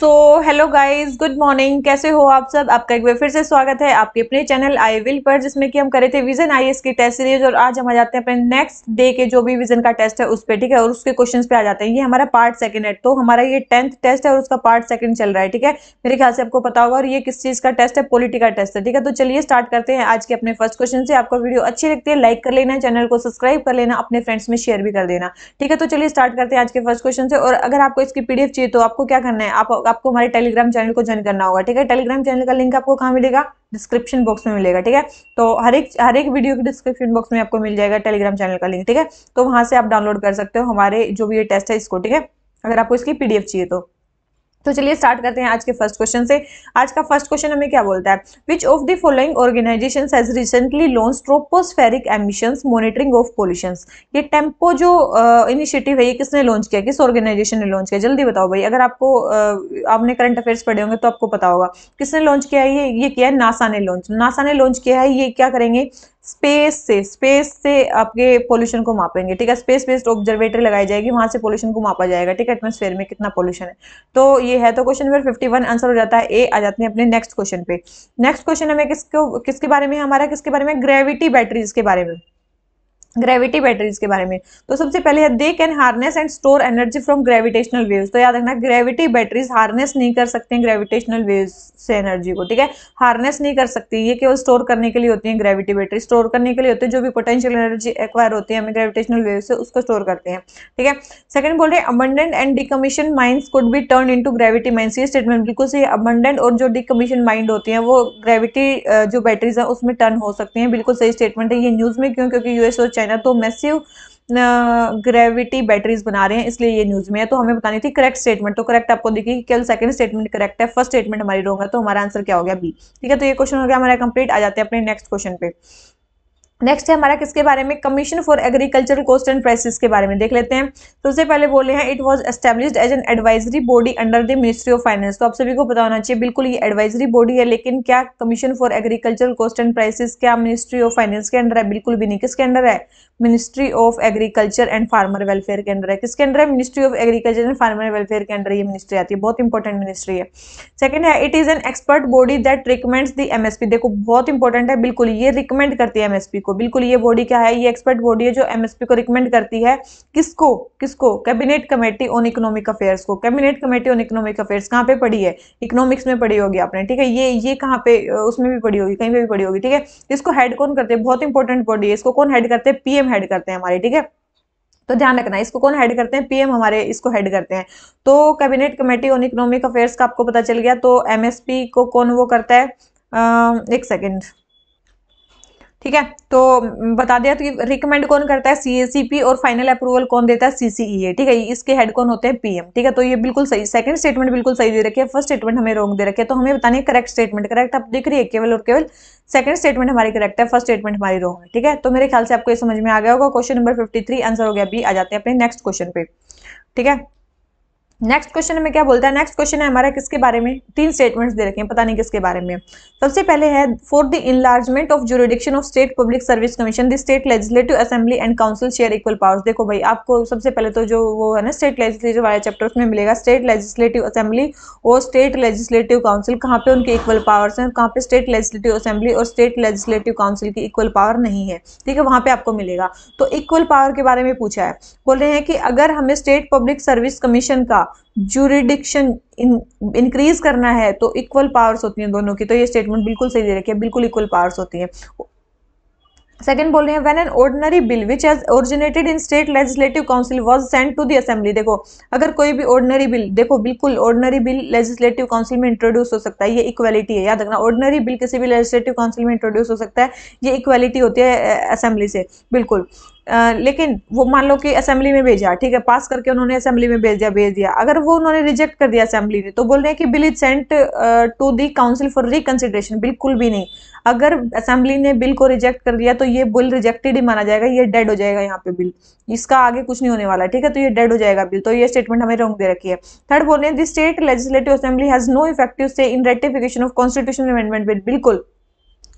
सो hello guys good morning कैसे हो आप सब आपका एक बार फिर से स्वागत है आपके अपने चैनल आई विल पर जिसमें कि हम करे थे विजन एस की टेस्ट सीरीज और आज हम आ जाते हैं अपने नेक्स्ट डे के जो भी विजन का टेस्ट है उस पे ठीक है और उसके क्वेश्चंस पे आ जाते हैं ये हमारा पार्ट सेकंड है तो हमारा ये टेंथ टेस्ट है और उसका पार्ट सेकंड चल रहा है ठीक है मेरे ख्याल से आपको पता होगा और ये किस चीज़ का टेस्ट है पोलिटी का टेस्ट है ठीक है तो चलिए स्टार्ट करते हैं आज के अपने फर्स्ट क्वेश्चन से आपको वीडियो अच्छी लगती है लाइक कर लेना चैनल को सब्सक्राइब कर लेना अपने फ्रेंड्स में शेयर भी कर देना ठीक है तो चलिए स्टार्ट करते हैं आज के फर्स्ट क्वेश्चन से और अगर आपको इसकी पीडीएफ चाहिए तो आपको क्या करना है आप आपको हमारे टेलीग्राम चैनल को ज्वाइन करना होगा ठीक है टेलीग्राम चैनल का लिंक आपको कहाँ मिलेगा डिस्क्रिप्शन बॉक्स में मिलेगा ठीक है तो हर एक हर एक वीडियो के डिस्क्रिप्शन बॉक्स में आपको मिल जाएगा टेलीग्राम चैनल का लिंक ठीक है तो वहाँ से आप डाउनलोड कर सकते हो हमारे जो भी ये टेस्ट है इसको ठीक है अगर आपको इसकी पीडीएफ चाहिए तो तो चलिए स्टार्ट करते हैं आज के फर्स्ट क्वेश्चन से आज का फर्स्ट क्वेश्चन हमें क्या बोलता है which of the following organization has recently launch tropospheric emissions monitoring of pollution ये टेम्पो जो इनिशिएटिव है ये किसने लॉन्च किया किस ऑर्गेनाइजेशन ने लॉन्च किया जल्दी बताओ भाई अगर आपको uh, आपने करंट अफेयर्स पढ़े होंगे तो आपको पता होगा किसने लॉन्च किया है ये ये किया है नासा ने लॉन्च नासा ने लॉन्च किया है ये क्या करेंगे स्पेस से स्पेस से आपके पोल्यूशन को मापेंगे ठीक है स्पेस बेस्ड ऑब्जर्वेटरी लगाई जाएगी वहाँ से पोल्यूशन को मापा जाएगा ठीक है एटमोसफेयर में कितना पोल्यूशन है तो ये है तो question number fifty one answer हो जाता है ए आ जाते हैं अपने नेक्स्ट क्वेश्चन पे नेक्स्ट क्वेश्चन हमें किसको किसके बारे में हमारा किसके बारे में ग्रेविटी बैटरीज के बारे में ग्रेविटी बैटरीज के बारे में तो सबसे पहले है they can harness and store energy from gravitational waves तो याद रखना ग्रेविटी बैटरीज हार्नेस नहीं कर सकते हैं ग्रेविटेशनल वेव्स से एनर्जी को ठीक है हार्नेस नहीं कर सकती ये केवल स्टोर करने के लिए होती है ग्रेविटी बैटरी स्टोर करने के लिए होती है जो भी पोटेंशियल एनर्जी एक्वायर होती है हमें ग्रेविटेशनल वेव से उसको स्टोर करते हैं ठीक है सेकंड बोल रहे हैं abundant and decommission mind could be turn into gravity mind ये स्टेटमेंट बिल्कुल सही अबंडेंट और जो डिकमिशन माइंड होती है वो ग्रेविटी जो बैटरीज है उसमें टर्न हो सकती है बिल्कुल सही स्टेटमेंट है ये न्यूज़ में क्यों क्योंकि यूएस और है ना तो मैसिव ग्रेविटी बैटरीज बना रहे हैं इसलिए ये न्यूज़ में है तो हमें बतानी थी करेक्ट स्टेटमेंट तो करेक्ट आपको देखिए कल सेकंड स्टेटमेंट करेक्ट है फर्स्ट स्टेटमेंट हमारी रोंग है तो हमारा आंसर क्या हो गया बी ठीक है तो ये क्वेश्चन हो गया हमारा कंप्लीट आ जाते हैं अपने नेक्स्ट क्वेश्चन पे नेक्स्ट है हमारा किसके बारे में commission for agriculture cost and prices के बारे में देख लेते हैं तो उससे पहले बोले हैं it was established as an advisory body under the ministry of finance तो आप सभी को पता होना चाहिए बिल्कुल ये एडवाइजरी बॉडी है लेकिन क्या commission for agriculture cost and prices क्या मिनिस्ट्री ऑफ फाइनेंस के अंडर है बिल्कुल भी नहीं किसके अंडर है ministry of agriculture and farmer welfare के अंदर है किसके अंदर है ministry of agriculture and farmer welfare के अंदर ये मिनिस्ट्री आती है बहुत इंपॉर्टेंट मिनिस्ट्री है सेकंड है it is an expert body that recommends the MSP देखो बहुत इंपॉर्टेंट है बिल्कुल ये रिकमेंड करती है एमएसपी को बिल्कुल ये बॉडी क्या है ये एक्सपर्ट बॉडी है जो एमएसपी को रिकमेंड करती है किसको किसको cabinet committee on economic affairs को cabinet committee on economic affairs कहाँ पे पड़ी है इकोनॉमिक्स में पड़ी होगी आपने ठीक है ये ये कहाँ पे उसमें भी पड़ी होगी कहीं पर भी पड़ी होगी ठीक है इसको हेड कौन करते हैं बहुत इंपॉर्टेंट बॉडी है इसको कौन हेड करते हैं पीएम पीएम हेड करते हैं हमारे ठीक है तो ध्यान रखना इसको कौन हेड करते हैं पीएम हमारे इसको हेड करते हैं तो cabinet committee on economic affairs का आपको पता चल गया तो एमएसपी को कौन वो करता है आ, एक सेकेंड ठीक है तो बता दिया तो रिकमेंड कौन करता है सीएसीपी और फाइनल अप्रूवल कौन देता है सीसीईए e ठीक है इसके हेड कौन होते हैं पीएम ठीक है तो ये बिल्कुल सही सेकंड स्टेटमेंट बिल्कुल सही दे रखी है फर्स्ट स्टेटमेंट हमें रॉन्ग दे रखे तो हमें बताने करेक्ट स्टेटमेंट करेक्ट आप देख रही है केवल और केवल सेकंड स्टेटमेंट हमारी करेक्ट है फर्स्ट स्टेटमेंट हमारी रॉन्ग है ठीक है तो मेरे ख्याल से आपको ये समझ में आ गया होगा क्वेश्चन नंबर फिफ्टी आंसर हो गया अभी आ जाते हैं अपने नेक्स्ट क्वेश्चन पे ठीक है नेक्स्ट क्वेश्चन में क्या बोलता है नेक्स्ट क्वेश्चन है हमारा किसके बारे में तीन स्टेटमेंट्स दे रखे हैं पता नहीं किसके बारे में सबसे पहले है for the enlargement of jurisdiction of state public service commission the state legislative assembly and council share equal powers देखो भाई आपको सबसे पहले तो जो वो है ना स्टेट लेजिस्लेटिव वाले चैप्टर उसमें मिलेगा स्टेट लेजिस्लेटिव असेंबली और स्टेट लेजिस्लेटिव काउंसिल कहाँ पे उनके इक्वल पावर्स हैं कहाँ पे स्टेट लेजिस्लेटिव असेंबली और स्टेट लेजिस्लेटिव काउंसिल की इक्वल पावर नहीं है ठीक है वहाँ पे आपको मिलेगा तो इक्वल पावर के बारे में पूछा है बोल रहे हैं कि अगर हमें स्टेट पब्लिक सर्विस कमीशन का जुरिडिक्शन इंक्रीज करना है तो इक्वल पावर्स होती हैं दोनों की तो ये स्टेटमेंट बिल्कुल सही दे रखी है बिल्कुल इक्वल पावर्स होती हैं सेकेंड बोल रहे हैं when an ordinary bill which as originated in state legislative council was send to the assembly देखो अगर कोई भी ऑर्डनरी बिल देखो बिल्कुल ऑर्डनरी बिल लेजिस्लेटिव काउंसिल में इंट्रोड्यूस हो सकता है ये इक्वालिटी है याद रखना ऑर्डनरी बिल किसी भी लेजिस्लेटिव काउंसिल में इंट्रोड्यूस हो सकता है ये इक्वालिटी होती है असेंबली से बिल्कुल आ, लेकिन वो मान लो कि असेंबली में भेजा ठीक है पास करके उन्होंने असेंबली में भेज दिया भेज दिया अगर वो उन्होंने रिजेक्ट कर दिया असेंबली ने तो बोल रहे हैं कि bill is sent to the council for reconsideration बिल्कुल भी नहीं अगर असेंबली ने बिल को रिजेक्ट कर दिया तो ये बिल रिजेक्टेड ही माना जाएगा ये डेड हो जाएगा यहाँ पे बिल इसका आगे कुछ नहीं होने वाला ठीक है तो ये डेड हो जाएगा बिल तो ये स्टेटमेंट हमें रोक दे रखी है थर्ड बोल रहे हैं state legislative assembly has no effective say in ratification of constitution amendment bill बिल्कुल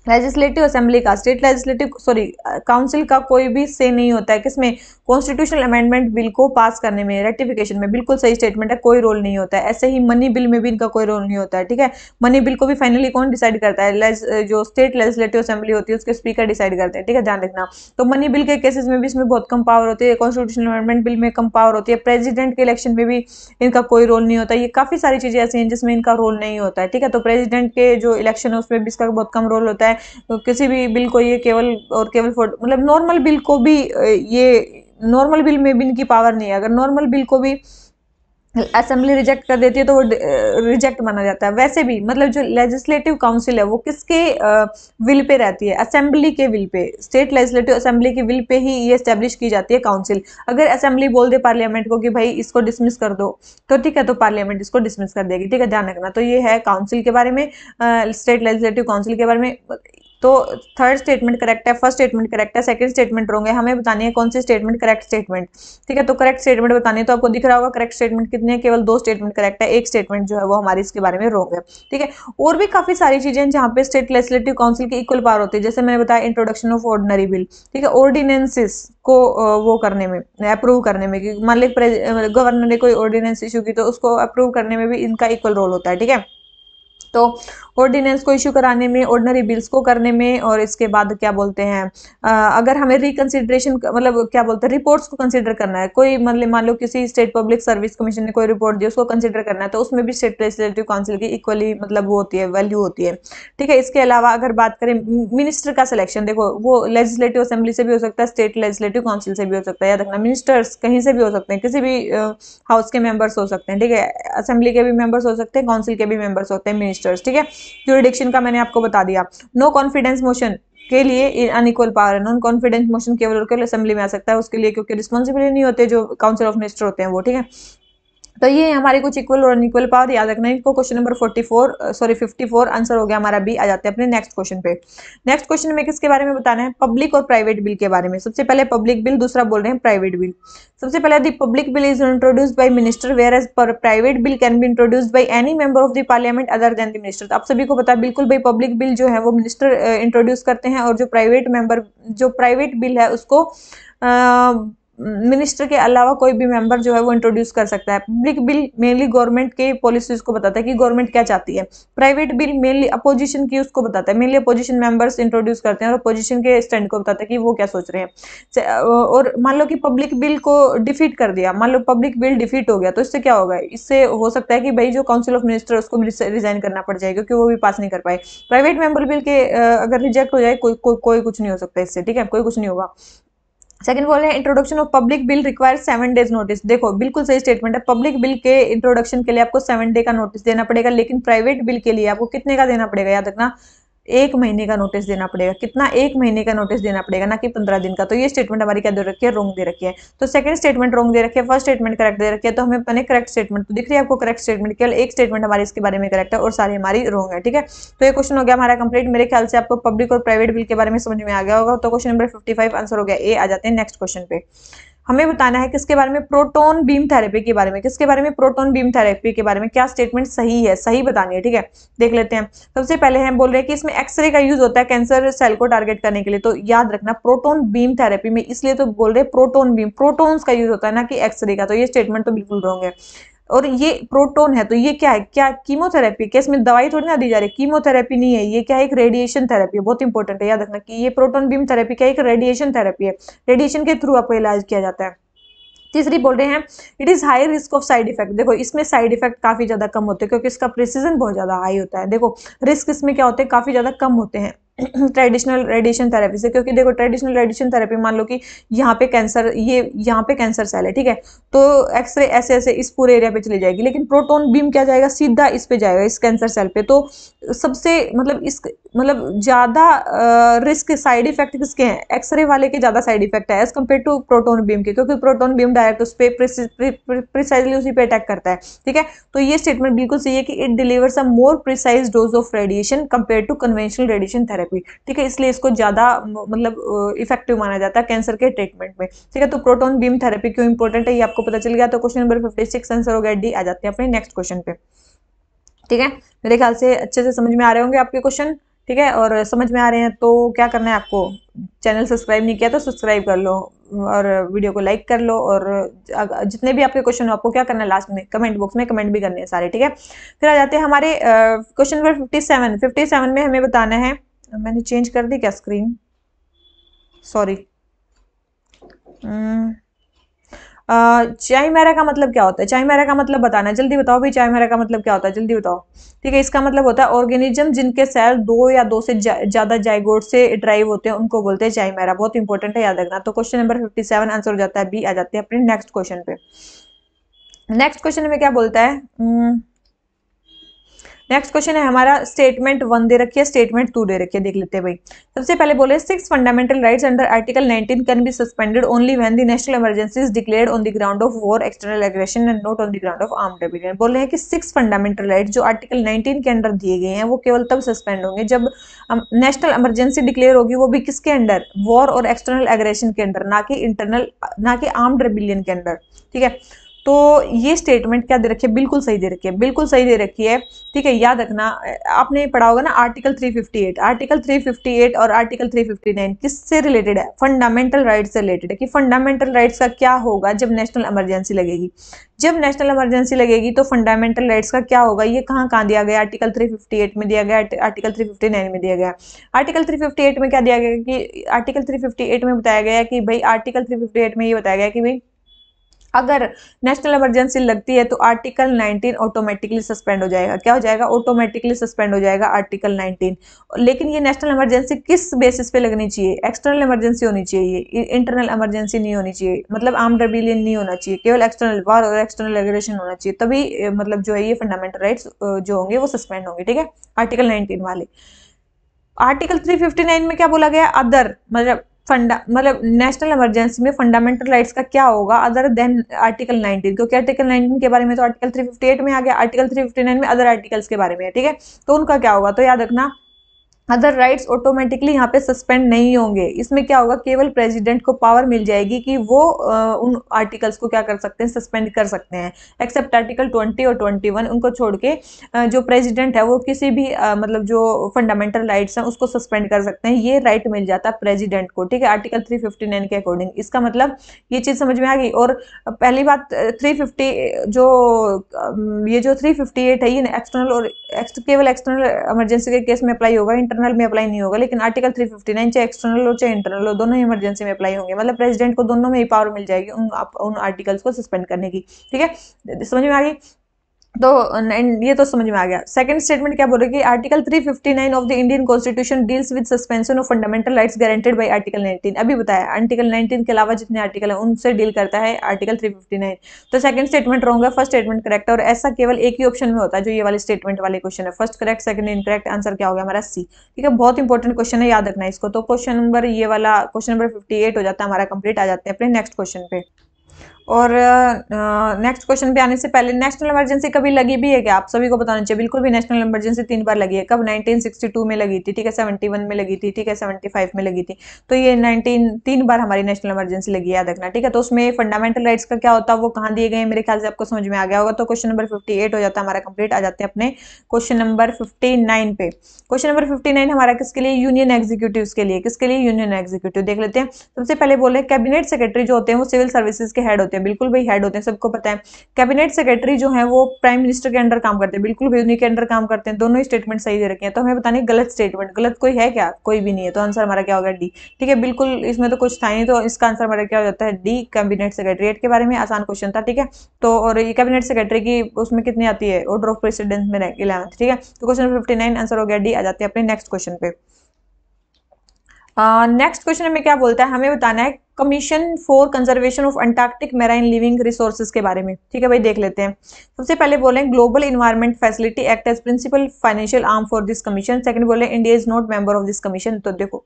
लेजिस्लेटिव असेंबली का स्टेट लेजिस्लेटिव सॉरी काउंसिल का कोई भी से नहीं होता है किसमें कॉन्स्टिट्यूशनल अमेंडमेंट बिल को पास करने में रेक्टिफिकेशन में बिल्कुल सही स्टेटमेंट है कोई रोल नहीं होता है ऐसे ही मनी बिल में भी इनका कोई रोल नहीं होता है ठीक है मनी बिल को भी फाइनली कौन डिसाइड करता है जो स्टेट लेजिस्लेटिव असेंबली होती है उसके स्पीकर डिसाइड करते हैं ठीक है ध्यान रखना तो मनी बिल के केसेस में भी इसमें बहुत कम पावर होती है कॉन्स्टिट्यूशनल अमेंडमेंट बिल में कम पावर होती है प्रेजिडेंट के इलेक्शन में भी इनका कोई रोल नहीं होता ये काफ़ी सारी चीज़ें ऐसी हैं जिसमें इनका रोल नहीं होता है ठीक है तो प्रेजिडेंट के जो इलेक्शन है उसमें भी इसका बहुत कम रोल होता है तो किसी भी बिल को ये केवल और केवल मतलब नॉर्मल बिल को भी ये नॉर्मल बिल में भी इनकी पावर नहीं है अगर नॉर्मल बिल को भी असेंबली रिजेक्ट कर देती है तो वो रिजेक्ट माना जाता है वैसे भी मतलब जो लेजिस्लेटिव काउंसिल है वो किसके विल पे रहती है असेंबली के विल पे स्टेट लेजिस्लेटिव असेंबली के विल पे ही ये स्टेब्लिश की जाती है काउंसिल अगर असेंबली बोल दे पार्लियामेंट को कि भाई इसको डिसमिस कर दो तो ठीक है तो पार्लियामेंट इसको डिसमिस कर देगी ठीक है ध्यान रखना तो ये है काउंसिल के बारे में स्टेट लेजिस्लेटिव काउंसिल के बारे में तो थर्ड स्टेटमेंट करेक्ट है फर्स्ट स्टेटमेंट करेक्ट है सेकंड स्टेटमेंट रॉन्ग हमें बतानी है कौन सी स्टेटमेंट करेक्ट स्टेटमेंट ठीक है तो करेक्ट स्टेटमेंट बतानी है तो आपको दिख रहा होगा करेक्ट स्टेटमेंट कितने है केवल दो स्टेटमेंट करेक्ट है एक स्टेटमेंट जो है वो हमारी इसके बारे में रॉन्ग है ठीक है और भी काफी सारी चीजें हैं पर स्टेट लेजिस्लेटिव काउंसिल की इक्वल पावर होती है जैसे मैंने बताया इंट्रोडक्शन ऑफ ऑर्डनरी बिल ठीक है ऑर्डिनेंसिस को वो करने में अप्रूव करने में मान ली गवर्नर ने कोई ऑर्डिनेंस इशू की तो उसको अप्रूव करने में भी इनका इक्वल रोल होता है ठीक है तो ऑर्डिनेंस को इशू कराने में ऑर्डनरी बिल्स को करने में और इसके बाद क्या बोलते हैं अगर हमें रिकन्सिडरेशन मतलब क्या बोलते हैं रिपोर्ट्स को कंसिडर करना है कोई मतलब मान लो किसी स्टेट पब्लिक सर्विस कमीशन ने कोई रिपोर्ट दिया उसको कंसिडर करना है तो उसमें भी स्टेट लेजिस्लेटिव काउंसिल की इक्वली मतलब वो होती है वैल्यू होती है ठीक है इसके अलावा अगर बात करें मिनिस्टर का सिलेक्शन देखो वो लेजिस्लेटिव असेंबली से भी हो सकता है स्टेट लेजिस्लेटिव काउंसिल से भी हो सकता है याद रखना मिनिस्टर्स कहीं से भी हो सकते हैं किसी भी हाउस के मेंबर्स हो सकते हैं ठीक है असेंबली के भी मेंबर्स हो सकते हैं काउंसिल के भी मेंबर्स होते हैं मिनिस्टर्स ठीक है ज्यूरिडिक्शन का मैंने आपको बता दिया नो कॉन्फिडेंस मोशन के लिए अनइक्वल पावर है नॉन कॉन्फिडेंस मोशन केवल और केवल असेंबली में आ सकता है उसके लिए क्योंकि रिस्पॉन्सिबिलिटी नहीं होते जो काउंसिल ऑफ मिनिस्टर होते हैं वो ठीक है तो ये हमारे कुछ इक्वल और अनइक्वल पावर याद रखना इनको क्वेश्चन नंबर 44 सॉरी 54 आंसर हो गया हमारा बी आ जाते हैं अपने नेक्स्ट क्वेश्चन पे नेक्स्ट क्वेश्चन में किसके बारे में बताना है पब्लिक और प्राइवेट बिल के बारे में सबसे पहले पब्लिक बिल दूसरा बोल रहे हैं प्राइवेट बिल सबसे पहले the public bill is introduce by minister whereas पर private bill can be introduce by any member of the parliament other than the minister आप सभी को पता है बिल्कुल भाई पब्लिक बिल जो है वो मिनिस्टर इंट्रोड्यूस uh, करते हैं और जो प्राइवेट मेंबर जो प्राइवेट बिल है उसको uh, मिनिस्टर के अलावा कोई भी मेंबर जो है वो इंट्रोड्यूस कर सकता है पब्लिक बिल मेनली गवर्नमेंट के पॉलिसीज को बताता है कि गवर्नमेंट क्या चाहती है प्राइवेट बिल मेनली अपोजिशन की उसको बताता है मेनली अपोजिशन मेंबर्स इंट्रोड्यूस करते हैं और अपोजिशन के स्टैंड को बताता है कि वो क्या सोच रहे हैं और मान लो कि पब्लिक बिल को डिफीट कर दिया मान लो पब्लिक बिल डिफीट हो गया तो इससे क्या होगा इससे हो सकता है कि भाई जो काउंसिल ऑफ मिनिस्टर उसको रिजाइन करना पड़ जाएगा क्योंकि वो भी पास नहीं कर पाए प्राइवेट मेंबर बिल के अगर रिजेक्ट हो जाए कोई कोई कुछ नहीं हो सकता इससे ठीक है कोई कुछ नहीं होगा सेकंड बोल रहे हैं introduction of public bill require seven days notice देखो बिल्कुल सही स्टेटमेंट है पब्लिक बिल के इंट्रोडक्शन के लिए आपको सेवन डे का नोटिस देना पड़ेगा लेकिन प्राइवेट बिल के लिए आपको कितने का देना पड़ेगा याद रखना एक महीने का नोटिस देना पड़ेगा कितना एक महीने का नोटिस देना पड़ेगा ना कि पंद्रह दिन का तो ये स्टेटमेंट हमारी क्या दे रखी है रोंग दे रखी है तो सेकंड स्टेटमेंट रोंग दे रखी है फर्स्ट स्टेटमेंट करेक्ट दे रखी है तो हमें अपने करेक्ट स्टेटमेंट तो दिख रही है आपको करेक्ट स्टेटमेंट केवल एक स्टेटमेंट हमारे इसके बारे में करेक्ट है और सारी हमारी रोंग है ठीक है तो ये क्वेश्चन हो गया हमारा कंप्लीट मेरे ख्याल से आपको पब्लिक और प्राइवेट बिल के बारे में समझ में आ गया होगा तो क्वेश्चन नंबर फिफ्टी आंसर हो गया ए आ जाते हैं नेक्स्ट क्वेश्चन पे हमें बताना है किसके बारे में प्रोटोन बीम थेरेपी के बारे में किसके बारे में प्रोटोन बीम थेरेपी के बारे में क्या स्टेटमेंट सही है सही बतानी है ठीक है देख लेते हैं सबसे पहले हम बोल रहे हैं कि इसमें एक्सरे का यूज होता है कैंसर सेल को टारगेट करने के लिए तो याद रखना प्रोटोन बीम थेरेपी में इसलिए तो बोल रहे प्रोटोन बीम प्रोटोन्स का यूज होता है ना कि एक्सरे का तो ये स्टेटमेंट तो बिल्कुल रॉन्ग है और ये प्रोटोन है तो ये क्या है क्या कीमोथेरेपी क्या इसमें दवाई थोड़ी ना दी जा रही है कीमोथेरेपी नहीं है ये क्या है एक रेडिएशन थेरेपी है बहुत इंपॉर्टेंट है याद रखना कि ये प्रोटोन बीम थेरेपी क्या एक रेडिएशन थेरेपी है रेडिएशन के थ्रू आपको इलाज किया जाता है तीसरी बोल रहे हैं it is high risk of side effect देखो इसमें साइड इफेक्ट काफ़ी ज़्यादा कम होते हैं क्योंकि इसका प्रिसीजन बहुत ज़्यादा हाई होता है देखो रिस्क इसमें क्या होते हैं काफ़ी ज़्यादा कम होते हैं ट्रेडिशनल रेडिएशन थेरेपी से क्योंकि देखो ट्रेडिशनल रेडिएशन थेरेपी मान लो कि यहाँ पे कैंसर ये यहाँ पे कैंसर सेल है ठीक है तो एक्सरे ऐसे ऐसे इस पूरे एरिया पे चली जाएगी लेकिन प्रोटोन बीम क्या जाएगा सीधा इस पे जाएगा इस कैंसर सेल पे तो सबसे मतलब इस मतलब ज़्यादा रिस्क साइड इफेक्ट किसके हैं एक्सरे वाले के ज़्यादा साइड इफेक्ट है as compare to proton beam के क्योंकि प्रोटोन बीम डायरेक्ट उस पर प्रिसाइजली उसी पर अटैक करता है ठीक है तो ये स्टेटमेंट बिल्कुल सही है कि it delivers a more precise dose of radiation compare to conventional radiation therapy therapy ठीक है इसलिए इसको ज़्यादा मतलब इफेक्टिव माना जाता है कैंसर के ट्रीटमेंट में ठीक है तो प्रोटोन बीम थेरेपी क्यों इंपॉर्टेंट है ये आपको पता चल गया तो question number fifty six answer हो गया डी आ जाते हैं अपने नेक्स्ट क्वेश्चन पे ठीक है मेरे ख्याल से अच्छे से समझ में आ रहे होंगे आपके क्वेश्चन ठीक है और समझ में आ रहे हैं तो क्या करना है आपको चैनल सब्सक्राइब नहीं किया तो सब्सक्राइब कर लो और वीडियो को लाइक कर लो और जितने भी आपके क्वेश्चन हो आपको क्या करना है लास्ट में कमेंट बॉक्स में कमेंट भी करने हैं सारे ठीक है फिर आ जाते हैं हमारे question number fifty seven fifty seven में हमें बताना है मैंने चेंज कर दी क्या स्क्रीन सॉरी चाय मैरा का मतलब क्या होता है चाय मेरा का मतलब बताना जल्दी बताओ भाई चाय मेरा का मतलब क्या होता है जल्दी बताओ ठीक है इसका मतलब होता है ऑर्गेनिज्म जिनके सेल दो या दो से ज्यादा जायगोड से ड्राइव होते हैं उनको बोलते हैं चाय मैरा बहुत इंपॉर्टेंट है याद रखना तो question number fifty seven answer हो जाता है बी आ जाते हैं अपने नेक्स्ट क्वेश्चन पे नेक्स्ट क्वेश्चन में क्या बोलता है hmm. नेक्स्ट क्वेश्चन है हमारा स्टेटमेंट वन दे रखिए स्टेटमेंट टू दे रखिए देख लेते हैं भाई सबसे पहले बोले six fundamental rights under article nineteen can be suspended only when the national emergency is declared on the ground of war external aggression and not on the ground of arm rebellion बोल रहे हैं कि six fundamental right जो article nineteen के under दिए गए हैं वो केवल तब सस्पेंड होंगे जब नेशनल इमरजेंसी डिक्लेयर होगी वो भी किसके अंडर वॉर और एक्सटर्नल एग्रेशन के अंडर ना कि इंटरनल ना कि आर्म रेबिलियन के अंडर ठीक है तो ये स्टेटमेंट क्या दे रखी है बिल्कुल सही दे रखी है बिल्कुल सही दे रखी है ठीक है याद रखना आपने पढ़ा होगा ना आर्टिकल 358 आर्टिकल 358 और आर्टिकल 359 किससे रिलेटेड है फंडामेंटल राइट्स से रिलेटेड है कि फंडामेंटल राइट्स का क्या होगा जब नेशनल इमरजेंसी लगेगी जब नेशनल इमरजेंसी लगेगी तो फंडामेंटल राइट्स का क्या होगा ये कहाँ कहाँ दिया गया आर्टिकल थ्री में दिया गया आर्टिकल थ्री में दिया गया आर्टिकल थ्री में क्या दिया गया कि आर्टिकल थ्री में बताया गया कि भाई आर्टिकल थ्री में ये बताया गया कि भाई अगर नेशनल इमरजेंसी लगती है तो आर्टिकल 19 ऑटोमेटिकली सस्पेंड हो जाएगा क्या हो जाएगा ऑटोमेटिकली सस्पेंड हो जाएगा आर्टिकल 19 लेकिन ये नेशनल इमरजेंसी किस बेसिस पे लगनी चाहिए एक्सटर्नल इमरजेंसी होनी चाहिए इंटरनल इमरजेंसी नहीं होनी चाहिए मतलब आम रबिलियन नहीं होना चाहिए केवल एक्सटर्नल वार और एक्सटर्नल एग्रेशन होना चाहिए तभी मतलब जो है ये फंडामेंटल राइट्स जो होंगे वो सस्पेंड होंगे ठीक है आर्टिकल नाइनटीन वाले आर्टिकल 359 में क्या बोला गया अदर मतलब फंडा मतलब नेशनल इमरजेंसी में फंडामेंटल राइट्स का क्या होगा अदर देन आर्टिकल 19 क्योंकि आर्टिकल 19 के बारे में तो आर्टिकल 358 में आ गया आर्टिकल 359 में अदर आर्टिकल्स के बारे में है ठीक है तो उनका क्या होगा तो याद रखना अदर राइट्स ऑटोमेटिकली यहाँ पे सस्पेंड नहीं होंगे इसमें क्या होगा केवल प्रेसिडेंट को पावर मिल जाएगी कि वो आ, उन आर्टिकल्स को क्या कर सकते हैं सस्पेंड कर सकते हैं एक्सेप्ट आर्टिकल 20 और 21 उनको छोड़ के आ, जो प्रेसिडेंट है वो किसी भी आ, मतलब जो फंडामेंटल राइट्स हैं उसको सस्पेंड कर सकते हैं ये राइट मिल जाता है प्रेजिडेंट को ठीक है आर्टिकल थ्री के अकॉर्डिंग इसका मतलब ये चीज़ समझ में आ गई और पहली बात थ्री जो ये जो थ्री है ये एक्सटर्नल और केवल एक्सटर्नल इमरजेंसी के केस में अप्लाई होगा इंटर इंटरनल में अप्लाई नहीं होगा लेकिन आर्टिकल 359 चाहे एक्सटर्नल हो चाहे इंटरनल हो दोनों इमरजेंसी में अप्लाई होंगे मतलब प्रेसिडेंट को दोनों में ही पावर मिल जाएगी उन उन आर्टिकल्स को सस्पेंड करने की ठीक है समझ में आ गई तो ये तो समझ में आ गया सेकंड स्टेटमेंट क्या बोल रहे कि article 359 of the Indian constitution deals with suspension of fundamental rights guaranteed by article 19 अभी बताया आर्टिकल 19 के अलावा जितने आर्टिकल हैं उनसे डील करता है आर्टिकल 359 तो सेकंड स्टेटमेंट रहूंगा फर्स्ट स्टेटमेंट करेक्ट और ऐसा केवल एक ही ऑप्शन में होता है जो ये वाले स्टेटमेंट वाले क्वेश्चन है first correct second incorrect answer क्या होगा हमारा सी ठीक है बहुत इंपॉर्टेंट क्वेश्चन है याद रखना इसको तो क्वेश्चन नंबर ये वाला क्वेश्चन नंबर फिफ्टी हो जाता है हमारा कंप्लीट आ जाते हैं अपने नेक्स्ट क्वेश्चन पे और नेक्स्ट क्वेश्चन पे आने से पहले नेशनल इमरजेंसी कभी लगी भी है क्या आप सभी को बताना चाहिए बिल्कुल भी नेशनल इमरजेंसी तीन बार लगी है कब 1962 में लगी थी ठीक है 71 में लगी थी ठीक है 75 में लगी थी तो ये 19 तीन बार हमारी नेशनल इमरजेंसी लगी याद रखना ठीक है तो उसमें फंडामेंटल राइट्स का क्या होता है वो कहाँ दिए गए मेरे ख्याल से आपको समझ में आ गया होगा तो क्वेश्चन नंबर फिफ्टी हो जाता है हमारा कंप्लीट आ जाते हैं अपने क्वेश्चन नंबर फिफ्टी पे क्वेश्चन नंबर फिफ्टी हमारा किसके लिए यूनियन एग्जीक्यूटिव के लिए किसके लिए यूनियन एग्जीक्यूटिव देख लेते हैं सबसे पहले बोले कैबिनेट सेक्रेटरी जो होते हैं वो सिविल सर्विसेज के हेड होते हैं हैं बिल्कुल भाई हेड होते हैं सबको पता है कैबिनेट सेक्रेटरी जो है वो प्राइम मिनिस्टर के अंडर काम करते हैं बिल्कुल भी उन्हीं के अंडर काम करते हैं दोनों ही स्टेटमेंट सही दे रखे हैं तो हमें बताने गलत स्टेटमेंट गलत कोई है क्या कोई भी नहीं है तो आंसर हमारा क्या होगा डी ठीक है बिल्कुल इसमें तो कुछ था नहीं तो इसका आंसर हमारा क्या हो जाता है डी कैबिनेट सेक्रेटरिएट के बारे में आसान क्वेश्चन था ठीक है तो और ये कैबिनेट सेक्रेटरी की उसमें कितनी आती है ऑर्डर ऑफ प्रेसिडेंस में इलेवंथ ठीक है तो क्वेश्चन फिफ्टी आंसर हो गया डी आ जाते हैं अपने नेक्स्ट क्वेश्चन पे नेक्स्ट क्वेश्चन हमें क्या बोलता है हमें बताना है commission for conservation of Antarctic marine living resources के बारे में ठीक है भाई देख लेते हैं सबसे पहले बोले global environment facility act as principal financial arm for this commission second बोले India is not member of this commission तो देखो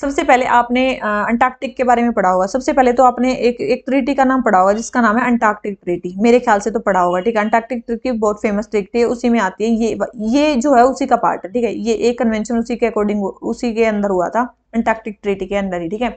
सबसे पहले आपने अंटार्कटिक के बारे में पढ़ा होगा सबसे पहले तो आपने एक एक ट्रीटी का नाम पढ़ा होगा जिसका नाम है अंटार्कटिक ट्रीटी मेरे ख्याल से तो पढ़ा होगा ठीक है अंटार्कटिक ट्रीटी बहुत फेमस ट्रीटी है उसी में आती है ये ये जो है उसी का पार्ट है ठीक है ये एक कन्वेंशन उसी के अकॉर्डिंग उसी के अंदर हुआ था अंटार्कटिक ट्रीटी के अंदर ही ठीक है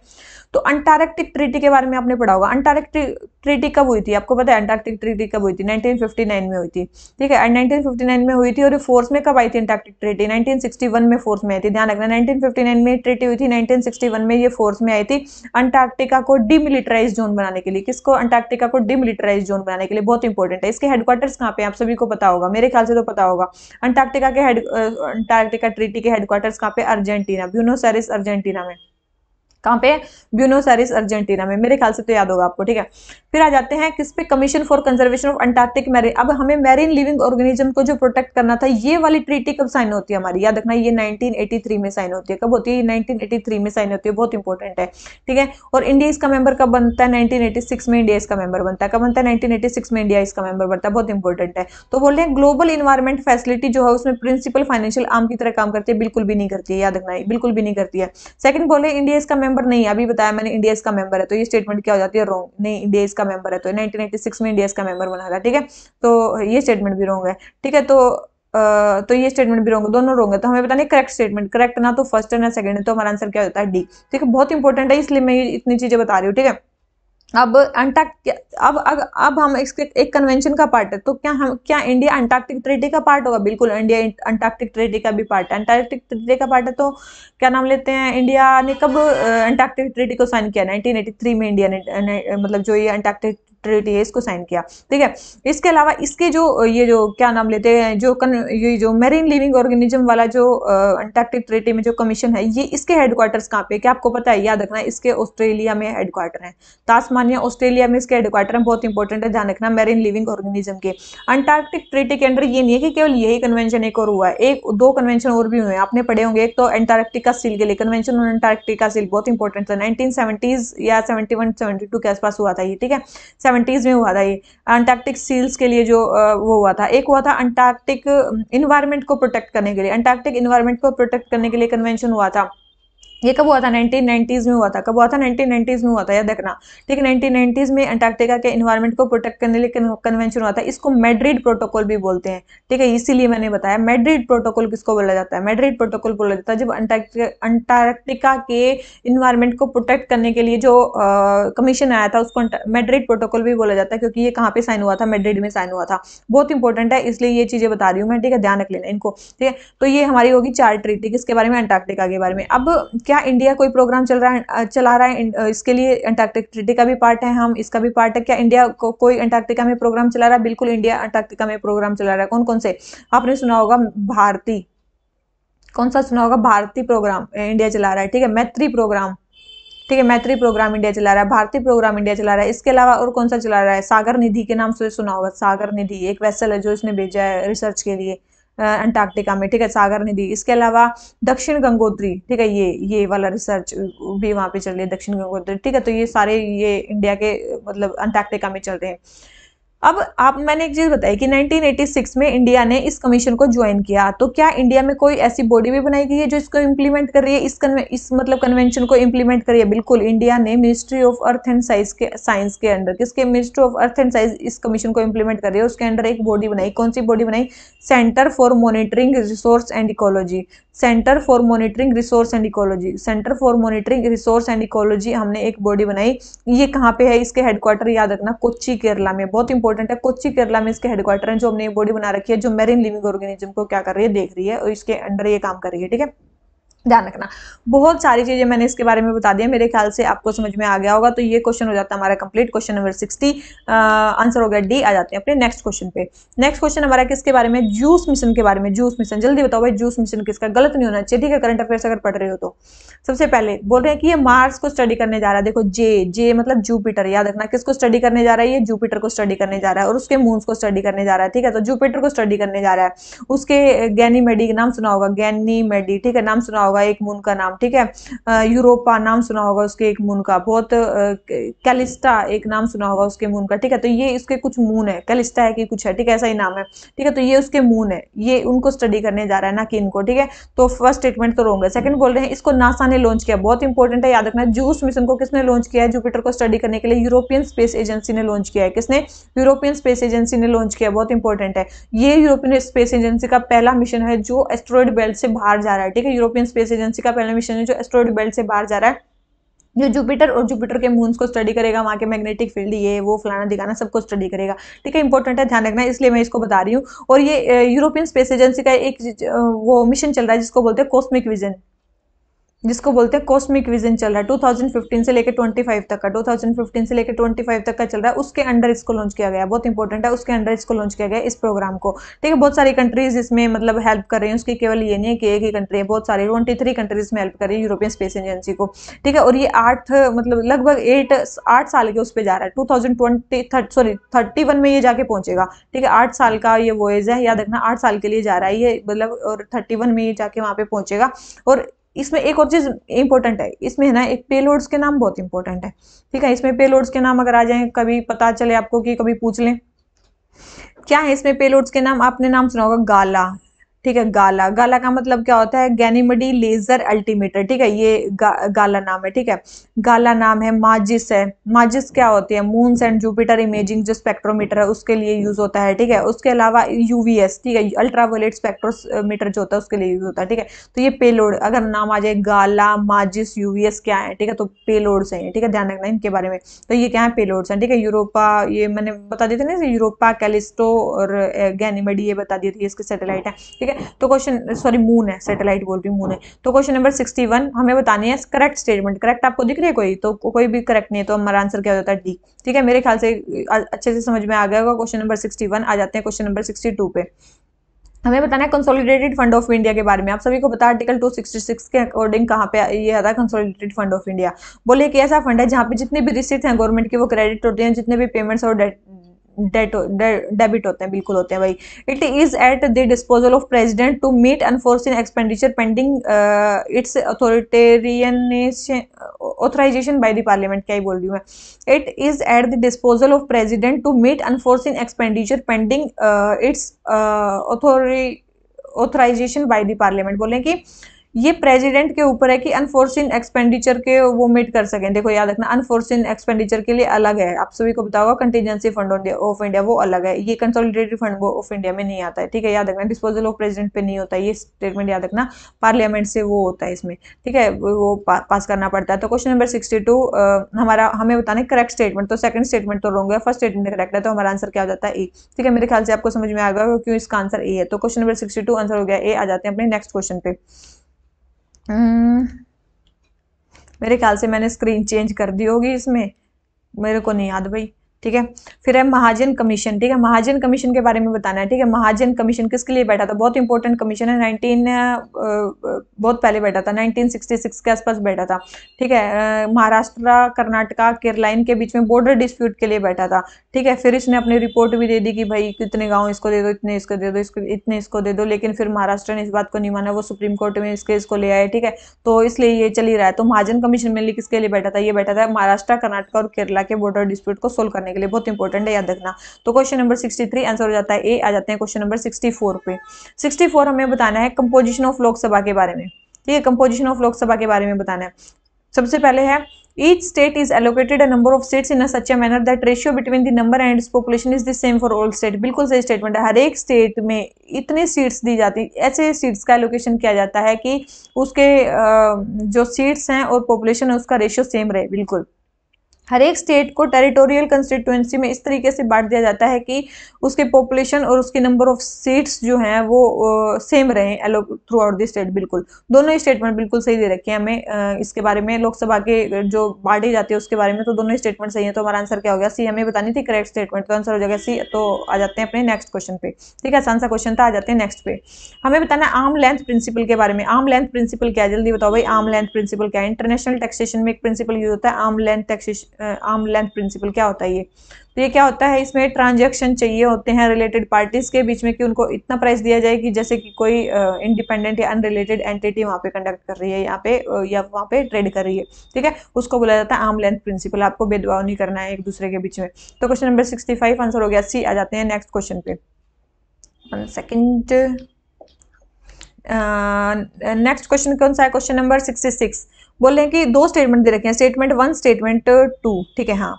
तो अंटार्कटिक ट्रीटी के बारे में आपने पढ़ा होगा अंटार्कटिक ट्रीटी कब हुई थी आपको पता है अंटार्कटिक ट्रीटी कब हुई थी 1959 में हुई थी ठीक है 1959 में हुई थी और फोर्स में कब आई थी अंटार्कटिक ट्रीटी 1961 में फोर्स में आई थी ध्यान रखना नाइनटीन में ट्रीटी हुई थी नाइनटीन में ये फोर्स में आई थी अंटार्क्टिका को डिमिलिटराइज जोन बनाने के लिए किसको अंटार्क्टिका को डिमिलिटराइज जोन बनाने के लिए बहुत इंपॉर्टेंट है इसके हेडक्वार्टर्स कहाँ पे आप सभी को पता होगा मेरे ख्याल से तो पता होगा अंटार्क्टिका के हेड अंटार्कटिका ट्रीटी के हेडक्वार्टर्स कहाँ पे अर्जेंटीना ब्यूनोसरिस अर्जेंटी अर्जेंटीना में कहाँ पे ब्यूनोस एरिस अर्जेंटीना में मेरे ख्याल से तो याद होगा आपको ठीक है फिर आ जाते हैं किस पे commission for conservation of Antarctic marine अब हमें मैरीन लिविंग ऑर्गेनिज्म को जो प्रोटेक्ट करना था ये वाली ट्रीटी कब साइन होती है हमारी याद रखना ये 1983 में साइन होती है कब होती है 1983 में साइन होती है बहुत इंपॉर्टेंट है ठीक है और इंडिया इसका मेंबर कब बनता है नाइनटीन में इंडिया इसका मेंबर बनता है कब बनता है नाइनटीन में इंडिया इसका मेंबर बनता है बहुत इंपॉर्टेंट है तो बोल रहे हैं ग्लोबल इन्वायरमेंट फैसिलिटी जो है उसमें प्रिंसिपल फाइनेंशियल आर्म की तरह काम करती है बिल्कुल भी नहीं करती है याद रखना बिल्कुल भी नहीं करती है सेकंड बोले इंडिया इसका मेंबर नहीं अभी बताया मैंने इंडिया का मेंबर है तो ये स्टेटमेंट क्या हो जाती है रॉन्ग नहीं इंडिया इसका मेंबर है तो 1986 में इंडिया का मेंबर बना था ठीक है तो ये स्टेटमेंट भी रॉन्ग है ठीक है तो आ, तो ये स्टेटमेंट भी रोंगे दोनों रोंगे तो हमें पता नहीं करेक्ट स्टेटमेंट करेक्ट ना तो फर्स्ट है ना सेकंड है तो हमारा आंसर क्या होता है डी ठीक है बहुत इंपॉर्टेंट है इसलिए मैं इतनी चीजें बता रही हूँ ठीक है अब अंटार्कटिक अब अग, अब हम इसके एक कन्वेंशन का पार्ट है तो क्या हम क्या इंडिया अंटार्कटिक ट्रेडी का पार्ट होगा बिल्कुल इंडिया अंटार्कटिक ट्रेडी का भी पार्ट है अंटार्कटिक ट्रेडी का पार्ट है तो क्या नाम लेते हैं इंडिया ने कब अंटार्कटिक ट्रेडी को साइन किया 1983 में इंडिया ने, ने, ने मतलब जो ये अंटार्कटिक है इसको साइन किया ठीक है इसके अलावा इसके जो ये जो क्या नाम लेते हैं जो कन ये जो मेरीन लिविंग ऑर्गेनिज्म वाला जो अंटार्कटिक ट्रिटी में जो कमीशन है ये इसके हेडक्वार्टर्स कहाँ पे क्या आपको पता है याद रखना इसके ऑस्ट्रेलिया में हेडक्वार्टर है तास्मानिया ऑस्ट्रेलिया में इसके हेडक्वार्टर हैं बहुत इंपॉर्टेंट है ध्यान रखना मेरीन लिविंग ऑर्गेनिज्म के अंटार्कटिक ट्रिटी के अंडर ये नहीं है कि केवल यही कन्वेंशन एक और हुआ है एक दो कन्वेंशन और भी हुए हैं आपने पढ़े होंगे एक तो अंटार्कटिका सील के लिए कन्वेंशन ऑन अंटार्कटिका सील बहुत इंपॉर्टेंट था नाइनटीन या सेवेंटी वन के आसपास हुआ था ये ठीक है सेवेंटीज़ में हुआ था ये अंटार्कटिक सील्स के लिए जो वो हुआ था एक हुआ था अंटार्कटिक इन्वायरमेंट को प्रोटेक्ट करने के लिए अंटार्कटिक इन्वायरमेंट को प्रोटेक्ट करने के लिए कन्वेंशन हुआ था ये कब हुआ था 1990s में हुआ था कब हुआ था 1990s में हुआ था याद रखना ठीक है 1990s में अंटार्कटिका के इन्वायरमेंट को प्रोटेक्ट करने के लिए कन्वेंशन हुआ था इसको मैड्रिड प्रोटोकॉल भी बोलते हैं ठीक है इसीलिए मैंने बताया मैड्रिड प्रोटोकॉल किसको बोला जाता है मैड्रिड प्रोटोकॉल बोला जाता है जब अंटार्क्टिका के इन्वायरमेंट को प्रोटेक्ट करने के लिए जो कमीशन आया था उसको मेड्रिड प्रोटोकॉल भी बोला जाता है क्योंकि ये कहाँ पे साइन हुआ था मेड्रिड में साइन हुआ था बहुत इंपॉर्टेंट है इसलिए ये चीज़ें बता रही हूँ मैं ठीक है ध्यान रख लेना इनको ठीक है तो ये हमारी होगी चार ट्रीटी किसके बारे में अंटार्कटिका के बारे में अब क्या इंडिया कोई प्रोग्राम चल रहा है चला रहा है इसके लिए अंटार्कटिक ट्रिटी का भी पार्ट है हम इसका भी पार्ट है क्या इंडिया को कोई अंटार्कटिका में प्रोग्राम चला रहा है बिल्कुल इंडिया अंटार्कटिका में प्रोग्राम चला रहा है कौन कौन से आपने सुना होगा भारती कौन सा सुना होगा भारती प्रोग्राम इंडिया चला रहा है ठीक है मैत्री प्रोग्राम ठीक है मैत्री प्रोग्राम इंडिया चला रहा है भारतीय प्रोग्राम इंडिया चला रहा है इसके अलावा और कौन सा चला रहा है सागर निधि के नाम से सुना होगा सागर निधि एक वैसल है जो इसने भेजा है रिसर्च के लिए अंटार्कटिका में ठीक है सागर निधि इसके अलावा दक्षिण गंगोत्री ठीक है ये ये वाला रिसर्च भी वहाँ पे चल रही है दक्षिण गंगोत्री ठीक है तो ये सारे ये इंडिया के मतलब अंटार्कटिका में चल रहे हैं अब आप मैंने एक चीज़ बताई कि 1986 में इंडिया ने इस कमीशन को ज्वाइन किया तो क्या इंडिया में कोई ऐसी बॉडी भी बनाई गई है जो इसको इम्प्लीमेंट कर रही है इस कन्वे, इस मतलब कन्वेंशन को इम्प्लीमेंट कर रही है बिल्कुल इंडिया ने ministry of earth and science के साइंस के अंडर किसके ministry of earth and science इस कमीशन को इम्प्लीमेंट कर रही है उसके अंडर एक बॉडी बनाई कौन सी बॉडी बनाई centre for monitoring resource and ecology centre for monitoring resource and ecology centre for monitoring resource and ecology हमने एक बॉडी बनाई ये कहाँ पे है इसके हेडक्वार्टर याद रखना कोच्ची केरला में बहुत इंपॉर्टेंट इंपॉर्टेंट है कोच्चि केरला में इसके हेडक्वार्टर है जो हमने बॉडी बना रखी है जो मेरीन लिविंग ऑर्गेनिज्म को क्या कर रही है देख रही है और इसके अंडर ये काम कर रही है ठीक है ध्यान रखना बहुत सारी चीज़ें मैंने इसके बारे में बता दिया मेरे ख्याल से आपको समझ में आ गया होगा तो ये क्वेश्चन हो जाता है हमारा complete question number sixty answer हो गया डी आ जाते हैं अपने नेक्स्ट क्वेश्चन पे नेक्स्ट क्वेश्चन हमारा किसके बारे में जूस मिशन के बारे में जूस मिशन जल्दी बताओ भाई जूस मिशन किसका गलत नहीं होना चाहिए ठीक है करंट अफेयर्स अगर पढ़ रहे हो तो सबसे पहले बोल रहे हैं कि ये मार्स को स्टडी करने जा रहा है देखो जे जे मतलब जूपिटर याद रखना किसको स्टडी करने जा रहा है ये जूपिटर को स्टडी करने जा रहा है और उसके मून्स को स्टडी करने जा रहा है ठीक है तो जूपिटर को स्टडी करने जा रहा है उसके गैनी मेडी नाम सुना होगा गैनी मेडी ठीक है नाम सुना होगा होगा एक मून का नाम ठीक है यूरोपा नाम सुना होगा उसके एक मून का बहुत कैलिस्टा एक नाम सुना होगा उसके मून का ठीक है तो ये इसके कुछ मून है कैलिस्टा है कि कुछ है ठीक है ऐसा ही नाम है ठीक है तो ये उसके मून है ये उनको स्टडी करने जा रहा है ना कि इनको ठीक है तो फर्स्ट स्टेटमेंट तो रोंगे सेकंड बोल रहे हैं इसको नासा ने लॉन्च किया बहुत इंपॉर्टेंट है याद रखना जूस मिशन को किसने लॉन्च किया है जुपिटर को स्टडी करने के लिए यूरोपियन स्पेस एजेंसी ने लॉन्च किया है किसने यूरोपियन स्पेस एजेंसी ने लॉन्च किया बहुत इंपॉर्टेंट है ये यूरोपियन स्पेस एजेंसी का पहला मिशन है जो एस्ट्रॉइड बेल्ट से बाहर जा रहा है ठीक है यूरोपियन स्पेस स्पेस एजेंसी का पहला मिशन है जो एस्ट्रोइड बेल्ट से बाहर जा रहा है जो जुपिटर और जुपिटर के मून्स को स्टडी करेगा वहाँ के मैग्नेटिक फील्ड ये वो फलाना दिखाना सबको स्टडी करेगा ठीक है इंपॉर्टेंट है ध्यान रखना इसलिए मैं इसको बता रही हूँ और ये यूरोपियन स्पेस एजेंसी का एक वो मिशन चल रहा है जिसको बोलते हैं कॉस्मिक विजन जिसको बोलते हैं कॉस्मिक विजन चल रहा है 2015 से लेकर 25 तक का 2015 से लेकर 25 तक का चल रहा है उसके अंडर इसको लॉन्च किया गया बहुत इंपॉर्टेंट है उसके अंडर इसको लॉन्च किया गया इस प्रोग्राम को ठीक है बहुत सारी कंट्रीज इसमें मतलब हेल्प कर रही हैं उसकी केवल ये नहीं है कि एक ही कंट्री है बहुत सारी ट्वेंटी थ्री कंट्रीज में हेल्प कर रही है यूरोपियन स्पेस एजेंसी को ठीक है और ये आठ मतलब लगभग एट आठ साल के उस पर जा रहा है two thousand twenty sorry thirty one में ये जाके पहुंचेगा ठीक है आठ साल का ये वोएज है याद रखना आठ साल के लिए जा रहा है ये मतलब और थर्टी वन में ये जाके वहाँ पे पहुंचेगा और इसमें एक और चीज़ इंपॉर्टेंट है इसमें है ना एक पेलोड्स के नाम बहुत इंपॉर्टेंट है ठीक है इसमें पेलोड्स के नाम अगर आ जाएं कभी पता चले आपको कि कभी पूछ लें क्या है इसमें पेलोड्स के नाम आपने नाम सुना होगा गाला ठीक है गाला गाला का मतलब क्या होता है गैनीमडी लेजर अल्टीमीटर ठीक है ये गा, गाला नाम है ठीक है गाला नाम है माजिस है माजिस क्या होती है मून्स एंड जुपिटर इमेजिंग जो स्पेक्ट्रोमीटर है उसके लिए यूज होता है ठीक है उसके अलावा यूवीएस ठीक है अल्ट्रावायलेट स्पेक्ट्रोमीटर जो होता है उसके लिए यूज होता है ठीक है तो ये पेलोड अगर नाम आ जाए गाला माजिस यूवीएस क्या है ठीक है तो पेलोड्स है ठीक है ध्यान रखना इनके बारे में तो ये क्या है पेलोड्स हैं ठीक है यूरोपा ये मैंने बता दिए थे ना यूरोपा कैलिस्टो और गैनीमडी ये बता दिए थे इसके सेटेलाइट है ठीक है है तो क्वेश्चन सॉरी मून है सैटेलाइट बोल रही मून है तो क्वेश्चन नंबर सिक्सटी वन हमें बतानी है करेक्ट स्टेटमेंट करेक्ट आपको दिख रही है कोई तो कोई भी करेक्ट नहीं है तो हमारा आंसर क्या हो जाता है डी ठीक है मेरे ख्याल से अच्छे से समझ में आ गया होगा क्वेश्चन नंबर सिक्सटी वन आ जाते हैं क्वेश्चन नंबर सिक्सटी टू पे हमें बताना है कंसोलिडेटेड फंड ऑफ इंडिया के बारे में आप सभी को पता आर्टिकल 266 के अकॉर्डिंग कहाँ पे ये आता है कंसोलिडेटेड फंड ऑफ इंडिया बोले कि ऐसा फंड है जहाँ पे जितने भी रिसिप्ट हैं गवर्नमेंट की वो क्रेडिट होते हैं जितने भी पेमेंट्स और डेट डेबिट होते हैं बिल्कुल होते हैं भाई it is at the disposal of president to meet unforeseen expenditure pending its authoritarianation authorisation by the parliament क्या ही बोल रही हूँ it is at the disposal of president to meet unforeseen expenditure pending its authorisation by the parliament बोले कि uh, ये president के ऊपर है कि अनफोर्सिन एक्सपेंडिचर के वो मीट कर सकें देखो याद रखना अनफोर्सिन एक्सपेंडिचर के लिए अलग है आप सभी को बताओ कंटीजेंसी फंड ऑफ इंडिया वो अलग है ये कंसोलिडेटेड फंड ऑफ इंडिया में नहीं आता है ठीक है याद रखना डिस्पोजल ऑफ प्रेसिडेंट पे नहीं होता ये स्टेटमेंट याद रखना पार्लियामेंट से वो होता है इसमें ठीक है वो पा, पास करना पड़ता है तो क्वेश्चन नंबर सिक्सटी टू हमारा हमें बताने करेक्ट स्टेटमेंट तो सेकंड स्टेटमेंट तो रोंगे फर्स्ट स्टेटमेंट करेक्ट है तो हमारा आंसर क्या हो जाता है ए ठीक है मेरे ख्याल से आपको समझ में आ गया क्यों इसका आंसर ए है तो क्वेश्चन नंबर सिक्सटी आंसर हो गया ए आ जाते हैं अपने नेक्स्ट क्वेश्चन पे हम्म। मेरे ख्याल से मैंने स्क्रीन चेंज कर दी होगी इसमें मेरे को नहीं याद भाई ठीक है फिर है महाजन कमीशन ठीक है महाजन कमीशन के बारे में बताना है ठीक है महाजन कमीशन किसके लिए बैठा था बहुत इंपॉर्टेंट कमीशन है नाइनटीन बहुत पहले बैठा था 1966 के आसपास बैठा था ठीक है महाराष्ट्र कर्नाटका केरलाइन के बीच में बॉर्डर डिस्प्यूट के लिए बैठा था ठीक है फिर इसने अपनी रिपोर्ट भी दे दी कि भाई कितने गाँव इसको दे दो इतने इसको दे दो इसको इतने इसको दे दो लेकिन फिर महाराष्ट्र ने इस बात को नहीं माना वो सुप्रीम कोर्ट में इसके इसको ले आए ठीक है तो इसलिए ये चल ही रहा है तो महाजन कमीशन मेनली किसके लिए बैठा था ये बैठा था महाराष्ट्र कर्नाटक और केरला के बॉर्डर डिस्प्यूट को सोल्व करने करने के लिए बहुत इंपॉर्टेंट है याद रखना तो क्वेश्चन नंबर सिक्सटी आंसर हो जाता है ए आ जाते हैं क्वेश्चन नंबर सिक्सटी पे सिक्सटी हमें बताना है कंपोजिशन ऑफ लोकसभा के बारे में ठीक है कंपोजिशन ऑफ लोकसभा के बारे में बताना है सबसे पहले है each state is allocated a number of seats in a such a manner that ratio between the number and its population is the same for बिल्कुल सही स्टेटमेंट है हर एक स्टेट में इतने सीट्स दी जाती ऐसे सीट्स का एलोकेशन किया जाता है कि उसके जो सीट्स हैं और पॉपुलेशन है उसका रेशियो सेम रहे बिल्कुल हर एक स्टेट को टेरिटोरियल कंस्टिट्यूंसी में इस तरीके से बांट दिया जाता है कि उसके पॉपुलेशन और उसके नंबर ऑफ सीट्स जो हैं वो सेम रहें एलो थ्रू आउट द स्टेट बिल्कुल दोनों स्टेटमेंट बिल्कुल सही दे रखे हैं हमें इसके बारे में लोकसभा के जो बांटे जाते हैं उसके बारे में तो दोनों स्टेटमेंट सही है तो हमारा आंसर क्या हो गया सी हमें बतानी थी करेक्ट स्टेटमेंट तो आंसर हो जाएगा सी तो आ जाते हैं अपने नेक्स्ट क्वेश्चन पे ठीक है आसान सा क्वेश्चन था आ जाते हैं नेक्स्ट पे हमें बताना आर्म लेंथ प्रिंसिपल के बारे में आर्म लेंथ प्रिंसिपल क्या जल्दी बताओ भाई आर्म लेंथ प्रिंसिपल क्या है इंटरनेशनल टैक्सेशन में एक प्रिंसिपल यूज होता है arm length taxation arm length principle क्या होता है ये तो ये क्या होता है इसमें ट्रांजैक्शन चाहिए होते हैं रिलेटेड पार्टीज के बीच में कि उनको इतना प्राइस दिया जाए कि जैसे कि कोई इंडिपेंडेंट या अनरिलेटेड एंटिटी वहाँ पे कंडक्ट कर रही है यहाँ पे या वहाँ पे ट्रेड कर रही है ठीक है उसको बोला जाता है आर्म लेंथ प्रिंसिपल आपको भेदभाव नहीं करना है एक दूसरे के बीच में तो क्वेश्चन नंबर सिक्सटी आंसर हो गया सी आ जाते हैं नेक्स्ट क्वेश्चन पे सेकेंड नेक्स्ट क्वेश्चन कौन सा है क्वेश्चन नंबर सिक्सटी सिक्स बोल रहे हैं कि दो स्टेटमेंट दे रखे हैं स्टेटमेंट वन स्टेटमेंट टू ठीक है हाँ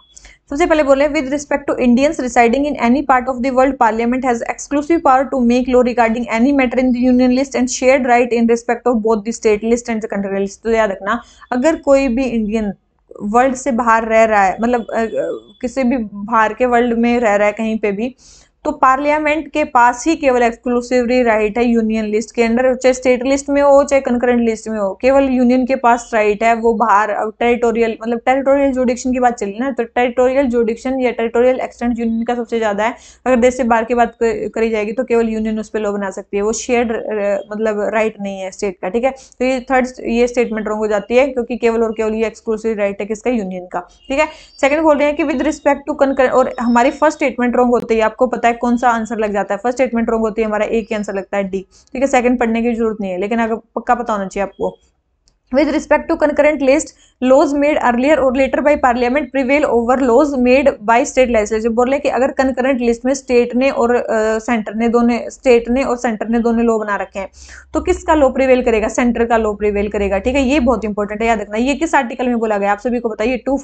सबसे पहले बोले with respect to Indians residing in any part of the world parliament has exclusive power to make law regarding any matter in the union list and shared right in respect of both the state list and the country list तो याद रखना अगर कोई भी Indian world से बाहर रह रहा है मतलब किसी भी बाहर के वर्ल्ड में रह रहा है कहीं पे भी तो पार्लियामेंट के पास ही केवल एक्सक्लूसिवली राइट है यूनियन लिस्ट के अंडर चाहे स्टेट लिस्ट में हो चाहे कंकरेंट लिस्ट में हो केवल यूनियन के पास राइट है वो बाहर टेरिटोरियल मतलब टेरिटोरियल जोडिक्शन की बात चली ना तो टेरिटोरियल जोडिक्शन या टेरिटोरियल एक्सटेंट यूनियन का सबसे ज़्यादा है अगर देश से बाहर की बात करी जाएगी तो केवल यूनियन उस पर लो बना सकती है वो शेयर मतलब राइट नहीं है स्टेट का ठीक है तो ये थर्ड ये स्टेटमेंट रॉन्ग हो जाती है क्योंकि केवल और केवल ये एक्सक्लूसिव राइट है किसका यूनियन का ठीक है सेकंड बोल रहे हैं कि विद रिस्पेक्ट टू कंकर और हमारी फर्स्ट स्टेटमेंट रॉन्ग होती है आपको पता है है कौन सा आंसर लग जाता है फर्स्ट स्टेटमेंट रॉन्ग होती है हमारा एक ही आंसर लगता है डी ठीक है सेकंड पढ़ने की जरूरत नहीं है लेकिन अगर पक्का पता होना चाहिए आपको with respect to concurrent list laws made earlier और later by parliament prevail over laws made by state legislature बोल रहे हैं कि अगर कंकरेंट लिस्ट में स्टेट ने और सेंटर ने दोनों स्टेट ने और सेंटर ने दोनों लॉ बना रखे हैं तो किसका लॉ प्रिवेल करेगा सेंटर का लॉ प्रिवेल करेगा ठीक है ये बहुत इंपॉर्टेंट है याद रखना ये किस आर्टिकल में बोला गया आप सभी को बताइए टू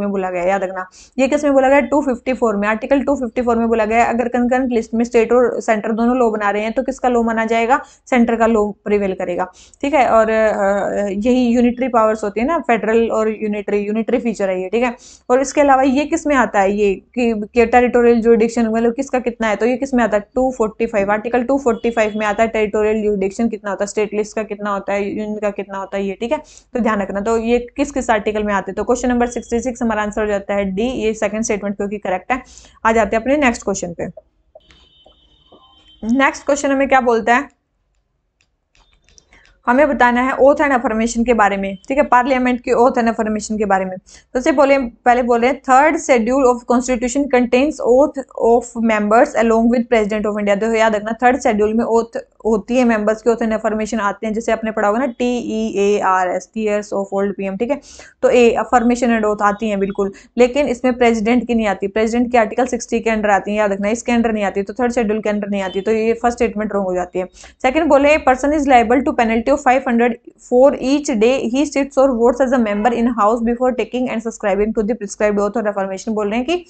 में बोला गया याद रखना ये किस में बोला गया टू में आर्टिकल टू में बोला गया अगर कंकरेंट लिस्ट में स्टेट और सेंटर दोनों लॉ बना रहे हैं तो किसका लॉ माना जाएगा सेंटर का लॉ प्रिवेल करेगा ठीक है और यही यूनिटरी पावर्स होती है ना फेडरल टेरिटोरियल और यूनिटरी यूनिटरी फीचर है ये ठीक है और इसके अलावा ये किस में आता है ये कि टेरिटोरियल जुडिक्शन मतलब किसका कितना है तो ये किस में आता है two forty five article two forty five में आता है टेरिटोरियल जुडिक्शन कितना होता है स्टेट लिस्ट का कितना होता है यूनियन का कितना होता है ये ठीक है तो ध्यान रखना तो ये किस किस आर्टिकल में आते हैं तो क्वेश्चन नंबर सिक्सटी सिक्स हमारा आंसर हो जाता है डी ये सेकंड स्टेटमेंट क्योंकि करेक्ट है आ जाते हैं अपने नेक्स्ट क्वेश्चन पे नेक्स्ट क्वेश्चन हमें क्या बोलता है हमें बताना है ओथ एंड अफर्मेशन के बारे में ठीक है पार्लियामेंट की ओथ एंड अफर्मेशन के बारे में सबसे तो बोले पहले बोले third schedule of constitution contains oath of members along with president of India तो याद रखना थर्ड शेड्यूल में ओथ होती है मेंबर्स की होते हैं अफर्मेशन आते हैं जैसे आपने पढ़ा होगा ना T E A R S S of old P ठीक है तो ए अफर्मेशन एंड ओथ आती हैं बिल्कुल लेकिन इसमें प्रेसिडेंट की नहीं आती प्रेसिडेंट की आर्टिकल सिक्सटी के अंडर आती है याद रखना इसके अंडर नहीं आती तो थर्ड शेड्यूल के अंडर नहीं आती तो ये फर्स्ट स्टेटमेंट रॉन्ग हो जाती है सेकंड बोले person is liable to penalty of five hundred for each day he sits और votes as a member in house before taking and subscribing to the prescribe oath और affirmation बोल रहे हैं कि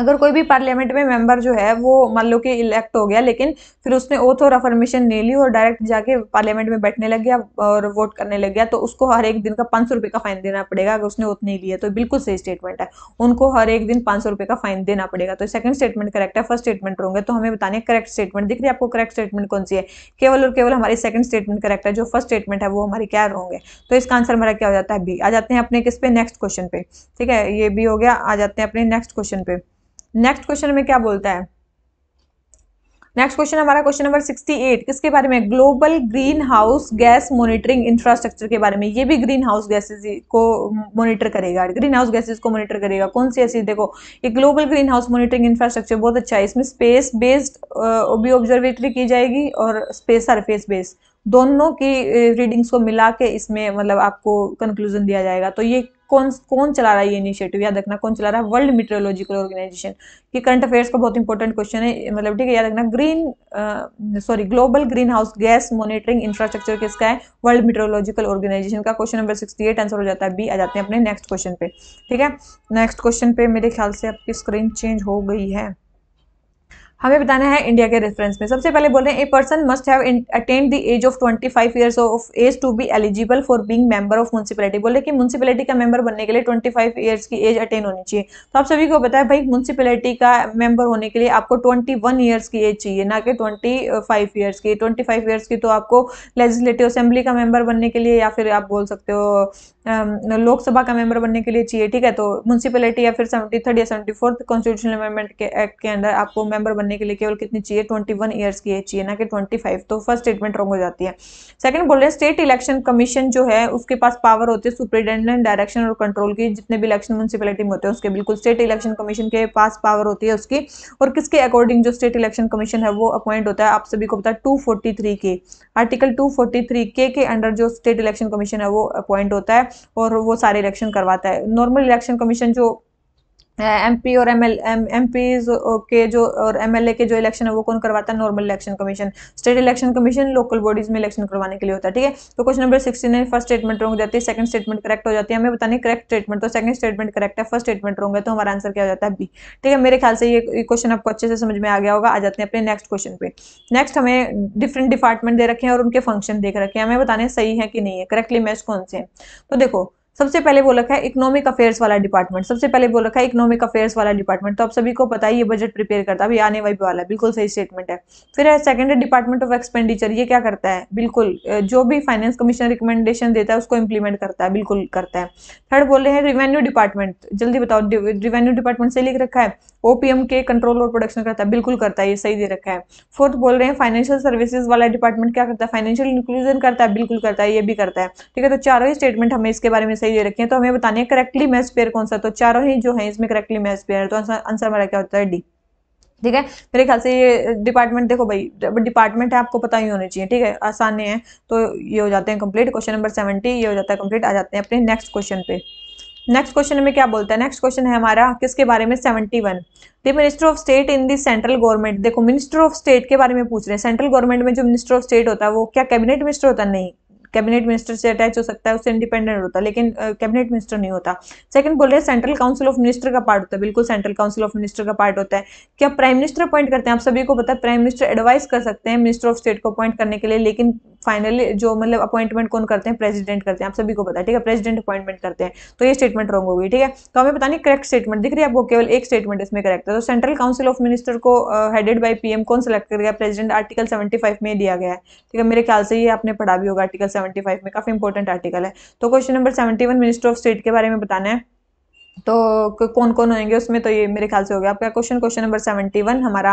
अगर कोई भी पार्लियामेंट में मेंबर जो है वो मान लो कि इलेक्ट हो गया लेकिन फिर उसने ओथ और अफर्मेशन ले ली और डायरेक्ट जाके पार्लियामेंट में बैठने लग गया और वोट करने लग गया तो उसको हर एक दिन का पाँच सौ रुपये का फाइन देना पड़ेगा अगर उसने ओथ नहीं लिया तो बिल्कुल सही स्टेटमेंट है उनको हर एक दिन पाँच सौ का फाइन देना पड़ेगा तो सेकंड स्टेटमेंट करेक्ट है फर्स्ट स्टेटमेंट होंगे तो हमें बताने करेक्ट स्टेटमेंट दिख रही है आपको करेक्ट स्टेटमेंट कौन सी है केवल और केवल हमारी सेकंड स्टेटमेंट करेक्ट है जो फर्स्ट स्टेटमेंट है वो हमारे क्या रहोगे तो इसका आंसर हमारा क्या हो जाता है बी आ जाते हैं अपने किस पे नेक्स्ट क्वेश्चन पे ठीक है ये भी हो गया आ जाते हैं अपने नेक्स्ट क्वेश्चन पे नेक्स्ट क्वेश्चन में क्या बोलता है नेक्स्ट क्वेश्चन हमारा क्वेश्चन नंबर 68 किसके बारे में global greenhouse gas monitoring infrastructure के बारे में ये भी ग्रीन हाउस गैसेज को मॉनिटर करेगा ग्रीन हाउस गैसेज को मॉनिटर करेगा कौन सी ऐसी देखो ये global greenhouse monitoring infrastructure बहुत अच्छा है इसमें स्पेस बेस्ड भी ऑब्जर्वेटरी की जाएगी और स्पेस सरफेस बेस्ड दोनों की रीडिंग्स को मिला के इसमें मतलब आपको कंक्लूजन दिया जाएगा तो ये कौन कौन चला रहा है ये इनिशिएटिव याद रखना कौन चला रहा है वर्ल्ड मेट्रोलॉजिकल ऑर्गेनाइजेशन की करंट अफेयर्स का बहुत इंपॉर्टेंट क्वेश्चन है मतलब ठीक है याद रखना green sorry global greenhouse gas monitoring infrastructure किसका है वर्ल्ड मेट्रोलॉजिकल ऑर्गेनाइजेशन का question number sixty eight answer हो जाता है बी आ जाते हैं अपने नेक्स्ट क्वेश्चन पे ठीक है नेक्स्ट क्वेश्चन पे मेरे ख्याल से आपकी स्क्रीन चेंज हो गई है हमें बताना है इंडिया के रेफरेंस में सबसे पहले बोल रहे हैं a person must have attend the age of 25 years of age to be eligible for being member of municipality बोले कि म्यूनसिपैलिटी का मेंबर बनने के लिए 25 इयर्स की एज अटेंड होनी चाहिए तो आप सभी को पता है भाई म्यूनसिपलिटी का मेंबर होने के लिए आपको ट्वेंटी ईयर्स की एज चाहिए ना कि ट्वेंटी ईयर्स की ट्वेंटी ईयर्स की तो आपको लेजिस्लेटिव असेंबली का मेंबर बनने के लिए या फिर आप बोल सकते हो Um, लोकसभा का मेंबर बनने के लिए चाहिए ठीक है तो म्यूनसिपलिटी या फिर सेवेंटी थर्ड या सेवेंटी फोर्थ कॉन्स्टिट्यूशनल अमेंडमेंट के एक्ट के अंदर आपको मेंबर बनने के लिए केवल कितनी चाहिए ट्वेंटी वन ईयर्स की चाहिए ना कि ट्वेंटी फाइव तो फर्स्ट स्टेटमेंट रॉन्ग हो जाती है सेकंड बोल रहे हैं स्टेट इलेक्शन कमीशन जो है उसके पास पावर होती है सुप्रिटेंडेंट डायरेक्शन और कंट्रोल की जितने भी इलेक्शन म्यूनसिपैलिटी में होते हैं उसके बिल्कुल स्टेट इलेक्शन कमीशन के पास पावर होती है उसकी और किसके अकॉर्डिंग जो स्टेट इलेक्शन कमीशन है वो अपॉइंट होता है आप सभी को पता है टू के आर्टिकल टू के के अंडर जो स्टेट इलेक्शन कमीशन है वो अपॉइंट होता है और वो सारे इलेक्शन करवाता है नॉर्मल इलेक्शन कमीशन जो एमपी और एमएल पी के जो और एमएलए के जो इलेक्शन है वो कौन करवाता है normal election commission state election commission local bodies में इलेक्शन करवाने के लिए होता है ठीक है तो question number sixty nine first statement wrong जाती है सेकंड स्टेटमेंट करेक्ट हो जाती है हमें बताने करेक्ट स्टेटमेंट तो सेकंड स्टेटमेंट करेक्ट है फर्स्ट स्टेटमेंट रोंग है तो हमारा आंसर क्या हो जाता है बी ठीक है मेरे ख्याल से ये क्वेश्चन आपको अच्छे से समझ में आ गया होगा आ जाते हैं अपने नेक्स्ट क्वेश्चन पे नेक्स्ट हमें डिफरेंट डिपार्टमेंट दे रखे हैं और उनके फंक्शन देख रखे हैं हमें बताने सही है कि नहीं है करेक्टली मैच कौन से हैं तो देखो सबसे पहले बोल रखा है इकोनॉमिक अफेयर्स वाला डिपार्टमेंट सबसे पहले बोल रखा है इकोनॉमिक अफेयर्स वाला डिपार्टमेंट तो आप सभी को पता है ये बजट प्रिपेयर करता है अभी आने वाली वाला बिल्कुल सही स्टेटमेंट है फिर है सेकंड डिपार्टमेंट ऑफ एक्सपेंडिचर ये क्या करता है बिल्कुल जो भी फाइनेंस कमीशन रिकमेंडेशन देता है उसको इम्प्लीमेंट करता है बिल्कुल करता है थर्ड बोल रहे हैं रिवेन्यू डिपार्टमेंट जल्दी बताओ रिवेन्यू डिपार्टमेंट से लिख रखा है ओपीएम के कंट्रोल और प्रोडक्शन करता है बिल्कुल करता है ये सही दे रखा है फोर्थ बोल रहे हैं फाइनेंशियल सर्विसेज वाला डिपार्टमेंट क्या करता है फाइनेंशियल इंक्लूजन करता है बिल्कुल करता है ये भी करता है ठीक है तो चारों ही स्टेटमेंट हमें इसके बारे में सही दे रखे हैं तो हमें बताने हैं करेक्टली मैच पेयर कौन सा तो चारों ही जो है इसमें करेक्टली मैच पेयर है तो आंसर हमारा क्या होता है डी ठीक है मेरे ख्याल से ये डिपार्टमेंट देखो भाई डिपार्टमेंट है आपको पता ही होना चाहिए ठीक है आसान है तो ये हो जाते हैं कंप्लीट क्वेश्चन नंबर सेवेंटी ये हो जाता है कंप्लीट आ जाते हैं अपने नेक्स्ट क्वेश्चन पे नेक्स्ट क्वेश्चन में क्या बोलता है नेक्स्ट क्वेश्चन है हमारा किसके बारे में seventy one the minister of state in the central government देखो मिनिस्टर ऑफ स्टेट के बारे में पूछ रहे हैं सेंट्रल गवर्नमेंट में जो मिनिस्टर ऑफ स्टेट होता है वो क्या कैबिनेट मिनिस्टर होता है नहीं कैबिनेट मिनिस्टर से अटैच हो सकता है उससे इंडिपेंडेंट होता है लेकिन कैबिनेट मिनिस्टर नहीं होता सेकंड बोल रहे हैं सेंट्रल काउंसिल ऑफ मिनिस्टर का पार्ट होता है बिल्कुल सेंट्रल काउंसिल ऑफ मिनिस्टर का पार्ट होता है क्या प्राइम मिनिस्टर अपॉइंट करते हैं आप सभी को पता है प्राइम मिनिस्टर एडवाइस कर सकते हैं मिनिस्टर ऑफ स्टेट को अपॉइंट करने के लिए लेकिन फाइनली जो मतलब अपॉइंटमेंट कौन करते हैं प्रेसिडेंट करते हैं आप सभी को पता है ठीक है प्रेसिडेंट अपॉइंटमेंट करते हैं तो ये स्टेटमेंट रॉन्ग होगी ठीक है तो हमें पता नहीं करेक्ट स्टेटमेंट दिख रही है आपको केवल एक स्टेटमेंट इसमें करेक्ट है तो सेंट्रल काउंसिल ऑफ मिनिस्टर को हेडेड बाई पीएम कौन सेलेक्ट कर गया प्रेसिडेंट आर्टिकल सेवेंटी में दिया गया है ठीक है मेरे ख्याल से ये आपने पढ़ा भी होगा आर्टिकल सेवेंटी में काफी इंपॉर्टेंट आर्टिकल है तो question number seventy minister of state के बारे में बताना है तो कौन कौन होंगे उसमें तो ये मेरे ख्याल से हो गया आपका question question number seventy one हमारा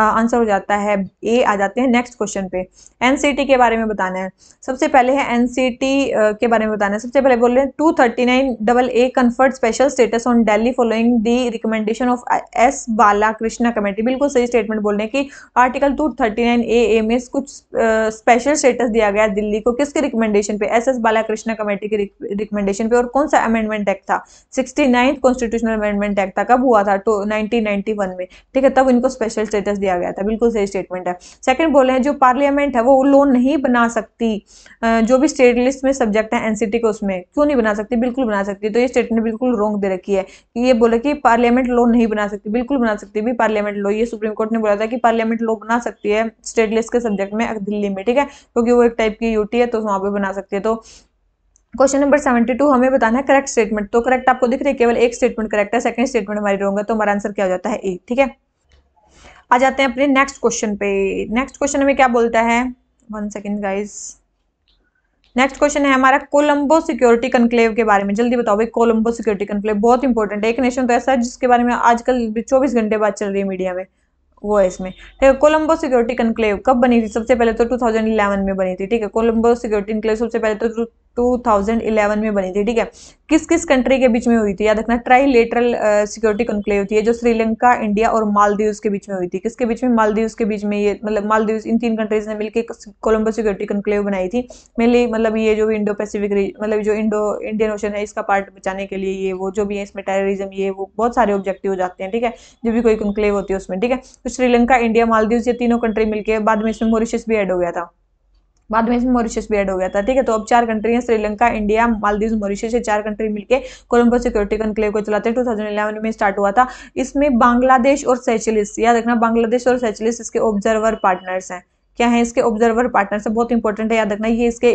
आंसर हो जाता है ए आ जाते हैं नेक्स्ट क्वेश्चन पे एनसीटी के बारे में बताना है सबसे पहले है एनसीटी के बारे में बताना है सबसे पहले बोल रहे हैं two thirty nine double A confer special status on Delhi following the recommendation of S Balakrishna committee बिल्कुल सही स्टेटमेंट बोल रहे हैं कि article two thirty nine A A में कुछ स्पेशल स्टेटस दिया गया दिल्ली को किसके रिकमेंडेशन पे एस एस कृष्णा कमेटी के रिकमेंडेशन पे और कौन सा अमेंडमेंट एक्ट था sixty ninth constitutional amendment act था कब हुआ था तो नाइनटीन में ठीक है तब इनको स्पेशल स्टेटस दिया गया था बिल्कुल सही स्टेटमेंट है सेकंड बोले हैं जो पार्लियामेंट है वो लोन नहीं बना सकती जो भी स्टेट लिस्ट में सब्जेक्ट है एनसीटी को उसमें क्यों नहीं बना सकती बिल्कुल बना सकती तो ये स्टेटमेंट बिल्कुल रोंग दे रखी है कि ये बोले कि पार्लियामेंट लोन नहीं बना सकती बिल्कुल बना सकती भी पार्लियामेंट लो ये सुप्रीम कोर्ट ने बोला था कि पार्लियामेंट लो बना सकती है स्टेट लिस्ट के सब्जेक्ट में दिल्ली में ठीक है क्योंकि वो एक टाइप की यूटी है तो वहां पर बना सकती है तो क्वेश्चन नंबर सेवेंटी टू हमें बताना है करेक्ट स्टेटमेंट तो करेक्ट आपको दिख रही है केवल एक स्टेटमेंट करेक्ट है सेकंड स्टेटमेंट हमारी रहूंगा तो हमारा आंसर क्या हो जाता है ए ठीक है आ जाते हैं अपने नेक्स्ट क्वेश्चन पे नेक्स्ट क्वेश्चन हमें क्या बोलता है one second guys next question है हमारा कोलंबो सिक्योरिटी कन्क्लेव के बारे में जल्दी बताओ भाई कोलंबो सिक्योरिटी कंक्लेव बहुत इंपॉर्टेंट है एक नेशन तो ऐसा है जिसके बारे में आजकल चौबीस घंटे बाद चल रही है मीडिया में वो है इसमें ठीक है कोलंबो सिक्योरिटी कंक्लेव कब बनी थी सबसे पहले तो 2011 में बनी थी ठीक है कोलंबो सिक्योरिटी कंक्लेव सबसे पहले तो 2011 में बनी थी ठीक है किस किस कंट्री के बीच में हुई थी याद रखना ट्राई लेटरल सिक्योरिटी कंक्लेव होती है जो श्रीलंका इंडिया और मालदीव के बीच में हुई थी किसके बीच में मालदीव के बीच में ये मतलब मालदीव इन तीन कंट्रीज ने मिलकर कोलंबो सिक्योरिटी कंक्लेव बनाई थी मेनली मतलब ये जो इंडो पैसिफिक मतलब जो इंडो इंडियन ओशन है इसका पार्ट बचाने के लिए ये वो जो भी है इसमें टेररिज्म ये वो बहुत सारे ऑब्जेक्टिव हो जाते हैं ठीक है जो भी कोई कंक्लेव होती है उसमें ठीक है तो श्रीलंका इंडिया मालदीव ये तीनों कंट्री मिलकर बाद में इसमें मॉरिशस भी एड हो गया था बाद में इसमें मॉरिशस भी एड हो गया था ठीक है तो अब चार कंट्री हैं श्रीलंका इंडिया मालदीव मॉरिशस ये चार कंट्री मिलकर कोलंबो सिक्योरिटी कंक्लेव को चलाते टू थाउजेंड में स्टार्ट हुआ था इसमें बांग्लादेश और सैचलिस याद रखना बांग्लादेश और सैचलिस इसके ऑब्जर्वर पार्टनर्स हैं क्या है इसके ऑब्जर्वर पार्टनर से बहुत इंपॉर्टेंट है याद रखना ये इसके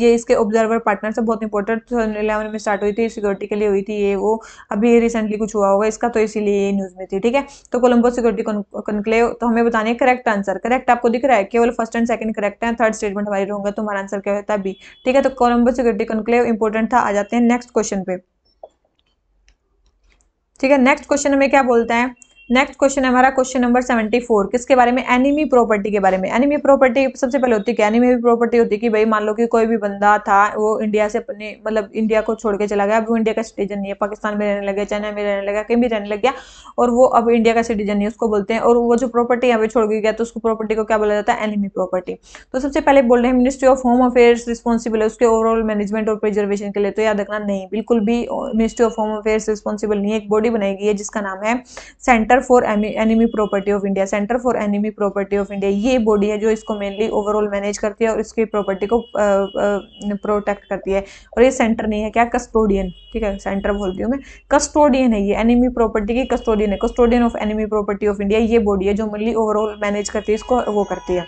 ये इसके ऑब्जर्वर पार्टनर से बहुत इंपॉर्टेंट टू थाउजेंड में स्टार्ट हुई थी सिक्योरिटी के लिए हुई थी ये वो अभी रिसेंटली कुछ हुआ होगा इसका तो इसीलिए ये न्यूज़ में थी ठीक है तो कोलंबो सिक्योरिटी कंक्लेव तो हमें बताने करेक्ट आंसर करेक्ट आपको दिख रहा है केवल फर्स्ट एंड सेकंड करेक्ट है थर्ड स्टेटमेंट हमारी होंगे तो हमारा आंसर क्या होता है बी ठीक है तो कोलंबो सिक्योरिटी कंक्लेव इंपॉर्टेंट था आ जाते हैं नेक्स्ट क्वेश्चन पे ठीक है नेक्स्ट क्वेश्चन हमें क्या बोलता है नेक्स्ट क्वेश्चन है हमारा क्वेश्चन नंबर सेवेंटी फोर किसके बारे में एनिमी प्रॉपर्टी के बारे में एनिमी प्रॉपर्टी सबसे पहले होती है कि एनिमी प्रॉपर्टी होती है कि भाई मान लो कि कोई भी बंदा था वो इंडिया से अपने मतलब इंडिया को छोड़ के चला गया अब वो इंडिया का सिटीजन नहीं है पाकिस्तान में रहने लग गया चाइना में रहने लगा कहीं भी रहने लग गया और वो अब इंडिया का सिटीजन नहीं उसको बोलते हैं और वो जो प्रॉपर्टी यहाँ पे छोड़ के गया तो उसको प्रॉपर्टी को क्या बोला जाता है एनिमी प्रॉपर्टी तो सबसे पहले बोल रहे हैं ministry of home affairs responsible है उसके ओवरऑल मैनेजमेंट और प्रिजर्वेशन के लिए तो याद रखना नहीं बिल्कुल भी ministry of home affairs responsible नहीं एक बॉडी बनाई गई है जिसका नाम है centre centre for enemy property of India centre for enemy property of India ये बॉडी है जो इसको मेनली ओवरऑल मैनेज करती है और इसकी प्रॉपर्टी को प्रोटेक्ट करती है और ये सेंटर नहीं है क्या कस्टोडियन ठीक है सेंटर बोलती हूँ मैं कस्टोडियन है ये एनिमी प्रॉपर्टी की कस्टोडियन है custodian of enemy property of India ये बॉडी है जो मेनली ओवरऑल मैनेज करती है इसको वो करती है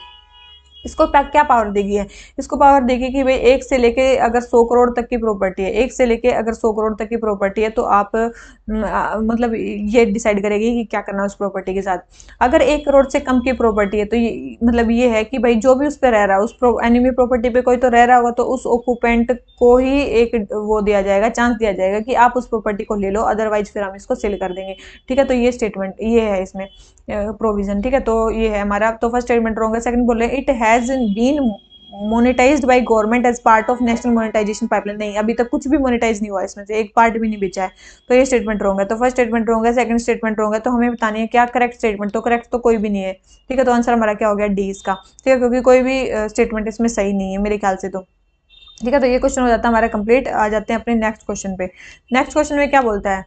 इसको क्या पावर देगी है इसको पावर देगी कि भाई एक से लेके अगर सौ करोड़ तक की प्रॉपर्टी है एक से लेके अगर सौ करोड़ तक की प्रॉपर्टी है तो आप मतलब ये डिसाइड करेगी कि क्या करना है उस प्रॉपर्टी के साथ अगर एक करोड़ से कम की प्रॉपर्टी है तो ये मतलब ये है कि भाई जो भी उस पर रह रहा है उस एनिमी प्रॉपर्टी पे कोई तो रह रहा होगा तो उस ऑक्यूपेंट को ही एक वो दिया जाएगा चांस दिया जाएगा कि आप उस प्रॉपर्टी को ले लो अदरवाइज फिर हम इसको सेल कर देंगे ठीक है तो ये स्टेटमेंट ये है इसमें प्रोविजन ठीक है तो ये है हमारा तो फर्स्ट स्टेटमेंट रॉन्ग सेकंड बोल रहे it has has been monetize by government as part of national monetization pipeline नहीं अभी तक कुछ भी मोनिटाइज नहीं हुआ इसमें से एक पार्ट भी नहीं बेचा है तो ये स्टेटमेंट रॉन्ग तो first statement wrong second statement wrong तो हमें बतानी है क्या करेक्ट स्टेटमेंट तो करेक्ट तो कोई भी नहीं है ठीक है तो आंसर हमारा क्या हो गया डी इसका ठीक है क्योंकि कोई भी स्टेटमेंट uh, इसमें सही नहीं है मेरे ख्याल से तो ठीक है तो ये क्वेश्चन हो जाता है हमारा कंप्लीट आ जाते हैं अपने नेक्स्ट क्वेश्चन पे नेक्स्ट क्वेश्चन में क्या बोलता है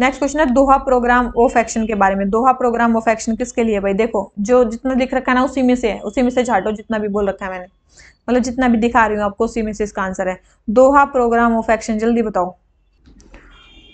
नेक्स्ट क्वेश्चन है दोहा प्रोग्राम ऑफ एक्शन के बारे में दोहा प्रोग्राम ऑफ एक्शन किसके लिए भाई देखो जो जितना दिख रखा है ना उसी में से है उसी में से झाटो जितना भी बोल रखा है मैंने मतलब जितना भी दिखा रही हूँ आपको उसी में से इसका आंसर है दोहा प्रोग्राम ऑफ एक्शन जल्दी बताओ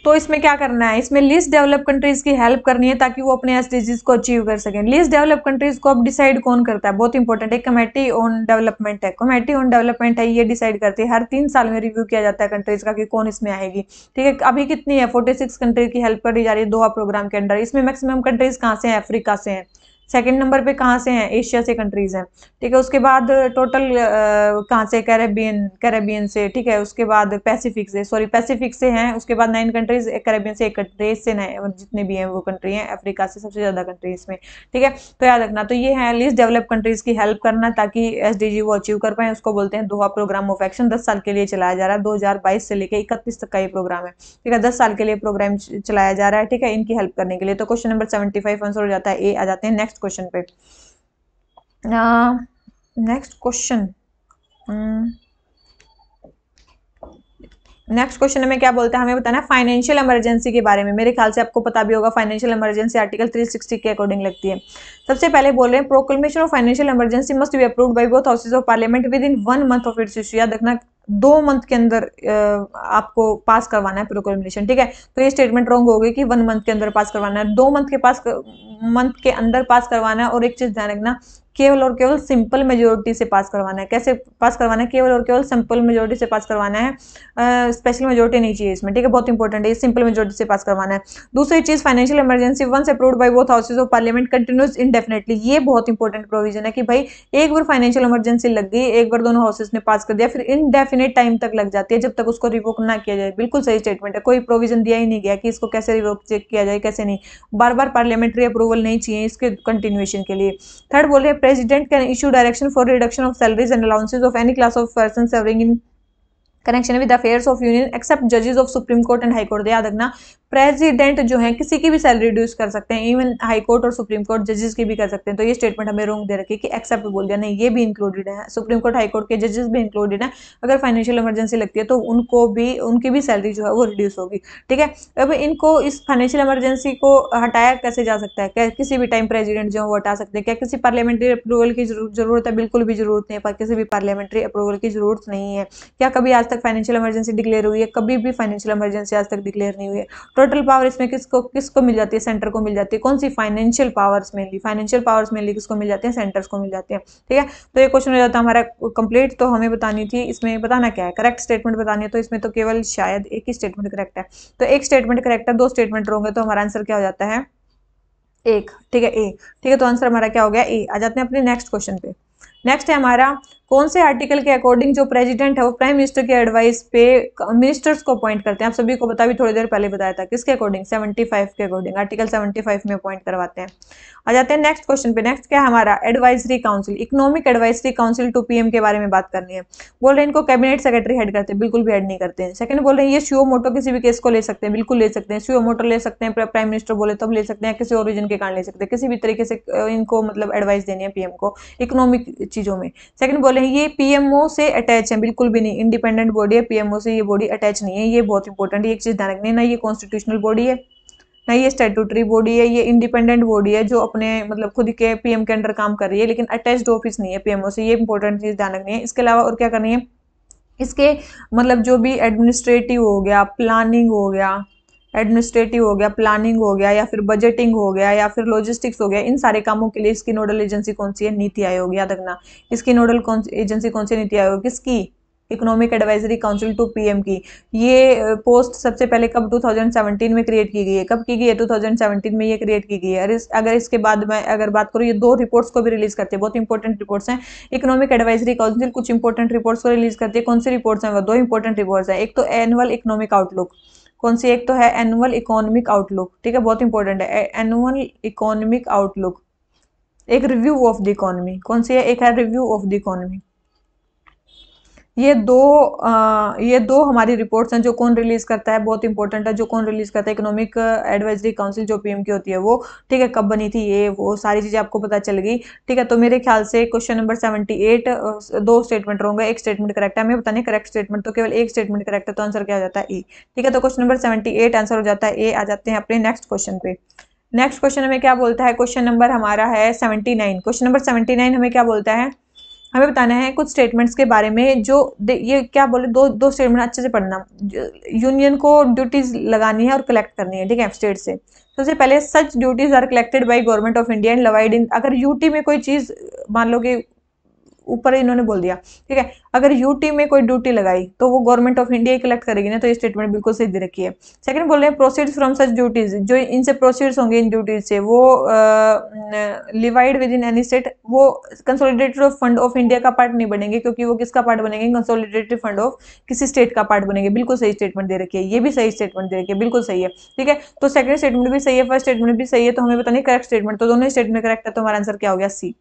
तो इसमें क्या करना है इसमें लिस्ट डेवलप कंट्रीज की हेल्प करनी है ताकि वो अपने एस को अचीव कर सकें लिस्ट डेवलप कंट्रीज को अब डिसाइड कौन करता है बहुत इंपॉर्टेंट एक कमेटी ऑन डेवलपमेंट है कमेटी ऑन डेवलपमेंट है ये डिसाइड करती है हर तीन साल में रिव्यू किया जाता है कंट्रीज का कि कौन इसमें आएगी ठीक है अभी कितनी है फोर्टी सिक्स कंट्री की हेल्प करी जा रही है दोहा प्रोग्राम के अंडर इसमें मैक्सिमम कंट्रीज कहाँ से हैं अफ्रीका से हैं सेकंड नंबर पे कहाँ से हैं एशिया से कंट्रीज हैं ठीक है उसके बाद टोटल कहाँ से कैरेबियन कैरेबियन से ठीक है उसके बाद पैसिफिक से सॉरी पैसिफिक से हैं उसके बाद नाइन कंट्रीज कैरेबियन से एक कंट्री से जितने भी हैं वो कंट्री हैं अफ्रीका से सबसे ज़्यादा कंट्रीज में ठीक है तो याद रखना तो ये है लीस्ट डेवलप कंट्रीज की हेल्प करना ताकि एस वो अचीव कर पाए उसको बोलते हैं दोहा प्रोग्राम ऑफ एक्शन दस साल के लिए चलाया जा रहा है दो से लेकर इकतीस तक का ये प्रोग्राम है ठीक है दस साल के लिए प्रोग्राम चलाया जा रहा है ठीक है इनकी हेल्प करने के लिए तो क्वेश्चन नंबर सेवेंटी आंसर हो जाता है ए आ जाते हैं नेक्स्ट नेक्स्ट क्वेश्चन पे नेक्स्ट क्वेश्चन नेक्स्ट क्वेश्चन हमें क्या बोलते हैं हमें बताना है फाइनेंशियल इमरजेंसी के बारे में मेरे ख्याल से आपको पता भी होगा फाइनेंशियल इमरजेंसी आर्टिकल 360 के अकॉर्डिंग लगती है सबसे पहले बोल रहे हैं proclamation of financial emergency must be approved by both houses of parliament within one month of its issue याद रखना दो मंथ के अंदर आपको पास करवाना है प्रोक्लेमेशन ठीक है तो ये स्टेटमेंट रॉन्ग होगी कि वन मंथ के अंदर पास करवाना है दो मंथ के पास मंथ के अंदर पास करवाना है और एक चीज ध्यान रखना केवल और केवल सिंपल मेजोरिटी से पास करवाना है कैसे पास करवाना है केवल और केवल सिंपल मेजोरिटी से पास करवाना है स्पेशल मेजोरिटी नहीं चाहिए इसमें ठीक है बहुत इंपॉर्टेंट है सिंपल मेजोरिटी से पास करवाना है दूसरी चीज financial emergency once approved by both houses of parliament continues indefinitely ये बहुत इंपॉर्टेंट प्रोविजन है कि भाई एक बार फाइनेंशियल इमरजेंसी लग गई एक बार दोनों हाउसेज ने पास कर दिया फिर इनडेफिनेट टाइम तक लग जाती है जब तक उसको रिवोक ना किया जाए बिल्कुल सही स्टेटमेंट है कोई प्रोविजन दिया ही नहीं गया कि इसको कैसे रिवोक किया जाए कैसे नहीं बार बार पार्लियामेंट्री अप्रूवल नहीं चाहिए इसके कंटिन्यूएशन के लिए थर्ड बोल रहे हैं president can issue direction for reduction of salaries and allowances of any class of persons serving in connection with affairs of union except judges of supreme court and high court याद रखना president जो है किसी की भी salary reduce कर सकते हैं इवन हाई कोर्ट और सुप्रीम कोर्ट जजेस की भी कर सकते हैं तो ये स्टेटमेंट हमें रोंग दे रखी कि एक्सेप्ट बोल दिया नहीं ये भी इंक्लूडेड है सुप्रीम कोर्ट हाई कोर्ट के जजेस भी इंक्लूडेड है अगर फाइनेंशियल इमरजेंसी लगती है तो उनको भी उनकी भी सैलरी जो है वो रिड्यूस होगी ठीक है अब इनको इस फाइनेंशियल इमरजेंसी को हटाया कैसे जा सकता है क्या किसी भी टाइम प्रेजिडेंट जो है वो हटा सकते हैं क्या किसी पार्लियामेंट्री अप्रूवल की जरूरत है बिल्कुल भी जरूरत नहीं है किसी भी पार्लियामेंट्री अप्रूवल की जरूरत नहीं है क्या कभी आज तक फाइनेंशियल इमरजेंसी डिक्लेयर हुई है कभी भी फाइनेंशियल इमरजेंसी आज तक डिक्लेयर नहीं हुई है टोटल पावर इसमें किसको किसको मिल जाती है सेंटर को मिल जाती है कौन सी financial powers mainly financial powers mainly किसको मिल जाते हैं सेंटर्स को मिल जाते हैं ठीक है तो ये क्वेश्चन हो जाता है हमारा कंप्लीट तो हमें बतानी थी इसमें बताना क्या है करेक्ट स्टेटमेंट बतानी है तो इसमें तो केवल शायद एक ही स्टेटमेंट करेक्ट है तो एक स्टेटमेंट करेक्ट है दो स्टेटमेंट रहोगे तो हमारा आंसर क्या हो जाता है एक ठीक है ए ठीक है तो आंसर हमारा क्या हो गया ए आ जाते हैं अपने नेक्स्ट क्वेश्चन पे नेक्स्ट है हमारा कौन से आर्टिकल के अकॉर्डिंग जो प्रेसिडेंट है वो प्राइम मिनिस्टर के एडवाइस पे मिनिस्टर्स uh, को अपॉइंट करते हैं आप सभी को बता भी थोड़ी देर पहले बताया था किसके अकॉर्डिंग 75 के अकॉर्डिंग आर्टिकल 75 में अपॉइंट करवाते हैं आ जाते हैं नेक्स्ट क्वेश्चन पे नेक्स्ट क्या है हमारा advisory council economic advisory council to PM के बारे में बात करनी है बोल रहे हैं इनको कैबिनेट सेक्रेटरी हेड करते हैं बिल्कुल भी हेड नहीं करते हैं सेकंड बोल रहे हैं ये शिव मोटो किसी भी केस को ले सकते हैं बिल्कुल ले सकते हैं शिव मोटो ले सकते हैं प्राइम मिनिस्टर बोले तब तो ले सकते हैं किसी और रीजन के कारण ले सकते हैं किसी भी तरीके से uh, इनको मतलब एडवाइस देनी है पीएम को इकोनॉमिक चीजों में सेकंड बोल सिंपल है ये पीएमओ से अटैच है बिल्कुल भी नहीं इंडिपेंडेंट बॉडी है पीएमओ से ये बॉडी अटैच नहीं है ये बहुत इंपॉर्टेंट है एक चीज़ ध्यान रखनी है ना ये कॉन्स्टिट्यूशनल बॉडी है ना ये स्टेटूटरी बॉडी है ये इंडिपेंडेंट बॉडी है जो अपने मतलब खुद के पीएम के अंडर काम कर रही है लेकिन अटैच्ड ऑफिस नहीं है पीएमओ से ये इंपॉर्टेंट चीज़ ध्यान रखनी है इसके अलावा और क्या करनी है इसके मतलब जो भी एडमिनिस्ट्रेटिव हो गया प्लानिंग हो गया एडमिनिस्ट्रेटिव हो गया प्लानिंग हो गया या फिर बजटिंग हो गया या फिर लॉजिस्टिक्स हो गया इन सारे कामों के लिए इसकी नोडल एजेंसी कौन सी है नीति आयोग याद रखना इसकी नोडल कौन एजेंसी कौन सी नीति आयोग किसकी economic advisory council to PM की ये पोस्ट सबसे पहले कब 2017 में क्रिएट की गई है कब की गई है 2017 में ये क्रिएट की गई है इस, अगर इसके बाद मैं अगर बात करूँ ये दो रिपोर्ट्स को भी रिलीज करते हैं बहुत इंपॉर्टेंट रिपोर्ट्स हैं इकोनॉमिक एडवाइजरी काउंसिल कुछ इंपॉर्टेंट रिपोर्ट्स को रिलीज करती है कौन सी रिपोर्ट्स हैं वो दो इंपॉर्टेंट रिपोर्ट्स हैं एक तो एनुअल इकोनॉमिक आउटलुक कौन सी एक तो है एनुअल इकोनॉमिक आउटलुक ठीक है बहुत इंपॉर्टेंट है एनुअल इकोनॉमिक आउटलुक एक रिव्यू ऑफ द इकोनॉमी कौन सी है एक है रिव्यू ऑफ द इकोनॉमी ये दो आ, ये दो हमारी रिपोर्ट्स हैं जो कौन रिलीज करता है बहुत इंपॉर्टेंट है जो कौन रिलीज करता है इकोनॉमिक एडवाइजरी काउंसिल जो पीएम की होती है वो ठीक है कब बनी थी ये वो सारी चीज़ें आपको पता चल गई ठीक है तो मेरे ख्याल से क्वेश्चन नंबर सेवेंटी एट दो स्टेटमेंट रहोगे एक स्टेटमेंट करेक्ट है हमें पता नहीं करेक्ट स्टेटमेंट तो केवल एक स्टेटमेंट करेक्ट है तो आंसर क्या e, तो हो जाता है ई ठीक है तो क्वेश्चन नंबर सेवेंटी आंसर हो जाता है ए आ जाते हैं अपने नेक्स्ट क्वेश्चन पे नेक्स्ट क्वेश्चन हमें क्या बोलता है क्वेश्चन नंबर हमारा है सेवेंटी क्वेश्चन नंबर सेवेंटी हमें क्या बोलता है हमें बताना है कुछ स्टेटमेंट्स के बारे में जो ये क्या बोले दो दो स्टेटमेंट अच्छे से पढ़ना यूनियन को ड्यूटीज लगानी है और कलेक्ट करनी है ठीक है स्टेट से सबसे पहले such duties are collected by government of India and levied in अगर यूटी में कोई चीज़ मान लो कि ऊपर इन्होंने बोल दिया ठीक है अगर यूटी में कोई ड्यूटी लगाई तो वो गवर्नमेंट ऑफ इंडिया ही कलेक्ट करेगी ना तो ये स्टेटमेंट बिल्कुल सही दे रखी है सेकंड बोल रहे हैं प्रोसीड फ्रॉम सच ड्यूटीज जो इनसे प्रोसीड होंगे इन ड्यूटीज से वो levied within any state वो कंसोलिडेटेड फंड ऑफ इंडिया का पार्ट नहीं बनेंगे क्योंकि वो किसका पार्ट बनेंगे कंसोलिडेटेड फंड ऑफ किसी स्टेट का पार्ट बनेंगे बिल्कुल सही स्टेटमेंट दे रखी है ये भी सही स्टेटमेंट दे रखी है बिल्कुल सही है ठीक है तो सेकंड स्टेटमेंट भी सही है फर्स्ट स्टेटमेंट भी सही है तो हमें बतानी करेक्ट स्टेटमेंट तो दोनों स्टेटमेंट करेक्ट है तो हमारा आंसर क्या हो गया सी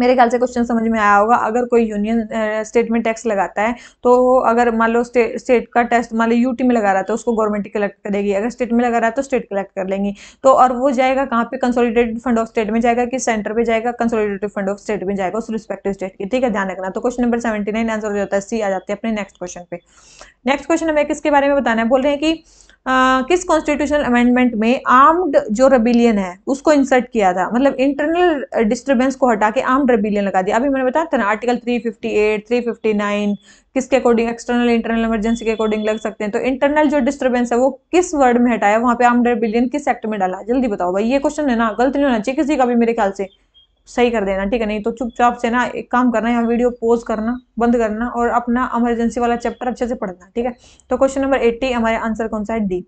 मेरे ख्याल से क्वेश्चन समझ में आया होगा अगर कोई यूनियन स्टेट में टैक्स लगाता है तो अगर मान लो स्टेट स्टेट का टैक्स मान लो यूटी में लगा रहा था उसको गवर्नमेंट कलेक्ट करेगी अगर स्टेट में लगा रहा है तो स्टेट कलेक्ट तो कर लेंगी तो और वो जाएगा कहाँ पे कंसोलिडेटेड फंड ऑफ स्टेट में जाएगा कि सेंटर पे जाएगा कंसोलिडेटेड फंड ऑफ स्टेट में जाएगा उस रिस्पेक्टिव स्टेट की ठीक है ध्यान रखना तो क्वेश्चन नंबर सेवेंटी आंसर हो जाता है सी आ जाते हैं अपने नेक्स्ट क्वेश्चन पे नेक्स्ट क्वेश्चन हमें किसके बारे में बताना है बोल रहे हैं कि आ, किस कॉन्स्टिट्यूशनल अमेंडमेंट में आर्म्ड जो रेबिलियन है उसको इंसर्ट किया था मतलब इंटरनल डिस्टर्बेंस को हटा के आर्म्ड रेबिलियन लगा दिया अभी मैंने बताया था ना आर्टिकल 358, 359 किसके अकॉर्डिंग एक्सटर्नल इंटरनल इमरजेंसी के अकॉर्डिंग लग सकते हैं तो इंटरनल जो डिस्टर्बेंस है वो किस वर्ड में हटाया वहाँ पे आर्म रेबिलियन किस एक्ट में डाला जल्दी बताओ भाई ये क्वेश्चन है ना गलत नहीं होना चाहिए किसी का भी मेरे ख्याल से सही कर देना ठीक है नहीं तो चुपचाप से ना एक काम करना यहाँ वीडियो पोज करना बंद करना और अपना इमरजेंसी वाला चैप्टर अच्छे से पढ़ना ठीक है तो क्वेश्चन नंबर एट्टी हमारे आंसर कौन सा है डी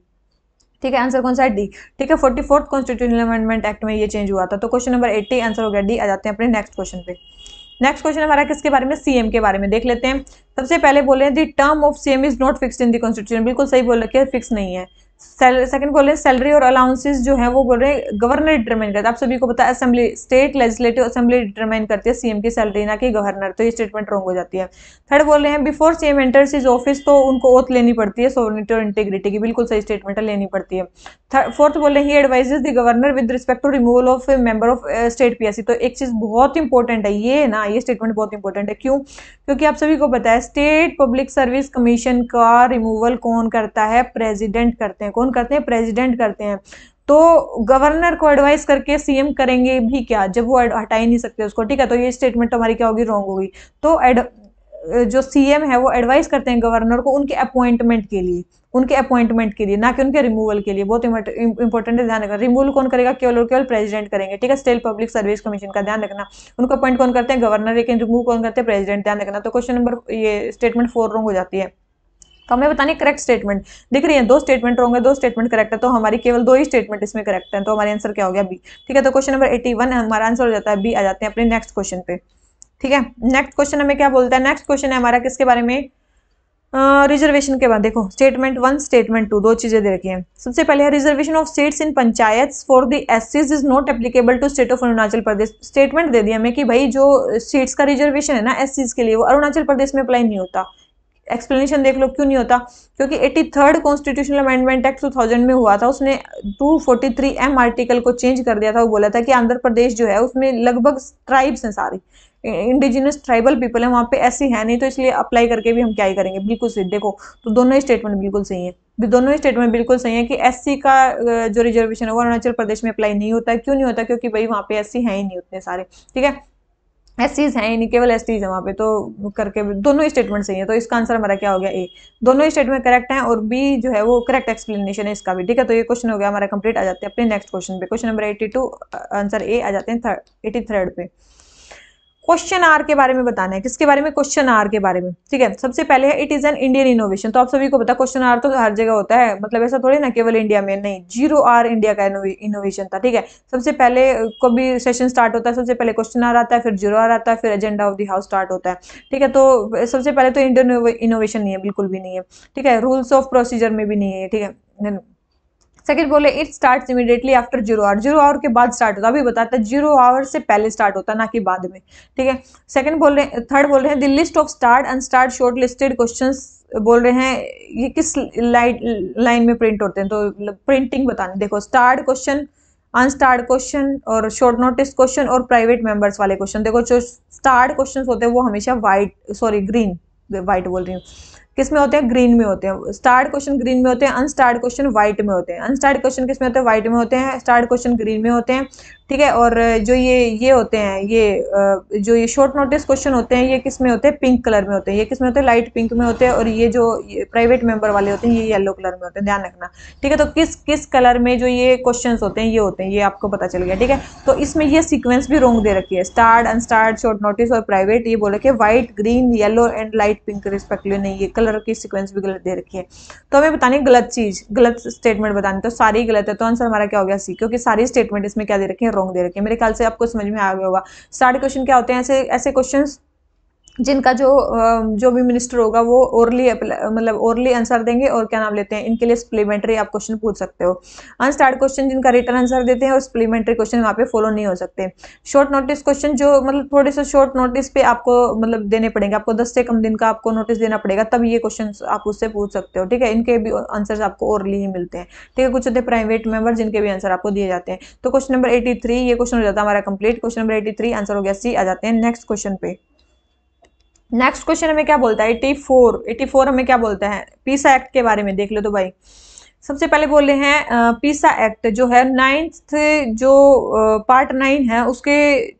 ठीक है आंसर कौन सा है डी ठीक है forty fourth constitutional amendment act में ये चेंज हुआ था तो क्वेश्चन नंबर एट्टी आंसर हो गया डी आ जाते हैं अपने नेक्स्ट क्वेश्चन पे नेक्स्ट क्वेश्चन हमारा किसके बारे में सीएम के बारे में देख लेते हैं सबसे पहले बोले the term of CM is not fixed in the constitution बिल्कुल सही बोल रखे फिक्स नहीं है सेकंड बोल रहे हैं सैलरी और अलाउंसेस जो है वो बोल रहे हैं गवर्नर डिटरमाइन करता है आप सभी को पता है assembly state legislative assembly determine करती है सीएम की सैलरी ना कि गवर्नर तो ये स्टेटमेंट रॉन्ग हो जाती है थर्ड बोल रहे हैं before CM enters his office तो उनको ओथ लेनी पड़ती है सोनिटी और इंटीग्रिटी की बिल्कुल सही स्टेटमेंट लेनी पड़ती है फोर्थ बोल रहे हैं he advises the governor with respect to removal of member of state PSC तो एक चीज़ बहुत इंपॉर्टेंट है ये ना ये स्टेटमेंट बहुत इंपॉर्टेंट है क्यों क्योंकि आप सभी को पता है स्टेट पब्लिक सर्विस कमीशन का रिमूवल कौन करता है प्रेजिडेंट करते हैं हैं कौन करते हैं प्रेसिडेंट करते हैं तो गवर्नर को एडवाइस करके सीएम करेंगे भी क्या जब वो हटा ही नहीं सकते उसको ठीक है तो ये स्टेटमेंट तो हमारी क्या होगी रॉन्ग होगी तो एड जो सीएम है वो एडवाइस करते हैं गवर्नर को उनके अपॉइंटमेंट के लिए उनके अपॉइंटमेंट के लिए ना कि उनके रिमूवल के लिए बहुत इंपॉर्टेंट है ध्यान रखना रिमूवल कौन करेगा केवल और केवल प्रेसिडेंट करेंगे ठीक है स्टेट पब्लिक सर्विस कमीशन का ध्यान रखना उनको अपॉइंट कौन करते हैं गवर्नर लेकिन रिमूव कौन करते हैं प्रेसिडेंट ध्यान रखना तो क्वेश्चन नंबर ये स्टेटमेंट फोर रॉन्ग हो जाती है तो हमें बताने करेक्ट स्टेटमेंट दिख रही है दो स्टेटमेंट होंगे दो स्टेटमेंट करेक्ट है तो हमारी केवल दो ही स्टेटमेंट इसमें करेक्ट है तो हमारे आंसर क्या हो गया बी ठीक है तो क्वेश्चन नंबर एटी वन हमारा आंसर हो जाता है बी आ जाते हैं अपने नेक्स्ट क्वेश्चन पे ठीक है नेक्स्ट क्वेश्चन हमें क्या बोलता है नेक्स्ट क्वेश्चन है हमारा किसके बारे में रिजर्वेशन uh, के बाद देखो स्टेटमेंट वन स्टेटमेंट टू दो चीजें दे रखी हैं सबसे पहले है reservation of states in panchayat for the एससीज is not applicable to state of Arunachal Pradesh statement दे दिया हमें कि भाई जो सीट्स का रिजर्वेशन है ना एससीज के लिए वो अरुणाचल प्रदेश में अप्लाई नहीं होता एक्सप्लेनेशन देख लो क्यों नहीं होता क्योंकि eighty third constitutional amendment act two में हुआ था उसने 243 एम आर्टिकल को चेंज कर दिया था वो बोला था कि आंध्र प्रदेश जो है उसमें लगभग ट्राइब्स हैं सारी इंडिजिनस ट्राइबल पीपल है वहाँ पे ऐसी है नहीं तो इसलिए अप्लाई करके भी हम क्या ही करेंगे बिल्कुल सही देखो तो दोनों ही स्टेटमेंट बिल्कुल सही है दोनों ही स्टेटमेंट बिल्कुल सही है कि एस का जो रिजर्वेशन है वो अरुणाचल प्रदेश में अप्लाई नहीं होता क्यों नहीं होता क्योंकि भाई वहाँ पे एस है ही नहीं उतने सारे ठीक है एस टीज हैं नहीं केवल एस टीज है वहाँ पे तो करके दोनों ही स्टेटमेंट सही है तो इसका आंसर हमारा क्या हो गया ए दोनों ही स्टेटमेंट करेक्ट हैं और बी जो है वो करेक्ट एक्सप्लेनेशन है इसका भी ठीक है तो ये क्वेश्चन हो गया हमारा कंप्लीट आ जाते हैं अपने नेक्स्ट क्वेश्चन पे question number eighty two answer A आ जाते हैं एटी थर्ड पे क्वेश्चन आर के बारे में बताना है किसके बारे में क्वेश्चन आर के बारे में ठीक है सबसे पहले है it is an Indian innovation तो आप सभी को पता क्वेश्चन आर तो हर जगह होता है मतलब ऐसा थोड़ी ना केवल इंडिया में नहीं जीरो आर इंडिया का इनोवेशन था ठीक है सबसे पहले को भी सेशन स्टार्ट होता है सबसे पहले क्वेश्चन आर आता है फिर जीरो आर आता है फिर agenda of the house start होता है ठीक है तो सबसे पहले तो इंडियन इनोवेशन नहीं है बिल्कुल भी नहीं है ठीक है रूल्स ऑफ प्रोसीजर में भी नहीं है ठीक है सेकंड बोले it start immediately after zero hour zero hour के बाद स्टार्ट होता है अभी है जीरो आवर से पहले स्टार्ट होता है ना कि बाद में ठीक है सेकंड बोल रहे हैं थर्ड बोल रहे हैं the list of starred and starred short listed question बोल रहे हैं ये किस लाइट लाइन में प्रिंट होते हैं तो प्रिंटिंग मतलब बताने देखो स्टार्ट क्वेश्चन अनस्टार्ड क्वेश्चन और शॉर्ट नोटिस क्वेश्चन और प्राइवेट मेंबर्स वाले क्वेश्चन देखो जो स्टार्ड क्वेश्चन होते हैं वो हमेशा वाइट सॉरी ग्रीन वाइट बोल रही हूँ किस में होते हैं ग्रीन में होते हैं स्टार्ट क्वेश्चन ग्रीन में होते हैं अनस्टार्ट क्वेश्चन व्हाइट में होते हैं अनस्टार्ट क्वेश्चन किस में होते हैं व्हाइट में होते हैं स्टार्ट क्वेश्चन ग्रीन में होते हैं ठीक है और जो ये ये होते हैं ये जो ये शॉर्ट नोटिस क्वेश्चन होते हैं ये किस में होते हैं पिंक कलर में होते हैं ये किस में होते हैं लाइट पिंक में होते हैं और ये जो प्राइवेट मेंबर वाले होते हैं ये येलो कलर में होते हैं ध्यान रखना ठीक है तो किस किस कलर में जो ये क्वेश्चन होते हैं ये होते हैं ये आपको पता चल गया ठीक है तो इसमें यह सिक्वेंस भी रोंग दे रखी है स्टार्ड अनस्टार्ड शॉर्ट नोटिस और प्राइवेट ये बोले कि white green yellow and light pink respectively नहीं ये कलर की सिक्वेंस भी गलत दे रखी है तो हमें बतानी गलत चीज़ गलत स्टेटमेंट बतानी तो सारी गलत है तो आंसर हमारा क्या हो गया सी क्योंकि सारी स्टेटमेंट इसमें क्या दे रखी है रॉन्ग दे रखे मेरे ख्याल से आपको समझ में आ गया होगा सारे क्वेश्चन क्या होते हैं ऐसे ऐसे क्वेश्चन जिनका जो जो भी मिनिस्टर होगा वो ओरली मतलब ओरली आंसर देंगे और क्या नाम लेते हैं इनके लिए सप्लीमेंट्री आप क्वेश्चन पूछ सकते हो अनस्टार्ट क्वेश्चन जिनका रिटर्न आंसर देते हैं और सप्लीमेंट्री क्वेश्चन वहाँ पे फॉलो नहीं हो सकते शॉर्ट नोटिस क्वेश्चन जो मतलब थोड़े से शॉर्ट नोटिस पे आपको मतलब देने पड़ेंगे आपको दस से कम दिन का आपको नोटिस देना पड़ेगा तब ये क्वेश्चन आप उससे पूछ सकते हो ठीक है इनके भी आंसर आपको ओरली ही मिलते हैं ठीक है कुछ होते प्राइवेट मेंबर जिनके भी आंसर आपको दिए जाते हैं तो क्वेश्चन नंबर एटी ये क्वेश्चन हो जाता है हमारा complete question number eighty answer हो गया सी आ जाते हैं नेक्स्ट क्वेश्चन पे नेक्स्ट क्वेश्चन हमें क्या बोलता है एटी फोर एटी फोर हमें क्या बोलता है पीसा एक्ट के बारे में देख लो तो भाई सबसे पहले बोल रहे हैं पीसा एक्ट जो है नाइन्थ जो पार्ट नाइन है उसके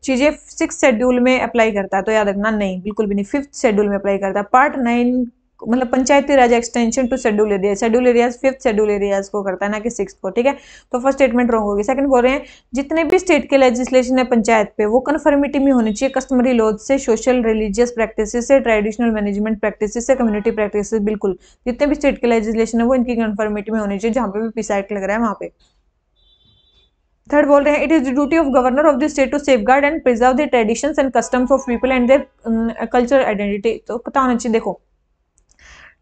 चीज़ें सिक्स शेड्यूल में अप्लाई करता है तो याद रखना नहीं बिल्कुल भी नहीं फिफ्थ शेड्यूल में अप्लाई करता है पार्ट नाइन मतलब Panchayati Raj extension to schedule area schedule areas fifth schedule areas को करता है ना कि सिक्स को ठीक है तो फर्स्ट स्टेटमेंट रॉन्ग होगी सेकंड बोल रहे हैं जितने भी स्टेट के लेजिस्लेशन है पंचायत पे वो कन्फर्मिटी में होनी चाहिए कस्टमरी लॉज से सोशल रिलीजियस प्रैक्टिस से ट्रेडिशनल मैनेजमेंट प्रैक्टिस से कम्युनिटी प्रैक्टिस बिल्कुल जितने भी स्टेट के लेजिस्लेशन है वो इनकी कन्फर्मिटी में होनी चाहिए जहाँ पे भी पीसाइट लग रहा है वहाँ पे थर्ड बोल रहे हैं it is the duty of governor of the state to safeguard and preserve the tradition and customs of people and their culture identity तो पता होना चाहिए देखो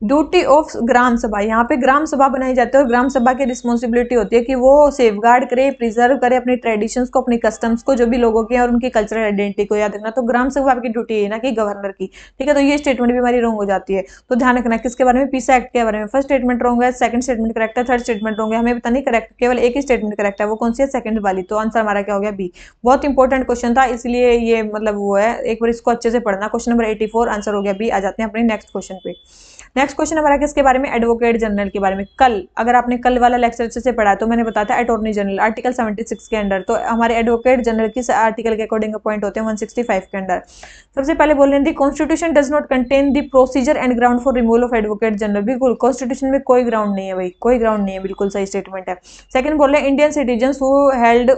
ड्यूटी ऑफ ग्राम सभा यहाँ पे ग्राम सभा बनाई जाती है और ग्राम सभा की रिस्पॉन्सिबिलिटी होती है कि वो सेफ गार्ड करे प्रिजर्व करे अपने ट्रेडिशंस को अपने कस्टम्स को जो भी लोगों के और उनकी कल्चरल आइडेंटिटी को याद रखना तो ग्राम सभा की ड्यूटी है ना कि गवर्नर की ठीक है तो ये स्टेटमेंट भी हमारी रॉन्ग हो जाती है तो ध्यान रखना किसके बारे में पीसा एक्ट के बारे में फर्स्ट स्टेटमेंट रॉन्ग है सेकंड स्टेटमेंट करेक्ट है थर्ड स्टेटमेंट रॉन्ग है हमें पता नहीं करेक्ट केवल एक ही स्टेटमेंट करेक्ट है वो कौन सी है सेकंड वाली तो आंसर हमारा क्या हो गया बी बहुत इंपॉर्टेंट क्वेश्चन था इसलिए ये मतलब वो है एक बार इसको अच्छे से पढ़ना क्वेश्चन नंबर एटी आंसर हो गया बी आ जाते हैं अपने नेक्स्ट क्वेश्चन पे नेक्स्ट क्वेश्चन हमारा किसके बारे में एडवोकेट जनरल के बारे में कल अगर आपने कल वाला लेक्चर अच्छे से पढ़ा तो मैंने बताया था अटोर्नी जनरल आर्टिकल 76 के अंडर तो हमारे एडवोकेट जनरल किस आर्टिकल के अकॉर्डिंग अपॉइंट होते हैं वन के अंडर सबसे पहले बोल रहे हैं the constitution does not contain the procedure and ground for removal of advocate general बिल्कुल कॉन्स्टिट्यूशन में कोई ग्राउंड नहीं है भाई कोई ग्राउंड नहीं है बिल्कुल सही स्टेटमेंट है सेकंड बोल रहे हैं Indian citizen who held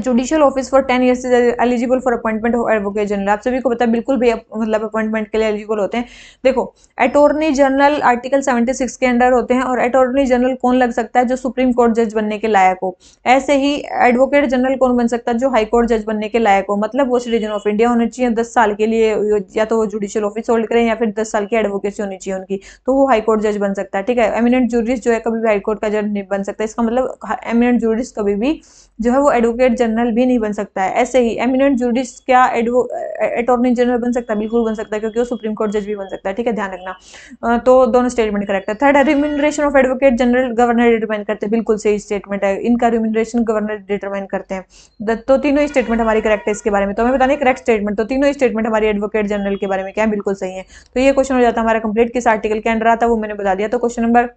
judicial office for ten years is eligible for appointment of advocate general आप सभी को पता है बिल्कुल भी मतलब अपॉइंटमेंट के लिए एलिजिबल होते हैं देखो अटोर्नी जनरल आर्टिकल 76 के अंडर होते हैं और अटोर्नी जनरल कौन लग सकता है जो सुप्रीम कोर्ट जज बनने के लायक हो ऐसे ही एडवोकेट जनरल कौन बन सकता है जो हाई कोर्ट जज बनने के लायक हो मतलब वो सिटीजन ऑफ इंडिया होने चाहिए दस साल के लिए या तो वो जुडिशियल ऑफिस होल्ड करें या फिर दस साल की एडवोकेसी होनी चाहिए उनकी तो वो हाई कोर्ट जज बन सकता है ठीक है एमिनेंट जूरिस्ट जो है कभी भी हाईकोर्ट का जज नहीं बन सकता इसका मतलब एमिनेंट जूरिस्ट कभी भी जो है वो एडवोकेट जनरल भी नहीं बन सकता है ऐसे ही एमिनेंट जुडिस क्या एडवो अटॉर्नी जनरल बन सकता है बिल्कुल बन सकता है क्योंकि वो सुप्रीम कोर्ट जज भी बन सकता है ठीक है ध्यान रखना uh, तो दोनों स्टेटमेंट करेक्ट है थर्ड है remuneration of advocate general governor determine करते हैं बिल्कुल सही स्टेटमेंट है इनका रिम्यूनरेशन गवर्नर डिटरमाइन करते हैं तो तीनों स्टेटमेंट हमारी करेक्ट है इसके बारे में तो हमें बताने करेक्ट स्टेटमेंट तो तीनों स्टेटमेंट हमारी एडवोकेट जनरल के बारे में क्या बिल्कुल सही है तो ये क्वेश्चन हो जाता है हमारा कंप्लीट किस आर्टिकल के अंडर आता है वो मैंने बता दिया तो क्वेश्चन नंबर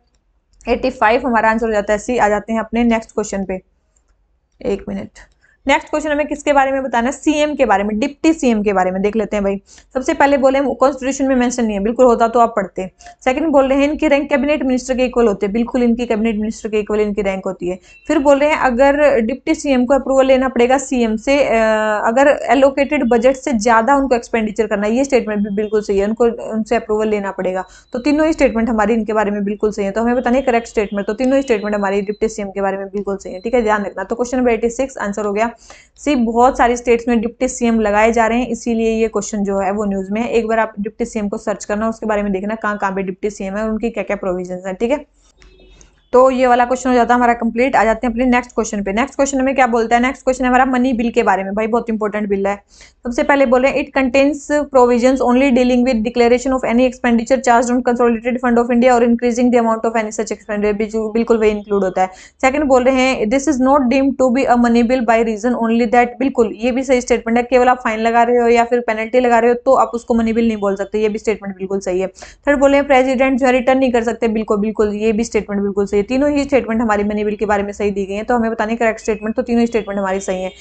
85 हमारा आंसर हो जाता है सी आ जाते हैं अपने नेक्स्ट क्वेश्चन पे एक मिनट नेक्स्ट क्वेश्चन हमें किसके बारे में बताना है सीएम के बारे में डिप्टी सीएम के बारे में देख लेते हैं भाई सबसे पहले बोले कॉन्स्टिट्यूशन में मेंशन नहीं है बिल्कुल होता तो आप पढ़ते सेकंड बोल रहे हैं इनकी रैंक कैबिनेट मिनिस्टर के इक्वल होते हैं बिल्कुल इनकी कैबिनेट मिनिस्टर के इक्वल इनकी रैंक होती है फिर बोल रहे हैं अगर डिप्टी सीएम को अप्रूवल लेना पड़ेगा सीएम से अगर एलोकेटेड बजट से ज़्यादा उनको एक्सपेंडिचर करना ये स्टेटमेंट भी बिल्कुल सही है उनको उनसे अप्रूवल लेना पड़ेगा तो तीनों ही स्टेटमेंट हमारी इनके बारे में बिल्कुल सही है तो हमें बताने करेक्ट स्टेटमेंट तो तीनों ही स्टेटमेंट हमारी डिप्टी सीएम के बारे में बिल्कुल सही है ठीक है ध्यान रखना तो क्वेश्चन नंबर एटी आंसर हो गया सिर्फ बहुत सारे स्टेट्स में डिप्टी सीएम लगाए जा रहे हैं इसीलिए ये क्वेश्चन जो है वो न्यूज़ में है एक बार आप डिप्टी सीएम को सर्च करना उसके बारे में देखना कहाँ कहाँ पे डिप्टी सीएम है उनकी क्या क्या प्रोविजन है ठीक है तो ये वाला क्वेश्चन हो जाता है हमारा कंप्लीट आ जाते हैं अपने नेक्स्ट क्वेश्चन पे नेक्स्ट क्वेश्चन में क्या बोलता है नेक्स्ट क्वेश्चन है हमारा मनी बिल के बारे में भाई बहुत इंपॉर्टेंट बिल है सबसे पहले बोल रहे हैं it contains provision only dealing with declaration of any expenditure charge on consolidated fund of India और increasing the amount of any such expenditure बिल्कुल वही इंक्लूड होता है सेकंड बोल रहे हैं this is not deem to be a money bill by reason only that बिल्कुल ये भी सही स्टेटमेंट है केवल आप फाइन लगा रहे हो या फिर पेनल्टी लगा रहे हो तो आप उसको मनी बिल नहीं बोल सकते ये भी स्टेटमेंट बिल्कुल सही है थर्ड बोले प्रेजिडेंट जो है रिटर्न नहीं कर सकते बिल्कुल बिल्कुल ये भी स्टेटमेंट बिल्कुल सही तीनों ही स्टेटमेंट हमारी मनी बिल के बारे में सही दी गई है तो हमें बताने करेक्ट स्टेटमेंट तो तीनों ही स्टेटमेंट हमारी सही है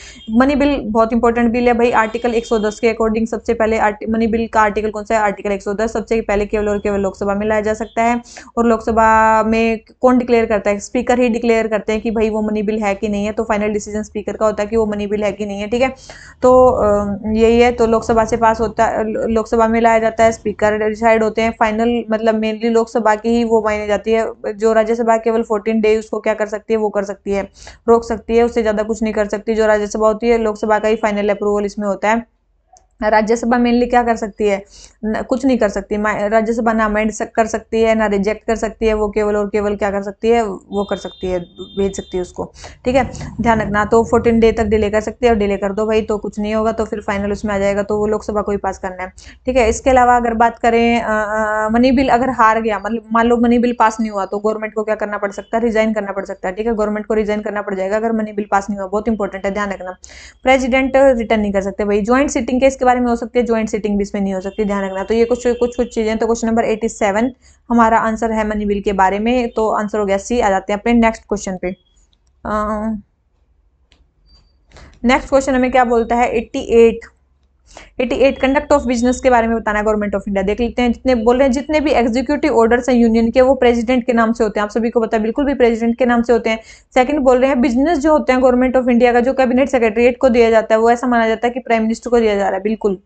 मनी बिल बहुत इंपॉर्टेंट बिल है भाई आर्टिकल 110 के अकॉर्डिंग सबसे पहले मनी बिल का आर्टिकल कौन सा है आर्टिकल एक सबसे पहले केवल और केवल लोकसभा में लाया जा सकता है और लोकसभा में कौन डिक्लेयर करता है स्पीकर ही डिक्लेयर करते हैं कि भाई वो मनी बिल है कि नहीं है तो फाइनल डिसीजन स्पीकर का होता है कि वो मनी बिल है कि नहीं है ठीक है तो यही है तो लोकसभा से पास होता है लोकसभा में लाया जाता है स्पीकर डिसाइड होते हैं फाइनल मतलब मेनली लोकसभा की ही वो मानी जाती है जो राज्यसभा के केवल फोर्टीन डे उसको क्या कर सकती है वो कर सकती है रोक सकती है उससे ज़्यादा कुछ नहीं कर सकती जो राज्यसभा होती है लोकसभा का ही फाइनल अप्रूवल इसमें होता है राज्यसभा मेनली क्या कर सकती है कुछ नहीं कर सकती राज्यसभा ना अमेंड कर सकती है ना रिजेक्ट कर सकती है वो केवल और केवल क्या कर सकती है वो कर सकती है भेज सकती है उसको ठीक है ध्यान रखना तो फोर्टीन डे तक डिले कर सकती है और डिले कर दो भाई तो कुछ नहीं होगा तो फिर फाइनल उसमें आ जाएगा तो वो लोकसभा को ही पास करना है ठीक है इसके अलावा अगर बात करें मनी बिल अगर हार गया मतलब मान लो मनी बिल पास नहीं हुआ तो गवर्नमेंट को क्या करना पड़ सकता है रिजाइन करना पड़ सकता है ठीक है गवर्नमेंट को रिजाइन करना पड़ जाएगा अगर मनी बिल पास नहीं हुआ बहुत इंपॉर्टेंट है ध्यान रखना प्रेजिडेंट रिटर्न नहीं कर सकते भाई ज्वाइंट सिटिंग के के बाद बारे में हो सकती है ज्वाइंट सिटिंग भी इसमें नहीं हो सकती ध्यान रखना तो ये कुछ कुछ कुछ चीज़ें तो क्वेश्चन नंबर एटी सेवन हमारा आंसर है मनी बिल के बारे में तो आंसर हो गया सी आ जाते हैं अपने नेक्स्ट क्वेश्चन पे नेक्स्ट क्वेश्चन हमें क्या बोलता है eighty eight eighty eight conduct of business के बारे में बताना है गवर्नमेंट ऑफ इंडिया देख लेते हैं जितने बोल रहे हैं जितने भी एग्जीक्यूटिव ऑर्डर्स हैं यूनियन के वो प्रेसिडेंट के नाम से होते हैं आप सभी को पता है बिल्कुल भी प्रेसिडेंट के नाम से होते हैं सेकंड बोल रहे हैं बिजनेस जो होते हैं गवर्नमेंट ऑफ इंडिया का जो कैबिनेट सेक्रेटरीट को दिया जाता है वो ऐसा माना जाता है कि प्राइम मिनिस्टर को दिया जा रहा है बिल्कुल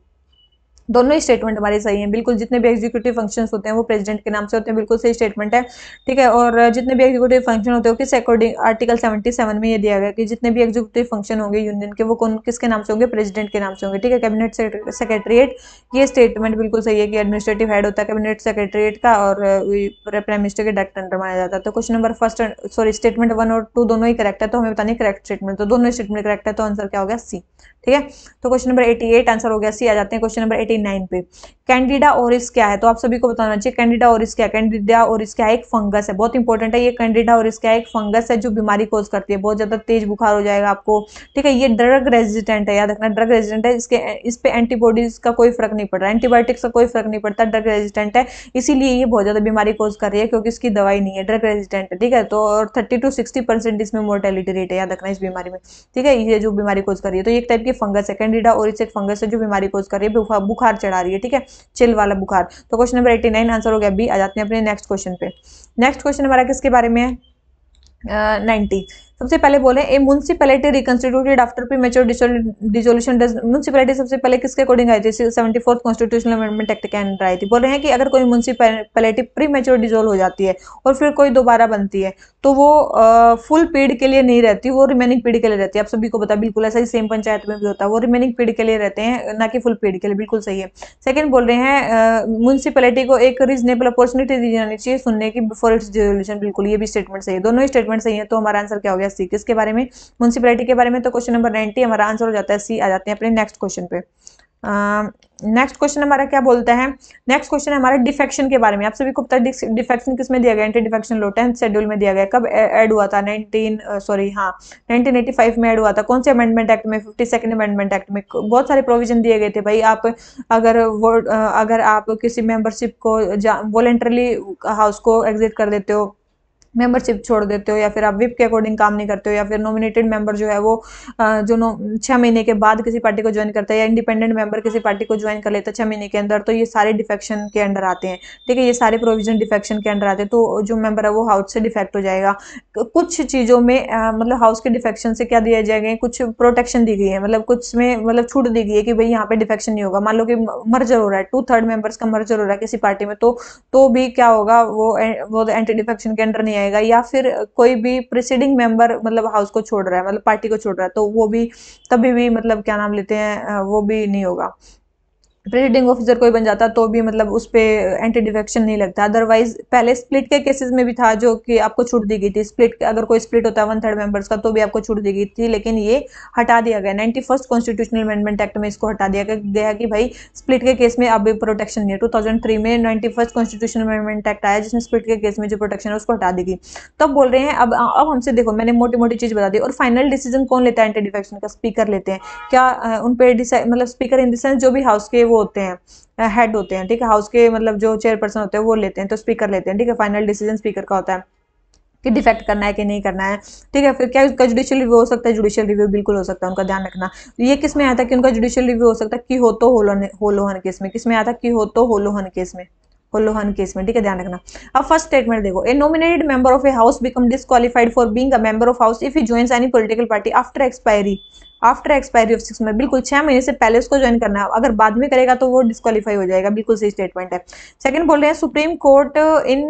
दोनों ही स्टेटमेंट हमारे सही हैं बिल्कुल जितने भी एग्जीक्यूटिव फंक्शन होते हैं वो प्रेसिडेंट के नाम से होते हैं बिल्कुल सही स्टेटमेंट है ठीक है और जितने भी एग्जीक्यूटिव फंक्शन होते हैं किस अकॉर्डिंग आर्टिकल सेवेंटी में ये दिया गया कि जितने भी एग्जीक्यूटिव फंक्शन होंगे यूनियन के वो कौन किसके नाम से होंगे प्रेजिडेंट के नाम से होंगे ठीक है कैबिनेट सेक्रेटरिएट ये स्टेटमेंट बिल्कुल सही है कि एडमिनिस्ट्रेटिव हेड होता है कैबिनेट सेक्रेटरीट का और प्राइम मिनिस्टर के डायरेक्ट अंडर माना जाता है तो question number first sorry statement one और टू दोनों ही करेक्ट है तो हमें बताने करेक्ट स्टेटमेंट तो दोनों स्टेटमेंट करेक्ट है तो आंसर क्या हो गया सी ठीक है तो question number eighty eight answer हो गया सी आ जाते हैं क्वेश्चन नंबर एटी नाइन पे कैंडिडा ओरिस क्या है तो आप सभी को बताना चाहिए कैंडिडा ओरिस क्या है कैंडिडा ओरिस क्या है एक फंगस है बहुत इंपॉर्टेंट है ये कैंडिडा ओरिस क्या है एक फंगस है जो बीमारी कोज करती है बहुत ज़्यादा तेज बुखार हो जाएगा आपको ठीक है ये ड्रग रेजिडेंट है याद रखना ड्रग रेजिडेंट है इसके इस पर एंटीबॉडीज का कोई फर्क नहीं पड़ रहा एंटीबायोटिक्स का कोई फर्क नहीं पड़ता ड्रग रेजिडेंट है इसीलिए ये बहुत ज़्यादा बीमारी कोज कर रही है क्योंकि इसकी दवाई नहीं है ड्रग रेजिडेंट है ठीक है तो थर्टी टू सिक्सटी इसमें मोर्टेलिटी रेट है याद रखना इस बीमारी में ठीक है ये जो बीमारी कोज कर रही है तो एक टाइप की फंगस है कैंडिडा और इस एक फंगस है जो बीमारी कोज कर रही है बुखार बुखार चढ़ा रही है ठीक है चिल वाला बुखार तो question number eighty nine answer हो गया बी आ जाते हैं अपने नेक्स्ट क्वेश्चन पे नेक्स्ट क्वेश्चन हमारा किसके बारे में है नाइन्टी uh, सबसे पहले बोले a municipality reconstituted after premature dissolution municipality सबसे पहले किसके अकॉर्डिंग आई थी seventy fourth constitutional amendment act के अंडर आई थी बोल रहे हैं कि अगर कोई म्यूनसिपैलिटी प्री मेच्योर डिजोल्व हो जाती है और फिर कोई दोबारा बनती है तो वो आ, फुल पीड के लिए नहीं रहती वो रिमेनिंग पीड के लिए रहती है आप सभी को पता बिल्कुल ऐसा ही सेम पंचायत में भी होता है वो रिमेनिंग पीड के लिए रहते हैं ना कि फुल पीड के लिए बिल्कुल सही है सेकेंड बोल रहे हैं म्यूनसिपैलिटी को एक रीजनेबल अपॉर्चुनिटी दी जानी चाहिए सुनने की बिफोर इट्स डिजोल्यूशन बिल्कुल ये भी स्टेटमेंट सही है दोनों ही स्टेटमेंट सही है तो हमारा आंसर क्या हो गया है सी किसके बारे में म्यूनसिपैलिटी के बारे में तो क्वेश्चन नंबर नाइनटी हमारा आंसर हो जाता है सी आ जाते हैं अपने नेक्स्ट क्वेश्चन पे नेक्स्ट क्वेश्चन हमारा क्या बोलता है नेक्स्ट क्वेश्चन हमारा डिफेक्शन के बारे में आप सभी को पता है डिफेक्शन किस में दिया गया anti defection law tenth schedule में दिया गया कब ऐड हुआ था 19 सॉरी uh, हाँ 1985 में ऐड हुआ था कौन से अमेंडमेंट एक्ट में फिफ्टी सेकेंड अमेंडमेंट एक्ट में बहुत सारे प्रोविजन दिए गए थे भाई आप अगर वो अगर आप किसी मेंबरशिप को वॉलेंटरली हाउस को एग्जिट कर देते हो मेंबरशिप छोड़ देते हो या फिर आप विप के अकॉर्डिंग काम नहीं करते हो या फिर नॉमिनेटेड मेंबर जो है वो जो नो छः महीने के बाद किसी पार्टी को ज्वाइन करता है या इंडिपेंडेंट मेंबर किसी पार्टी को ज्वाइन कर लेता है छः महीने के अंदर तो ये सारे डिफेक्शन के अंडर आते हैं ठीक है ये सारे प्रोविजन डिफेक्शन के अंडर आते हैं तो जो मेंबर है वो हाउस से डिफेक्ट हो जाएगा कुछ चीज़ों में मतलब हाउस के डिफेक्शन से क्या दिया जाएगा कुछ प्रोटेक्शन दी गई है मतलब कुछ में मतलब छूट दी गई है कि भाई यहाँ पे डिफेक्शन नहीं होगा मान लो कि मर्जर हो रहा है टू थर्ड मेंबर्स का मर्जर हो रहा है किसी पार्टी में तो, तो भी क्या होगा वो वो एंटी डिफेक्शन के अंडर नहीं आएगा या फिर कोई भी प्रिसीडिंग मेंबर मतलब हाउस को छोड़ रहा है मतलब पार्टी को छोड़ रहा है तो वो भी तभी भी मतलब क्या नाम लेते हैं वो भी नहीं होगा प्रेसिडिंग ऑफिसर कोई बन जाता तो भी मतलब उस पर एंटी डिफेक्शन नहीं लगता अदरवाइज पहले स्प्लिट के केसेस में भी था जो कि आपको छूट दी गई थी स्प्लिट अगर कोई स्प्लिट होता है वन थर्ड मेंबर्स का तो भी आपको छूट दी गई थी लेकिन ये हटा दिया गया ninety first constitutional amendment act में इसको हटा दिया गया कि भाई स्प्लिट के केस में अब प्रोटेक्शन नहीं है टू थाउजेंड थ्री में ninety first constitutional amendment act आया जिसमें स्प्लिट के केस में जो प्रोटेक्शन है उसको हटा दी गई तो बोल रहे हैं अब अब हमसे देखो मैंने मोटी मोटी चीज़ बता दी और फाइनल डिसीजन कौन लेता है एंटी डिफेक्शन का स्पीकर लेते हैं क्या उन पर मतलब स्पीकर इन देंस जो भी हाउस के वो होते हैं हेड होते हैं ठीक है हाउस के मतलब जो चेयरपर्सन होते हैं वो लेते हैं तो स्पीकर लेते हैं ठीक है फाइनल डिसीजन स्पीकर का होता है कि डिफेक्ट करना है कि नहीं करना है ठीक है फिर क्या उसका जुडिशियल रिव्यू हो सकता है जुडिशियल रिव्यू बिल्कुल हो सकता है उनका ध्यान रखना तो ये किस में आया था कि उनका जुडिशियल रिव्यू हो सकता है कि हो तो होलोहन होलोहन केस में किस में आया था कि हो तो होलोहन केस में होलोहन केस में ठीक है ध्यान रखना अब फर्स्ट स्टेटमेंट देखो a nominated member of a house become disqualified for being a member of house if he join any political party after expiry after expiry of six month बिल्कुल छह महीने से पहले उसको ज्वाइन करना है अगर बाद में करेगा तो वो डिस्कालीफाई हो जाएगा बिल्कुल सही स्टेटमेंट है सेकंड बोल रहे हैं Supreme Court in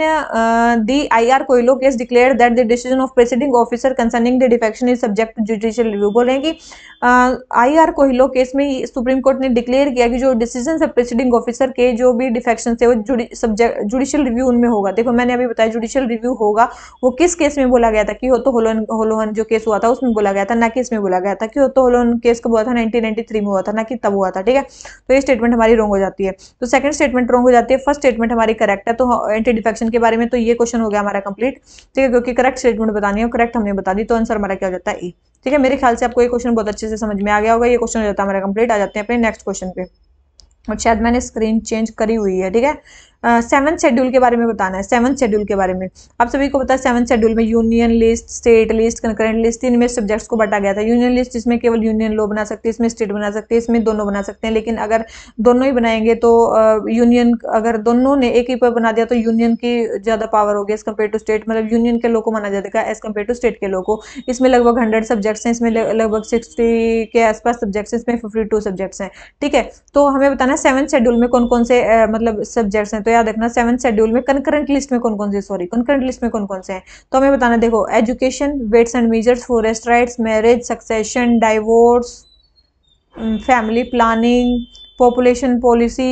the I R Coelho case declare that the decision of presiding officer concerning the defection is subject to judicial review बोल रहे हैं कि आई आर कोहिलो केस में सुप्रीम कोर्ट ने डिक्लेयर किया कि जो डिसीजन है प्रेसिडिंग ऑफिसर के जो भी डिफेक्शन है वो सब्जेक्ट जुडिशियल रिव्यू उनमें होगा देखो मैंने अभी बताया जुडिशियल रिव्यू होगा वो किस केस में बोला गया था कि हो तो होलोहन होलोहन जो केस हुआ था उसमें बोला गया था ना कि में बोला गया था कि हो तो होलोन केस कब हुआ था 1993 में हुआ था ना कि तब हुआ था ठीक है तो ये स्टेटमेंट हमारी रॉन्ग हो जाती है तो सेकंड स्टेटमेंट रॉन्ग हो जाती है फर्स्ट स्टेटमेंट हमारी करेक्ट है तो एंटी डिफेक्शन के बारे में तो ये क्वेश्चन हो गया हमारा कंप्लीट ठीक है क्योंकि करेक्ट स्टेटमेंट बतानी है करेक्ट हमने बता दी तो आंसर हमारा क्या हो जाता है ई ठीक है मेरे ख्याल से आपको ये क्वेश्चन बहुत अच्छे से समझ में आ गया होगा ये क्वेश्चन हो जाता है हमारा कंप्लीट आ जाते हैं अपने नेक्स्ट क्वेश्चन पे और शायद मैंने स्क्रीन चेंज करी हुई है ठीक है सेवन uh, शेड्यूल के बारे में बताना है सेवन शेड्यूल के बारे में आप सभी को पता है सेवन शेड्यूल में union list state list concurrent list तीन में सब्जेक्ट्स को बांटा गया था यूनियन लिस्ट इसमें केवल यूनियन लो बना सकते हैं इसमें स्टेट बना सकते हैं इसमें दोनों बना सकते हैं लेकिन अगर दोनों ही बनाएंगे तो यूनियन uh, अगर दोनों ने एक ही पर बना दिया तो यूनियन की ज़्यादा पावर होगी एज कम्पेयर टू स्टेट मतलब यूनियन के लोग को माना जाएगा एज कम्पेयर टू स्टेट के लोग को इसमें लगभग हंड्रेड सब्जेक्ट्स हैं इसमें लगभग सिक्सटी के आसपास सब्जेक्ट्स हैं इसमें फिफ्टी सब्जेक्ट्स हैं ठीक है तो हमें बताना सेवन शेड्यूल में कौन कौन से मतलब सब्जेक्ट्स हैं तो तो याद रखना सेवन शेड्यूल में कंकरेंट लिस्ट में कौन कौन से सॉरी कंकरेंट लिस्ट में कौन कौन से हैं तो हमें बताना देखो education weights and measures forest rights marriage succession divorce family planning population policy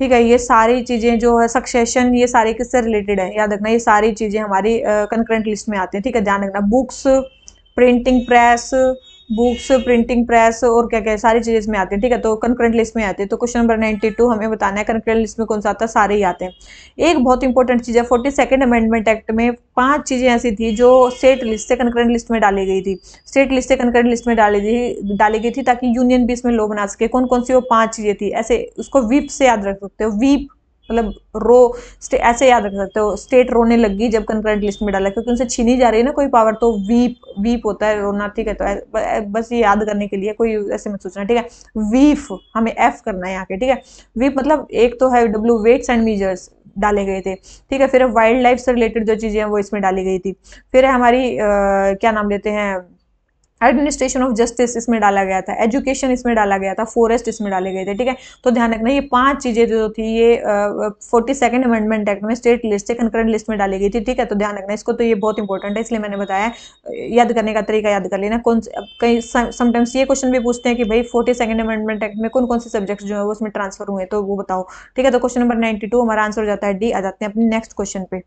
ठीक है ये सारी चीज़ें जो है सक्सेशन ये सारे किससे रिलेटेड है याद रखना ये सारी चीज़ें हमारी कंकरेंट लिस्ट में आती हैं ठीक है ध्यान रखना books printing press books printing press और क्या क्या सारी चीज़ें इसमें आती हैं ठीक है तो कंक्रेंट लिस्ट में आते हैं तो क्वेश्चन नंबर नाइन्टी टू हमें बताना है कंक्रेंट लिस्ट में कौन सा आता है सारे ही आते हैं एक बहुत इंपॉर्टेंट चीज़ है फोर्टी सेकेंड अमेंडमेंट एक्ट में पांच चीज़ें ऐसी थी जो स्टेट लिस्ट से कंक्रेंट लिस्ट में डाली गई थी स्टेट लिस्ट से कंक्रेंट लिस्ट में डाली थी डाली गई थी ताकि यूनियन भी इसमें लो बना सके कौन कौन सी वो पाँच चीज़ें थी ऐसे उसको वीप से याद रख सकते हो वीप मतलब रो ऐसे याद रख सकते हो स्टेट रोने लग गई जब कंकरेंट लिस्ट में डाला क्योंकि उनसे छीनी जा रही है ना कोई पावर तो वीप वीप होता है रोना ठीक है तो बस ये याद करने के लिए कोई ऐसे मत सोचना ठीक है वीफ हमें एफ करना है यहाँ के ठीक है वीप मतलब एक तो है डब्ल्यू वेट्स एंड मीजर्स डाले गए थे ठीक है फिर वाइल्ड लाइफ से रिलेटेड जो चीज़ें हैं वो इसमें डाली गई थी फिर हमारी आ, क्या नाम लेते हैं एडमिनिस्ट्रेशन ऑफ जस्टिस इसमें डाला गया था एजुकेशन इसमें डाला गया था फॉरेस्ट इसमें डाले गए थे ठीक है तो ध्यान रखना ये पांच चीजें जो थी ये फोर्टी सेकेंड अमेंडमेंट एक्ट में स्टेट लिस्ट से कंकरेंट लिस्ट में डाली गई थी ठीक है तो ध्यान रखना इसको तो ये बहुत इंपॉर्टेंट है इसलिए मैंने बताया याद करने का तरीका याद कर लेना कौन कई समटाइम्स ये क्वेश्चन भी पूछते हैं कि भाई फोर्टी सेकेंड अमेंडमेंट एक्ट में कौन कौन से सब्जेक्ट जो है वो उसमें ट्रांसफर हुए तो वो बताओ ठीक है तो क्वेश्चन नंबर नाइन्टी टू हमारा आंसर हो जाता है डी आ जाते हैं अपने नेक्स्ट क्वेश्चन पे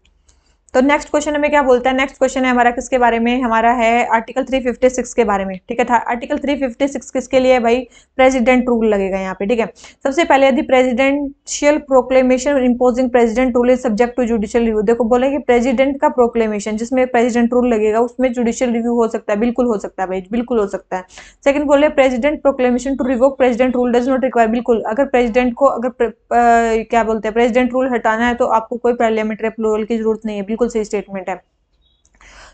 तो नेक्स्ट क्वेश्चन हमें क्या बोलता है नेक्स्ट क्वेश्चन है हमारा किसके बारे में हमारा है आर्टिकल 356 के बारे में ठीक है था आर्टिकल 356 किसके लिए है भाई प्रेसिडेंट रूल लगेगा यहाँ पे ठीक है सबसे पहले यदि presidential proclamation imposing president rule is subject to judicial review देखो बोले कि प्रेजिडेंट का प्रोक्लेमेशन जिसमें प्रेजिडेंट रूल लगेगा उसमें जुडिशियल रिव्यू हो सकता है बिल्कुल हो सकता है भाई बिल्कुल हो सकता है सेकंड बोले president proclamation to revoke president rule does not require बिल्कुल अगर प्रेजिडेंट को अगर क्या बोलते हैं प्रेजिडेंट रूल हटाना है तो आपको कोई पार्लियामेंट्री अप्रूवल की जरूरत नहीं है बिल्कुल सही स्टेटमेंट है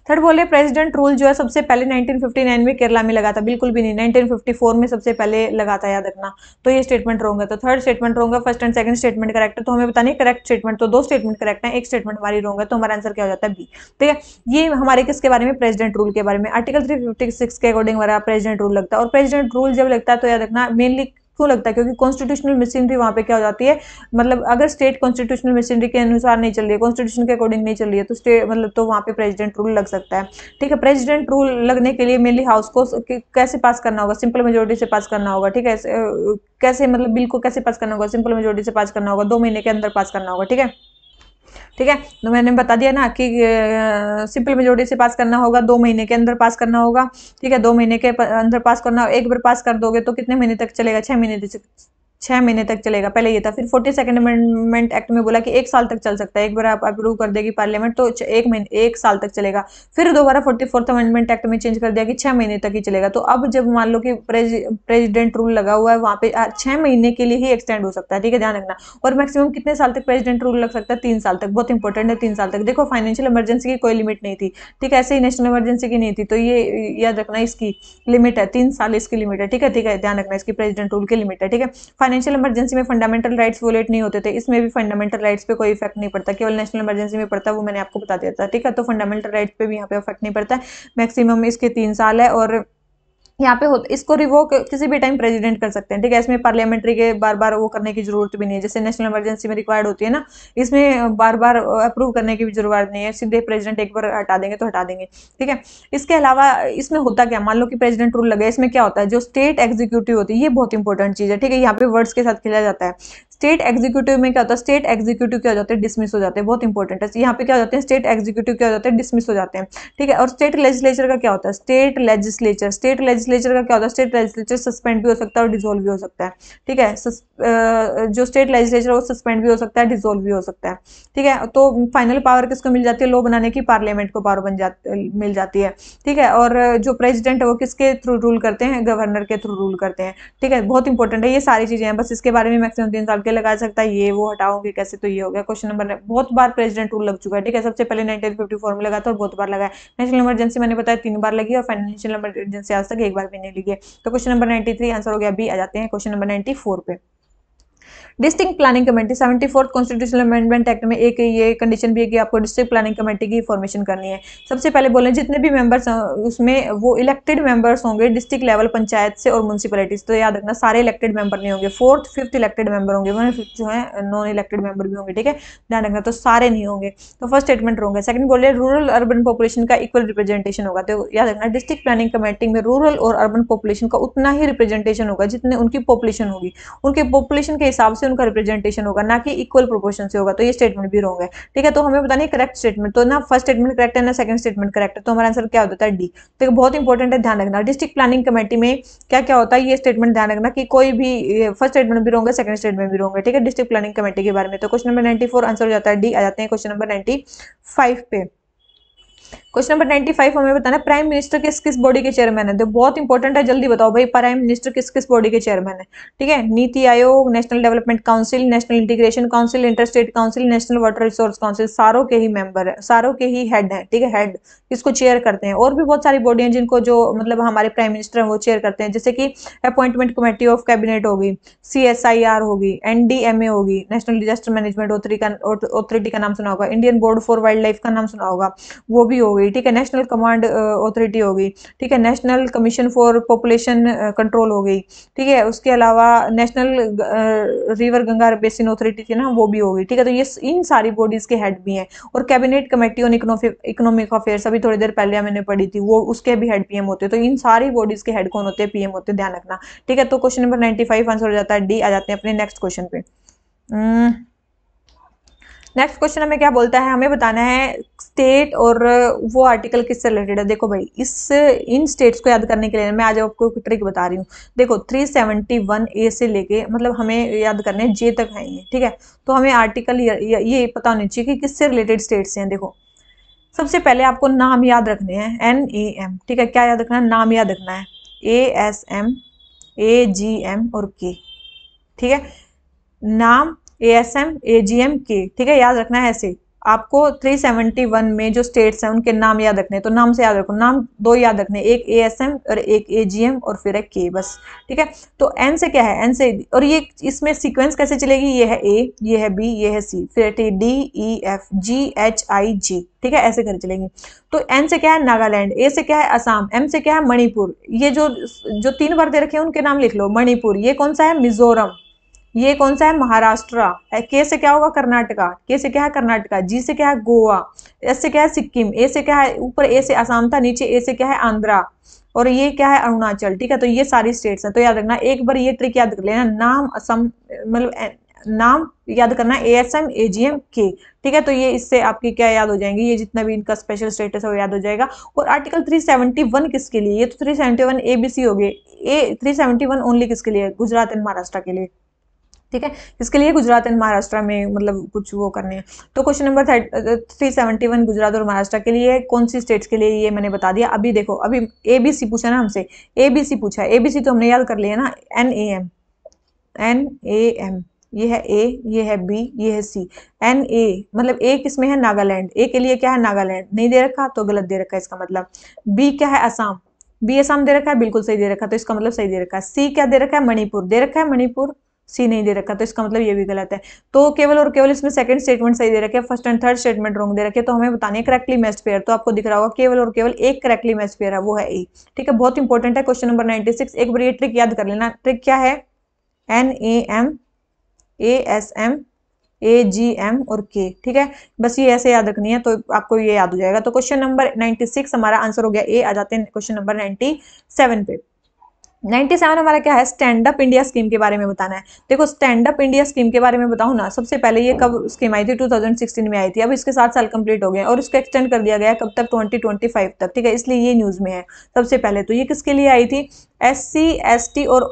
थर्ड बोले प्रेसिडेंट रूल जो है सबसे पहले 1959 में केरला में लगा था बिल्कुल भी नहीं 1954 में सबसे पहले लगा था याद रखना तो ये स्टेटमेंट रहोगे तो थर्ड स्टेटमेंट रहोगे first and second statement correct है तो हमें बताने करेक्ट स्टेटमेंट तो दो स्टेटमेंट करेक्ट है एक स्टेटमेंट हमारी रहोगे तो हमारा आंसर क्या हो जाता है बी ठीक है ये हमारे किसके बारे में प्रेजिडेंट रूल के बारे में आर्टिकल थ्री के अकॉर्डिंग हमारा प्रेजिडेंट रूल लगता है और प्रेजिडेंट रूल जब लगता है तो याद रखना मेनली क्यों लगता है क्योंकि कॉन्स्टिट्यूशनल मशीनरी वहाँ पे क्या हो जाती है मतलब अगर स्टेट कॉन्स्टिट्यूशनल मशीनरी के अनुसार नहीं चल रही है कॉन्स्टिट्यूशन के अकॉर्डिंग नहीं चल रही है तो स्टेट मतलब तो वहाँ पे प्रेसिडेंट रूल लग सकता है ठीक है प्रेसिडेंट रूल लगने के लिए मेनली हाउस को कैसे पास करना होगा सिंपल मेजोरिटी से पास करना होगा ठीक है कैसे मतलब बिल को कैसे पास करना होगा सिंपल मेजोरिटी से पास करना होगा दो महीने के अंदर पास करना होगा ठीक है ठीक है तो मैंने बता दिया ना कि सिंपल मेजोरिटी से पास करना होगा दो महीने के अंदर पास करना होगा ठीक है दो महीने के अंदर पास करना एक बार पास कर दोगे तो कितने महीने तक चलेगा छः महीने छह महीने तक चलेगा पहले ये था फिर फोर्टी सेकेंड अमेंडमेंट एक्ट में बोला कि एक साल तक चल सकता है एक बार आप अप्रूव कर देगी पार्लियामेंट तो एक महीने एक साल तक चलेगा फिर दोबारा फोर्टी फोर्थ अमेंडमेंट एक्ट में चेंज कर दिया कि छह महीने तक ही चलेगा तो अब जब मान लो कि प्रेजिडेंट रूल लगा हुआ है वहां पे छह महीने के लिए ही एक्सटेंड हो सकता है ठीक है ध्यान रखना और मैक्सिमम कितने साल तक प्रेजिडेंट रूल लग सकता है तीन साल तक बहुत इंपॉर्टेंट है तीन साल तक देखो फाइनेंशियल इमरजेंसी की कोई लिमिट नहीं थी ठीक है ऐसे ही नेशनल इमरजेंसी की नहीं थी तो ये याद रखना इसकी लिमिट है तीन साल इसकी लिमिट है ठीक है ठीक है ध्यान रखना इसकी प्रेजिडेंट रूल की लिमिट है ठीक है फाइनेंशियल इमरजेंसी में फंडामेंटल राइट्स वोलेट नहीं होते थे इसमें भी फंडामेंटल राइट्स पे कोई इफेक्ट नहीं पड़ता केवल नेशनल इमरजेंसी में पड़ता है वो मैंने आपको बता दिया था ठीक है तो फंडामेंटल राइट्स पे भी यहाँ पे इफेक्ट नहीं पड़ता है मैक्सिमम इसके तीन साल है और यहाँ पे हो इसको रिवोक किसी भी टाइम प्रेसिडेंट कर सकते हैं ठीक है इसमें पार्लियामेंट्री के बार बार वो करने की जरूरत भी नहीं है जैसे नेशनल इमरजेंसी में रिक्वायर्ड होती है ना इसमें बार बार अप्रूव करने की भी जरूरत नहीं है सीधे प्रेसिडेंट एक बार हटा देंगे तो हटा देंगे ठीक है इसके अलावा इसमें होता क्या मान लो कि प्रेजिडेंट रूल लगे इसमें क्या होता है जो स्टेट एग्जीक्यूटिव होती है ये बहुत इंपॉर्टेंट चीज़ है ठीक है यहाँ पे वर्ड्स के साथ खेला जाता है स्टेट एग्जीक्यूटिव में क्या होता है स्टेट एग्जीक्यूटिव क्या हो जाते हैं डिसमिस हो जाते हैं बहुत इंपॉर्टेंट है यहाँ पे क्या हो जाते हैं स्टेट एग्जीक्यूटिव क्या हो जाते हैं डिसमिस हो जाते हैं ठीक है और स्टेट लेजिस्लेचर का क्या होता है state legislature state legi legislature का क्या होता है स्टेट लेजिस्लेचर सस्पेंड भी हो सकता है और डिजोल्व भी हो सकता है ठीक है जो स्टेट लेजिस्लेचर वो सस्पेंड भी हो सकता है डिजोल्व भी हो सकता है ठीक है तो फाइनल पावर किसको मिल जाती है लॉ बनाने की पार्लियामेंट को पावर बन जाती मिल जाती है ठीक है और जो प्रेजिडेंट है वो किसके थ्रू रूल करते हैं गवर्नर के थ्रू रूल करते हैं ठीक है बहुत इंपॉर्टेंट है ये सारी चीज़ें हैं बस इसके बारे में मैक्सिमम तीन साल के लगा सकता है ये वो हटाओगे कैसे तो ये हो गया क्वेश्चन नंबर बहुत बार प्रेजिडेंट रूल लग चुका है ठीक है सबसे पहले नाइनटीन फिफ्टी फोर में लगा था और बहुत बार लगा है नेशनल इमरजेंसी मैंने बताया तीन बार लगी और फाइनेंशियल इमरजेंसी आज तक एक बार भी नहीं लिखे तो क्वेश्चन नंबर नाइन्टी आंसर हो गया बी आ जाते हैं क्वेश्चन नंबर नाइन्टी पे district planning committee seventy fourth constitutional amendment act में एक ये कंडीशन भी है कि आपको डिस्ट्रिक्ट प्लानिंग कमेटी की फॉर्मेशन करनी है सबसे पहले बोले जितने भी मेंबर्स उसमें वो इलेक्टेड मेंबर्स होंगे डिस्ट्रिक्ट लेवल पंचायत से और म्यूनसिपलिटीज तो याद रखना सारे इलेक्टेड मेंबर नहीं होंगे फोर्थ फिफ्थ इलेक्टेड मेंबर होंगे वन फिफ्थ जो है नॉन इलेक्टेड मेंबर भी होंगे ठीक है ध्यान रखना तो सारे नहीं होंगे तो फर्स्ट स्टेटमेंट होंगे सेकंड बोले रूरल अर्बन पॉपुलेशन का इक्वल रिप्रेजेंटेशन होगा तो याद रखना डिस्ट्रिक्ट प्लानिंग कमेटी में रूरल और अर्बन पॉपुलेशन का उतना ही रिप्रेजेंटेशन होगा जितने उनकी पॉपुलेशन होगी उनके पॉपुलेशन के हिसाब से उनका रिप्रेजेंटेशन होगा ना कि इक्वल प्रोपोर्शन से होगा तो ये स्टेटमेंट भी रोंग है ठीक है तो हमें पता नहीं करेक्ट स्टेटमेंट तो ना फर्स्ट स्टेटमेंट करेक्ट है ना सेकंड स्टेटमेंट करेक्ट है तो हमारा आंसर क्या होता है डी तो बहुत इंपॉर्टेंट है ध्यान रखना डिस्ट्रिक्ट प्लानिंग कमेटी में क्या क्या होता है ये स्टेटमेंट ध्यान रखना कि कोई भी फर्स्ट स्टेटमेंट भी रोंगे सेकंड स्टेटमेंट भी रोंगे ठीक है डिस्ट्रिक्ट प्लानिंग कमेटी के बारे में तो क्वेश्चन नंबर नाइन्टी आंसर हो जाता है डी आ जाते हैं क्वेश्चन नंबर नाइन्टी पे क्वेश्चन नंबर 95 हमें बताना प्राइम मिनिस्टर किस किस बॉडी के चेयरमैन है तो बहुत इंपॉर्टेंट है जल्दी बताओ भाई प्राइम मिनिस्टर किस किस बॉडी के चेयरमैन है ठीक है NITI Aayog national development council national integration council interstate council national water resource council सारों के ही मेंबर है सारों के ही हेड है ठीक है हेड इसको चेयर करते हैं और भी बहुत सारी बॉडी है जिनको जो मतलब हमारे प्राइम मिनिस्टर है वो चेयर करते हैं जैसे कि अपॉइंटमेंट कमेटी ऑफ कैबिनेट होगी सी एस आई आर होगी एनडीएमए होगी नेशनल डिजास्टर मैनेजमेंट ऑथोरिटी का नाम सुना होगा Indian board for wildlife का नाम सुना होगा वो भी होगी Uh, होगी ठीक है नेशनल कमांड अथॉरिटी होगी ठीक है national commission for population control हो गई ठीक है उसके अलावा national river uh, Ganga basin authority थी ना वो भी होगी ठीक है तो ये इन सारी बॉडीज के हेड भी हैं और cabinet committee on economic affairs अभी थोड़ी देर पहले मैंने पढ़ी थी वो उसके भी हेड पीएम होते हैं तो इन सारी बॉडीज के हेड कौन होते हैं पीएम होते हैं ध्यान रखना ठीक है तो क्वेश्चन नंबर नाइन्टी आंसर हो जाता है डी आ जाते हैं अपने नेक्स्ट क्वेश्चन पे hmm. नेक्स्ट क्वेश्चन हमें क्या बोलता है हमें बताना है स्टेट और uh, वो आर्टिकल किससे रिलेटेड है देखो भाई इस इन स्टेट्स को याद करने के लिए मैं आज आपको ट्रिक बता रही हूँ देखो 371 ए से लेके मतलब हमें याद करने जे तक आएंगे ठीक है तो हमें आर्टिकल ये पता होना चाहिए कि किससे रिलेटेड स्टेट्स हैं देखो सबसे पहले आपको नाम याद रखने हैं एन ए एम ठीक है क्या याद रखना है नाम याद रखना है A S M A G M और के ठीक है नाम A S M A G M K ठीक है याद रखना है ऐसे आपको 371 में जो स्टेट्स हैं उनके नाम याद रखने तो नाम से याद रखो नाम दो याद रखने एक ए एस एम और एक ए जी एम और फिर है के बस ठीक है तो एन से क्या है एन से और ये इसमें सीक्वेंस कैसे चलेगी ये है ए ये है बी ये है सी फिर T D E F G H I G ठीक है ऐसे कर चलेंगे तो एन से क्या है नागालैंड ए से क्या है असम एम से क्या है मणिपुर ये जो जो तीन बार दे रखे हैं उनके नाम लिख लो मणिपुर ये कौन सा है मिजोरम ये कौन सा है महाराष्ट्र के से क्या होगा कर्नाटका के से क्या है कर्नाटका जी से क्या है गोवा एस से क्या है सिक्किम ए से क्या है ऊपर ए से आसाम था नीचे ए से क्या है आंध्रा और ये क्या है अरुणाचल ठीक है तो ये सारी स्टेट्स हैं तो याद रखना एक बार ये ट्रिक याद कर लेना नाम असम मतलब नाम याद करना A S M A G M K ठीक है तो ये इससे आपकी क्या याद हो जाएंगे ये जितना भी इनका स्पेशल स्टेटस है वो याद हो जाएगा और आर्टिकल 371 किसके लिए ये तो 371 ए बी सी हो गए ए 371 ओनली किसके लिए गुजरात एंड महाराष्ट्र के लिए ठीक है इसके लिए गुजरात एंड महाराष्ट्र में मतलब कुछ वो करने हैं तो question number three seventy one Gujarat और महाराष्ट्र के लिए कौन सी स्टेट्स के लिए ये मैंने बता दिया अभी देखो अभी ए बी सी पूछा ना हमसे ए बी सी पूछा ए बी सी तो हमने याद कर लिया ना N A M N A M ये है ए ये है बी ये है सी एन ए मतलब ए किस में है नागालैंड ए के लिए क्या है नागालैंड नहीं दे रखा तो गलत दे रखा है इसका मतलब बी क्या है असम बी असम दे रखा है बिल्कुल सही दे रखा तो इसका मतलब सही दे रखा है सी क्या दे रखा है मणिपुर दे रखा है मणिपुर सी नहीं दे रखा तो इसका मतलब ये भी गलत है तो केवल और केवल इसमें सेकंड स्टेटमेंट सही दे रखे first and third statement wrong दे रखे तो हमें बताने करेक्टली मैच पेयर तो आपको दिख रहा होगा केवल और केवल एक करेक्टली मैच पेयर है वो है ई ठीक है बहुत इंपॉर्टेंट है क्वेश्चन नंबर नाइनटी सिक्स एक बार ये ट्रिक याद कर लेना ट्रिक क्या है N A M A S M A G M और के ठीक है बस ये ऐसे याद रखनी है तो आपको ये याद हो जाएगा तो क्वेश्चन नंबर नाइनटी सिक्स हमारा आंसर हो गया ए आ जाते हैं क्वेश्चन नंबर नाइनटी सेवन पे सेवन हमारा क्या है स्टैंड अप इंडिया स्कीम के बारे में बताना है देखो स्टैंड अप इंडिया स्कीम के बारे में बताऊँ ना सबसे पहले ये कब स्कीम आई थी 2016 में आई थी अब इसके सात साल कंप्लीट हो गए और इसको एक्सटेंड कर दिया गया कब तक 2025 तक ठीक है इसलिए ये न्यूज़ में है सबसे पहले तो ये किसके लिए आई थी एस सी और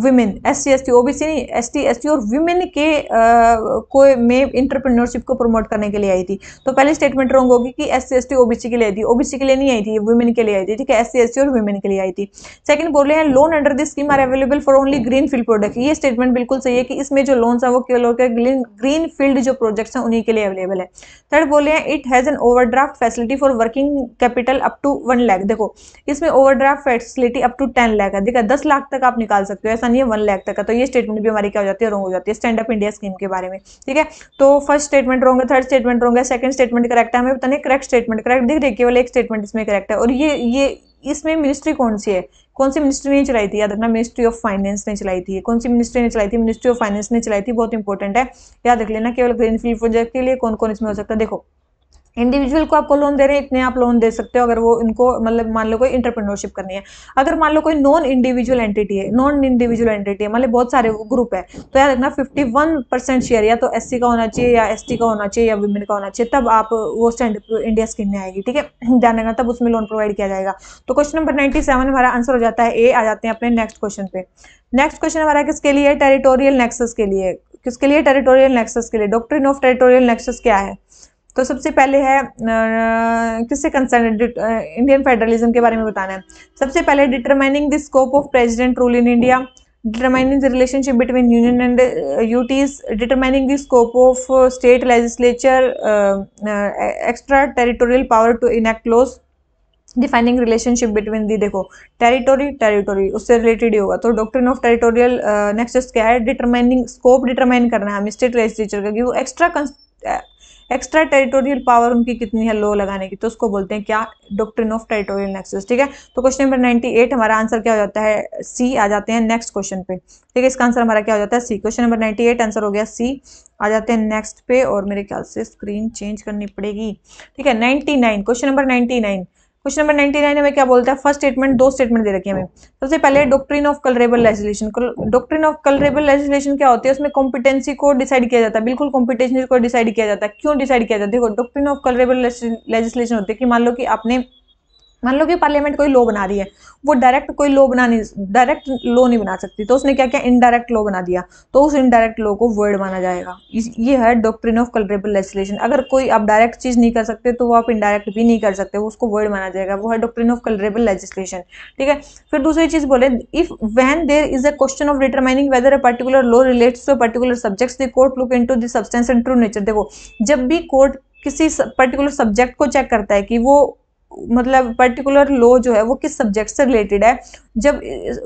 women S C S T O B C नहीं एस टी एस टी और वीमेन के आ, को में इंटरप्रेन्योरशिप को प्रमोट करने के लिए आई थी तो पहले स्टेटमेंट रॉन्ग होगी कि S C S T O B C के लिए आई थी ओ बी सी के लिए नहीं आई थी वुमेन के लिए आई थी ठीक है एस सी एस टी और वुमेन के लिए आई थी सेकंड बोल रहे हैं loan under this scheme are available for only green field product ये स्टेटमेंट बिल्कुल सही है कि इसमें जो लोन है वो केवल होकर ग्रीन फील्ड जो प्रोजेक्ट्स हैं उन्हीं के लिए अवेलेबल है थर्ड बोले हैं it has an overdraft facility for working capital up to one lakh देखो इसमें overdraft facility up to ten lakh है देखा दस लाख तक आप निकाल सकते हो पैसा नहीं है वन लाख तक का तो ये स्टेटमेंट भी हमारी क्या हो जाती है रॉन्ग हो जाती है स्टैंड अप इंडिया स्कीम के बारे में ठीक है तो फर्स्ट स्टेटमेंट रॉन्ग है थर्ड स्टेटमेंट रॉन्ग है सेकंड स्टेटमेंट करेक्ट है हमें पता नहीं करेक्ट स्टेटमेंट करेक्ट दिख रही केवल एक स्टेटमेंट इसमें करेक्ट है और ये ये इसमें मिनिस्ट्री कौन सी है कौन सी मिनिस्ट्री ने चलाई थी याद रखना मिनिस्ट्री ऑफ फाइनेंस ने चलाई थी कौन सी मिनिस्ट्री ने चलाई थी मिनिस्ट्री ऑफ फाइनेंस ने चलाई थी बहुत इंपॉर्टेंट है याद रख लेना केवल ग्रीन फील्ड प्रोजेक्ट के लिए कौन कौन इसमें हो सकता है देखो इंडिविजुअल को आपको लोन दे रहे हैं इतने आप लोन दे सकते हो अगर वो इनको मतलब मान लो कोई इंटरप्रीनोरशिप करनी है अगर मान लो कोई नॉन इंडिविजुअल एंटिटी है नॉन इंडिविजुअल एंटिटी है मान मतलब लो बहुत सारे ग्रुप है तो यार रखना फिफ्टी वन परसेंट शेयर या तो एस का होना चाहिए या एस का होना चाहिए या वुमेन का होना चाहिए तब आप वो स्टैंड इंडिया स्कीम में आएगी ठीक है ध्यान रखना तब उसमें लोन प्रोवाइड किया जाएगा तो क्वेश्चन नंबर नाइन्टी सेवन हमारा आंसर हो जाता है ए आ जाते हैं अपने नेक्स्ट क्वेश्चन पे नेक्स्ट क्वेश्चन हमारा किसके लिए टेरिटोरियल नेक्सस के लिए किसके लिए टेरिटोरियल नेक्सस के लिए डॉक्ट्रिन ऑफ टेरिटोरियल नेक्सस क्या है तो सबसे पहले है किससे कंसर्न इंडियन फेडरलिज्म के बारे में बताना है सबसे पहले determining the scope of president rule in India determining the relationship between union and UTs determining the scope of state legislature extra territorial power to enact laws defining relationship between the देखो territory territory उससे related ही होगा तो doctrine of territorial next क्या है determining scope determine करना है हमें स्टेट लेजिस्लेचर का कि वो एक्स्ट्रा एक्स्ट्रा टेरिटोरियल पावर उनकी कितनी है लो लगाने की तो उसको बोलते हैं क्या डॉक्ट्रिन ऑफ टेरिटोरियल नेक्सेस ठीक है तो क्वेश्चन नंबर नाइनटी एट हमारा आंसर क्या हो जाता है सी आ जाते हैं नेक्स्ट क्वेश्चन पे ठीक है इसका आंसर हमारा क्या हो जाता है C question number eight answer हो गया सी आ जाते हैं नेक्स्ट पे और मेरे ख्याल से स्क्रीन चेंज करनी पड़ेगी ठीक है nine question number nine question number 99 हमें क्या बोलता है फर्स्ट स्टेटमेंट दो स्टेटमेंट दे रखी है हमें सबसे पहले doctrine of colourable legislation doctrine of colourable legislation क्या होती है उसमें कॉम्पिटेंसी को डिसाइड किया जाता है बिल्कुल कॉम्पिटेंसी को डिसाइड किया जाता है क्यों डिसाइड किया जाता है डॉक्ट्रीन ऑफ कलरेबल लेजिस्लेशन होती है कि मान लो कि आपने मान लो कि पार्लियामेंट कोई लॉ बना रही है वो डायरेक्ट कोई लॉ बना नहीं डायरेक्ट लॉ नहीं बना सकती तो उसने क्या किया इनडायरेक्ट लॉ बना दिया तो उस इनडायरेक्ट लॉ को वर्ड माना जाएगा ये है डॉक्ट्रिन ऑफ कलरेबल लेजिस्लेशन अगर कोई आप डायरेक्ट चीज़ नहीं कर सकते तो वो आप इनडायरेक्ट भी नहीं कर सकते वो उसको वर्ड माना जाएगा वो है डॉक्ट्रिन ऑफ कलरेबल लेजिस्लेशन ठीक है फिर दूसरी चीज़ बोले if when there is a question of determining whether a particular law relate to particular subject the court look into the and true nature देखो जब भी कोर्ट किसी पर्टिकुलर सब्जेक्ट को चेक करता है कि वो मतलब पर्टिकुलर लॉ जो है वो किस सब्जेक्ट से रिलेटेड है जब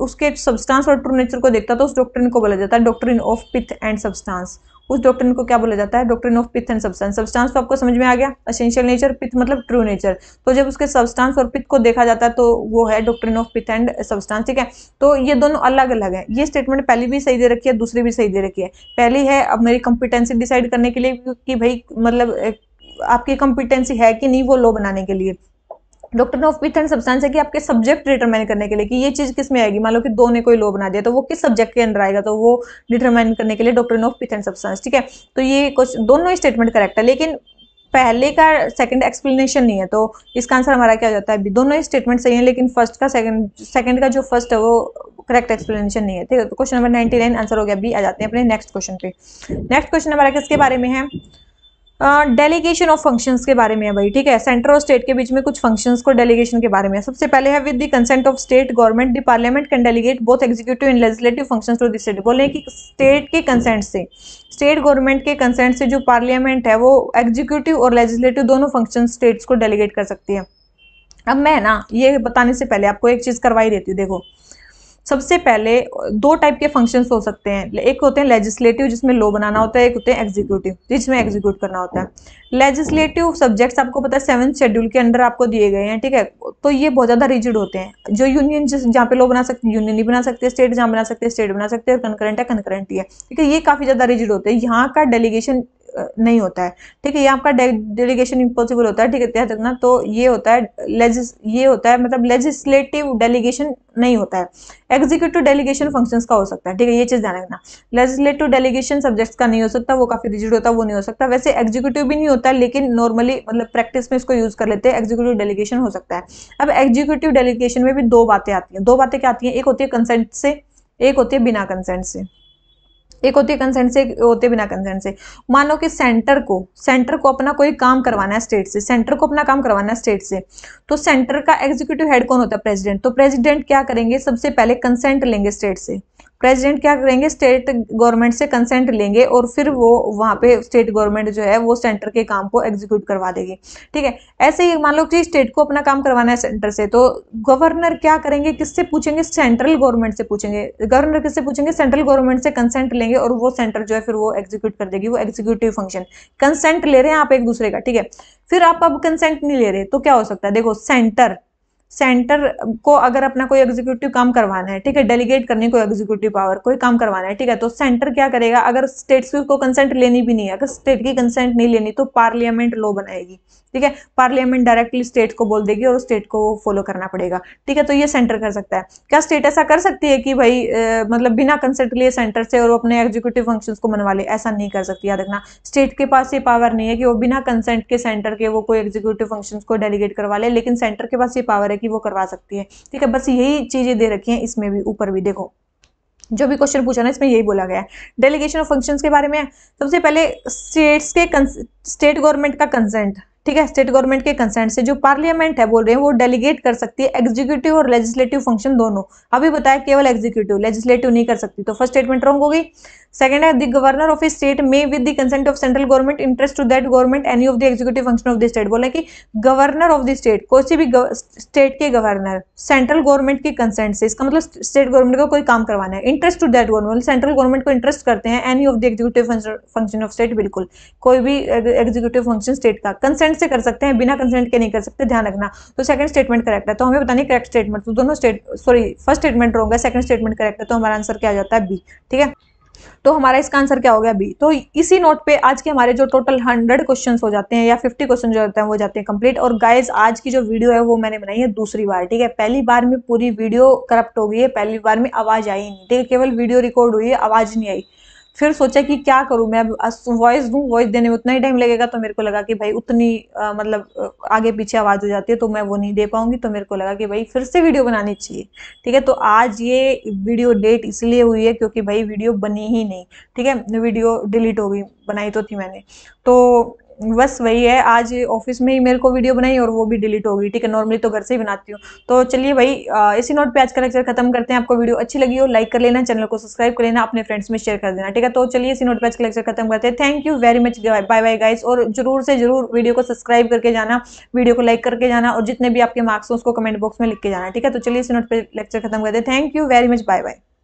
उसके सब्सटेंस और ट्रू नेचर को देखता है तो उस डॉक्ट्रिन को बोला जाता है doctrine of pith and substance उस डॉक्ट्रिन को क्या बोला जाता है doctrine of pith and substance substance तो आपको समझ में आ गया असेंशियल नेचर पिथ मतलब ट्रू नेचर तो जब उसके सब्सटेंस और पिथ को देखा जाता है तो वो है doctrine of pith and substance ठीक है तो ये दोनों अलग अलग है ये स्टेटमेंट पहली भी सही दे रखी है दूसरी भी सही दे रखी है पहली है अब मेरी कॉम्पिटेंसी डिसाइड करने के लिए कि भाई मतलब आपकी कॉम्पिटेंसी है कि नहीं वो लो बनाने के लिए डॉक्टर ने ऑफ विथ सब्सटेंस है कि आपके सब्जेक्ट डिटरमाइन करने के लिए कि ये चीज़ किस में आएगी मान लो कि दो ने कोई लो बना दिया तो वो किस सब्जेक्ट के अंदर आएगा तो वो डिटरमाइन करने के लिए डॉक्टर ऑफ विथ सब्सटेंस ठीक है तो ये कुछ दोनों स्टेटमेंट करेक्ट है लेकिन पहले का सेकंड एक्सप्लेनेशन नहीं है तो इसका आंसर हमारा क्या हो जाता है दोनों ही स्टेटमेंट सही है लेकिन फर्स्ट का सेकंड सेकंड का जो फर्स्ट है वो करेक्ट एक्सप्लेनेशन नहीं है ठीक है question number ninety nine answer हो गया अभी आ जाते हैं अपने नेक्स्ट क्वेश्चन पे नेक्स्ट क्वेश्चन हमारा किसके बारे में है डेलीगेशन ऑफ फंक्शंस के बारे में है भाई ठीक है सेंटर और स्टेट के बीच में कुछ फंक्शंस को डेलीगेशन के बारे में सबसे पहले है with the consent of state government the parliament can delegate both executive and legislative functions to the state बोले कि स्टेट के कंसेंट से स्टेट गवर्नमेंट के कंसेंट से जो पार्लियामेंट है वो एग्जीक्यूटिव और लेजिस्लेटिव दोनों फंक्शन स्टेट्स को डेलीगेट कर सकती है अब मैं ना ये बताने से पहले आपको एक चीज़ करवाई देती हूँ देखो सबसे पहले दो टाइप के फंक्शंस हो सकते हैं एक होते हैं लेजिस्लेटिव जिसमें लॉ बनाना होता है एक होते हैं एग्जीक्यूटिव जिसमें एग्जीक्यूट करना होता है लेजिस्लेटिव सब्जेक्ट्स आपको पता है सेवन शेड्यूल के अंडर आपको दिए गए हैं ठीक है तो ये बहुत ज़्यादा रिजिड होते हैं जो यूनियन जिस जहाँ पे लोग बना सकते हैं यूनियन नहीं बना सकते स्टेट जहाँ बना सकते हैं स्टेट बना सकते हैं कनकरेंट है कनकरेंट ही है ठीक है ये काफ़ी ज़्यादा रिजिड होते हैं यहाँ का डेलीगेशन नहीं होता है ठीक है ये आपका डेलीगेशन इम्पोसिबल होता है ठीक है याद रखना तो ये होता है लेजिस ये होता है मतलब लेजिस्लेटिव डेलीगेशन नहीं होता है एग्जीक्यूटिव डेलीगेशन फंक्शंस का हो सकता है ठीक है ये चीज ध्यान रखना लेजिस्लेटिव डेलीगेशन सब्जेक्ट्स का नहीं हो सकता वो काफी रिजिड होता है वो नहीं हो सकता वैसे एग्जीक्यूटिव भी नहीं होता है लेकिन नॉर्मली मतलब प्रैक्टिस में इसको यूज कर लेते हैं एग्जीक्यूटिव डेलीगेशन हो सकता है अब एग्जीक्यूटिव डेलीगेशन में भी दो बातें आती हैं दो बातें क्या आती हैं एक होती है कंसेंट से एक होती है बिना कंसेंट से एक होती है कंसेंट से एक होते बिना कंसेंट से मान लो कि सेंटर को सेंटर को अपना कोई काम करवाना है स्टेट से सेंटर को अपना काम करवाना है स्टेट से तो सेंटर का एग्जीक्यूटिव हेड कौन होता है प्रेसिडेंट तो प्रेसिडेंट क्या करेंगे सबसे पहले कंसेंट लेंगे स्टेट से प्रेसिडेंट क्या करेंगे स्टेट गवर्नमेंट से कंसेंट लेंगे और फिर वो वहाँ पे स्टेट गवर्नमेंट जो है वो सेंटर के काम को एग्जीक्यूट करवा देगी ठीक है ऐसे ही मान लो कि स्टेट को अपना काम करवाना है सेंटर से तो गवर्नर क्या करेंगे किससे पूछेंगे सेंट्रल गवर्नमेंट से पूछेंगे गवर्नर किससे पूछेंगे सेंट्रल गवर्नमेंट से कंसेंट लेंगे और वो सेंटर जो है फिर वो एग्जीक्यूट कर देगी वो एग्जीक्यूटिव फंक्शन कंसेंट ले रहे हैं आप एक दूसरे का ठीक है फिर आप अब कंसेंट नहीं ले रहे तो क्या हो सकता है देखो सेंटर सेंटर को अगर अपना कोई एग्जीक्यूटिव काम करवाना है ठीक है डेलीगेट करने को एग्जीक्यूटिव पावर कोई काम करवाना है ठीक है तो सेंटर क्या करेगा अगर स्टेट्स को कंसेंट लेनी भी नहीं है अगर स्टेट की कंसेंट नहीं लेनी तो पार्लियामेंट लॉ बनाएगी ठीक है पार्लियामेंट डायरेक्टली स्टेट को बोल देगी और स्टेट को फॉलो करना पड़ेगा ठीक है तो ये सेंटर कर सकता है क्या स्टेट ऐसा कर सकती है कि भाई आ, मतलब बिना कंसेंट लिए सेंटर से और अपने एग्जीक्यूटिव फंक्शन को मनवा ले ऐसा नहीं कर सकती याद रखना स्टेट के पास ये पावर नहीं है कि वो बिना कंसेंट के सेंटर के वो कोई एग्जीक्यूटिव फंक्शन को डेलीगेट करवा लेकिन सेंटर के पास ये पावर है है कि वो करवा सकती है ठीक है बस यही चीज़ें दे रखी हैं इसमें भी ऊपर भी देखो जो भी क्वेश्चन पूछा ना इसमें यही बोला गया है डेलीगेशन ऑफ फंक्शंस के बारे में सबसे पहले स्टेट्स के स्टेट गवर्नमेंट का कंसेंट ठीक है स्टेट गवर्नमेंट के कंसेंट से जो पार्लियामेंट है बोल रहे हैं वो डेलीगेट कर सकती है एग्जीक्यूटिव और लेजिस्लेटिव फंक्शन दोनों अभी बताया केवल एग्जीक्यूटिव लेजिस्लेटिव नहीं कर सकती तो फर्स्ट स्टेटमेंट रॉन्ग होगी सेकंड है the governor of a state may with the consent of central government entrust to that government any of the executive function of the state बोले कि गवर्नर ऑफ द स्टेट कोई भी state के governor central government के consent से इसका मतलब state government का कोई काम करवाना है entrust to that government central government को इंटरेस्ट करते हैं any of the executive function of state बिल्कुल कोई भी एग्जीक्यूटिव फंक्शन स्टेट का कंसेंट कंसेंट से कर सकते हैं बिना कंसेंट के नहीं कर सकते ध्यान रखना तो सेकंड स्टेटमेंट करेक्ट है तो हमें बताने करेक्ट स्टेटमेंट तो दोनों state sorry first statement wrong है सेकंड स्टेटमेंट करेक्ट है तो हमारा आंसर क्या आ जाता है बी ठीक है तो हमारा इसका आंसर क्या हो गया बी तो इसी नोट पे आज के हमारे जो टोटल हंड्रेड क्वेश्चंस हो जाते हैं या फिफ्टी क्वेश्चन जो होते हैं वो जाते हैं कंप्लीट और गाइस आज की जो वीडियो है वो मैंने बनाई है दूसरी बार ठीक है पहली बार में पूरी वीडियो करप्ट हो गई है पहली बार में आवाज आई नहीं ठीक है केवल वीडियो रिकॉर्ड हुई है आवाज नहीं आई फिर सोचा कि क्या करूँ मैं अब वॉइस दूँ वॉइस देने में उतना ही टाइम लगेगा तो मेरे को लगा कि भाई उतनी आ, मतलब आगे पीछे आवाज़ हो जाती है तो मैं वो नहीं दे पाऊँगी तो मेरे को लगा कि भाई फिर से वीडियो बनानी चाहिए ठीक है तो आज ये वीडियो डेट इसलिए हुई है क्योंकि भाई वीडियो बनी ही नहीं ठीक है वीडियो डिलीट हो गई बनाई तो थी मैंने तो बस वही है आज ऑफिस में ही मेरे को वीडियो बनाई और वो भी डिलीट हो गई ठीक है नॉर्मली तो घर से ही बनाती हूँ तो चलिए भाई इसी नोट पे आज का लेक्चर खत्म करते हैं आपको वीडियो अच्छी लगी हो लाइक कर लेना चैनल को सब्सक्राइब कर लेना अपने फ्रेंड्स में शेयर कर देना ठीक है तो चलिए इसी नोट पे आज का लेक्चर खत्म करते हैं thank you very much bye bye guys और जरूर से जरूर वीडियो को सब्सक्राइब करके जाना वीडियो को लाइक करके जाना और जितने भी आपके मार्क्स हो उसको कमेंट बॉक्स में लिख के जाना ठीक है तो चलिए इसी नोट पर लेक्चर खत्म करते हैं thank you very much bye bye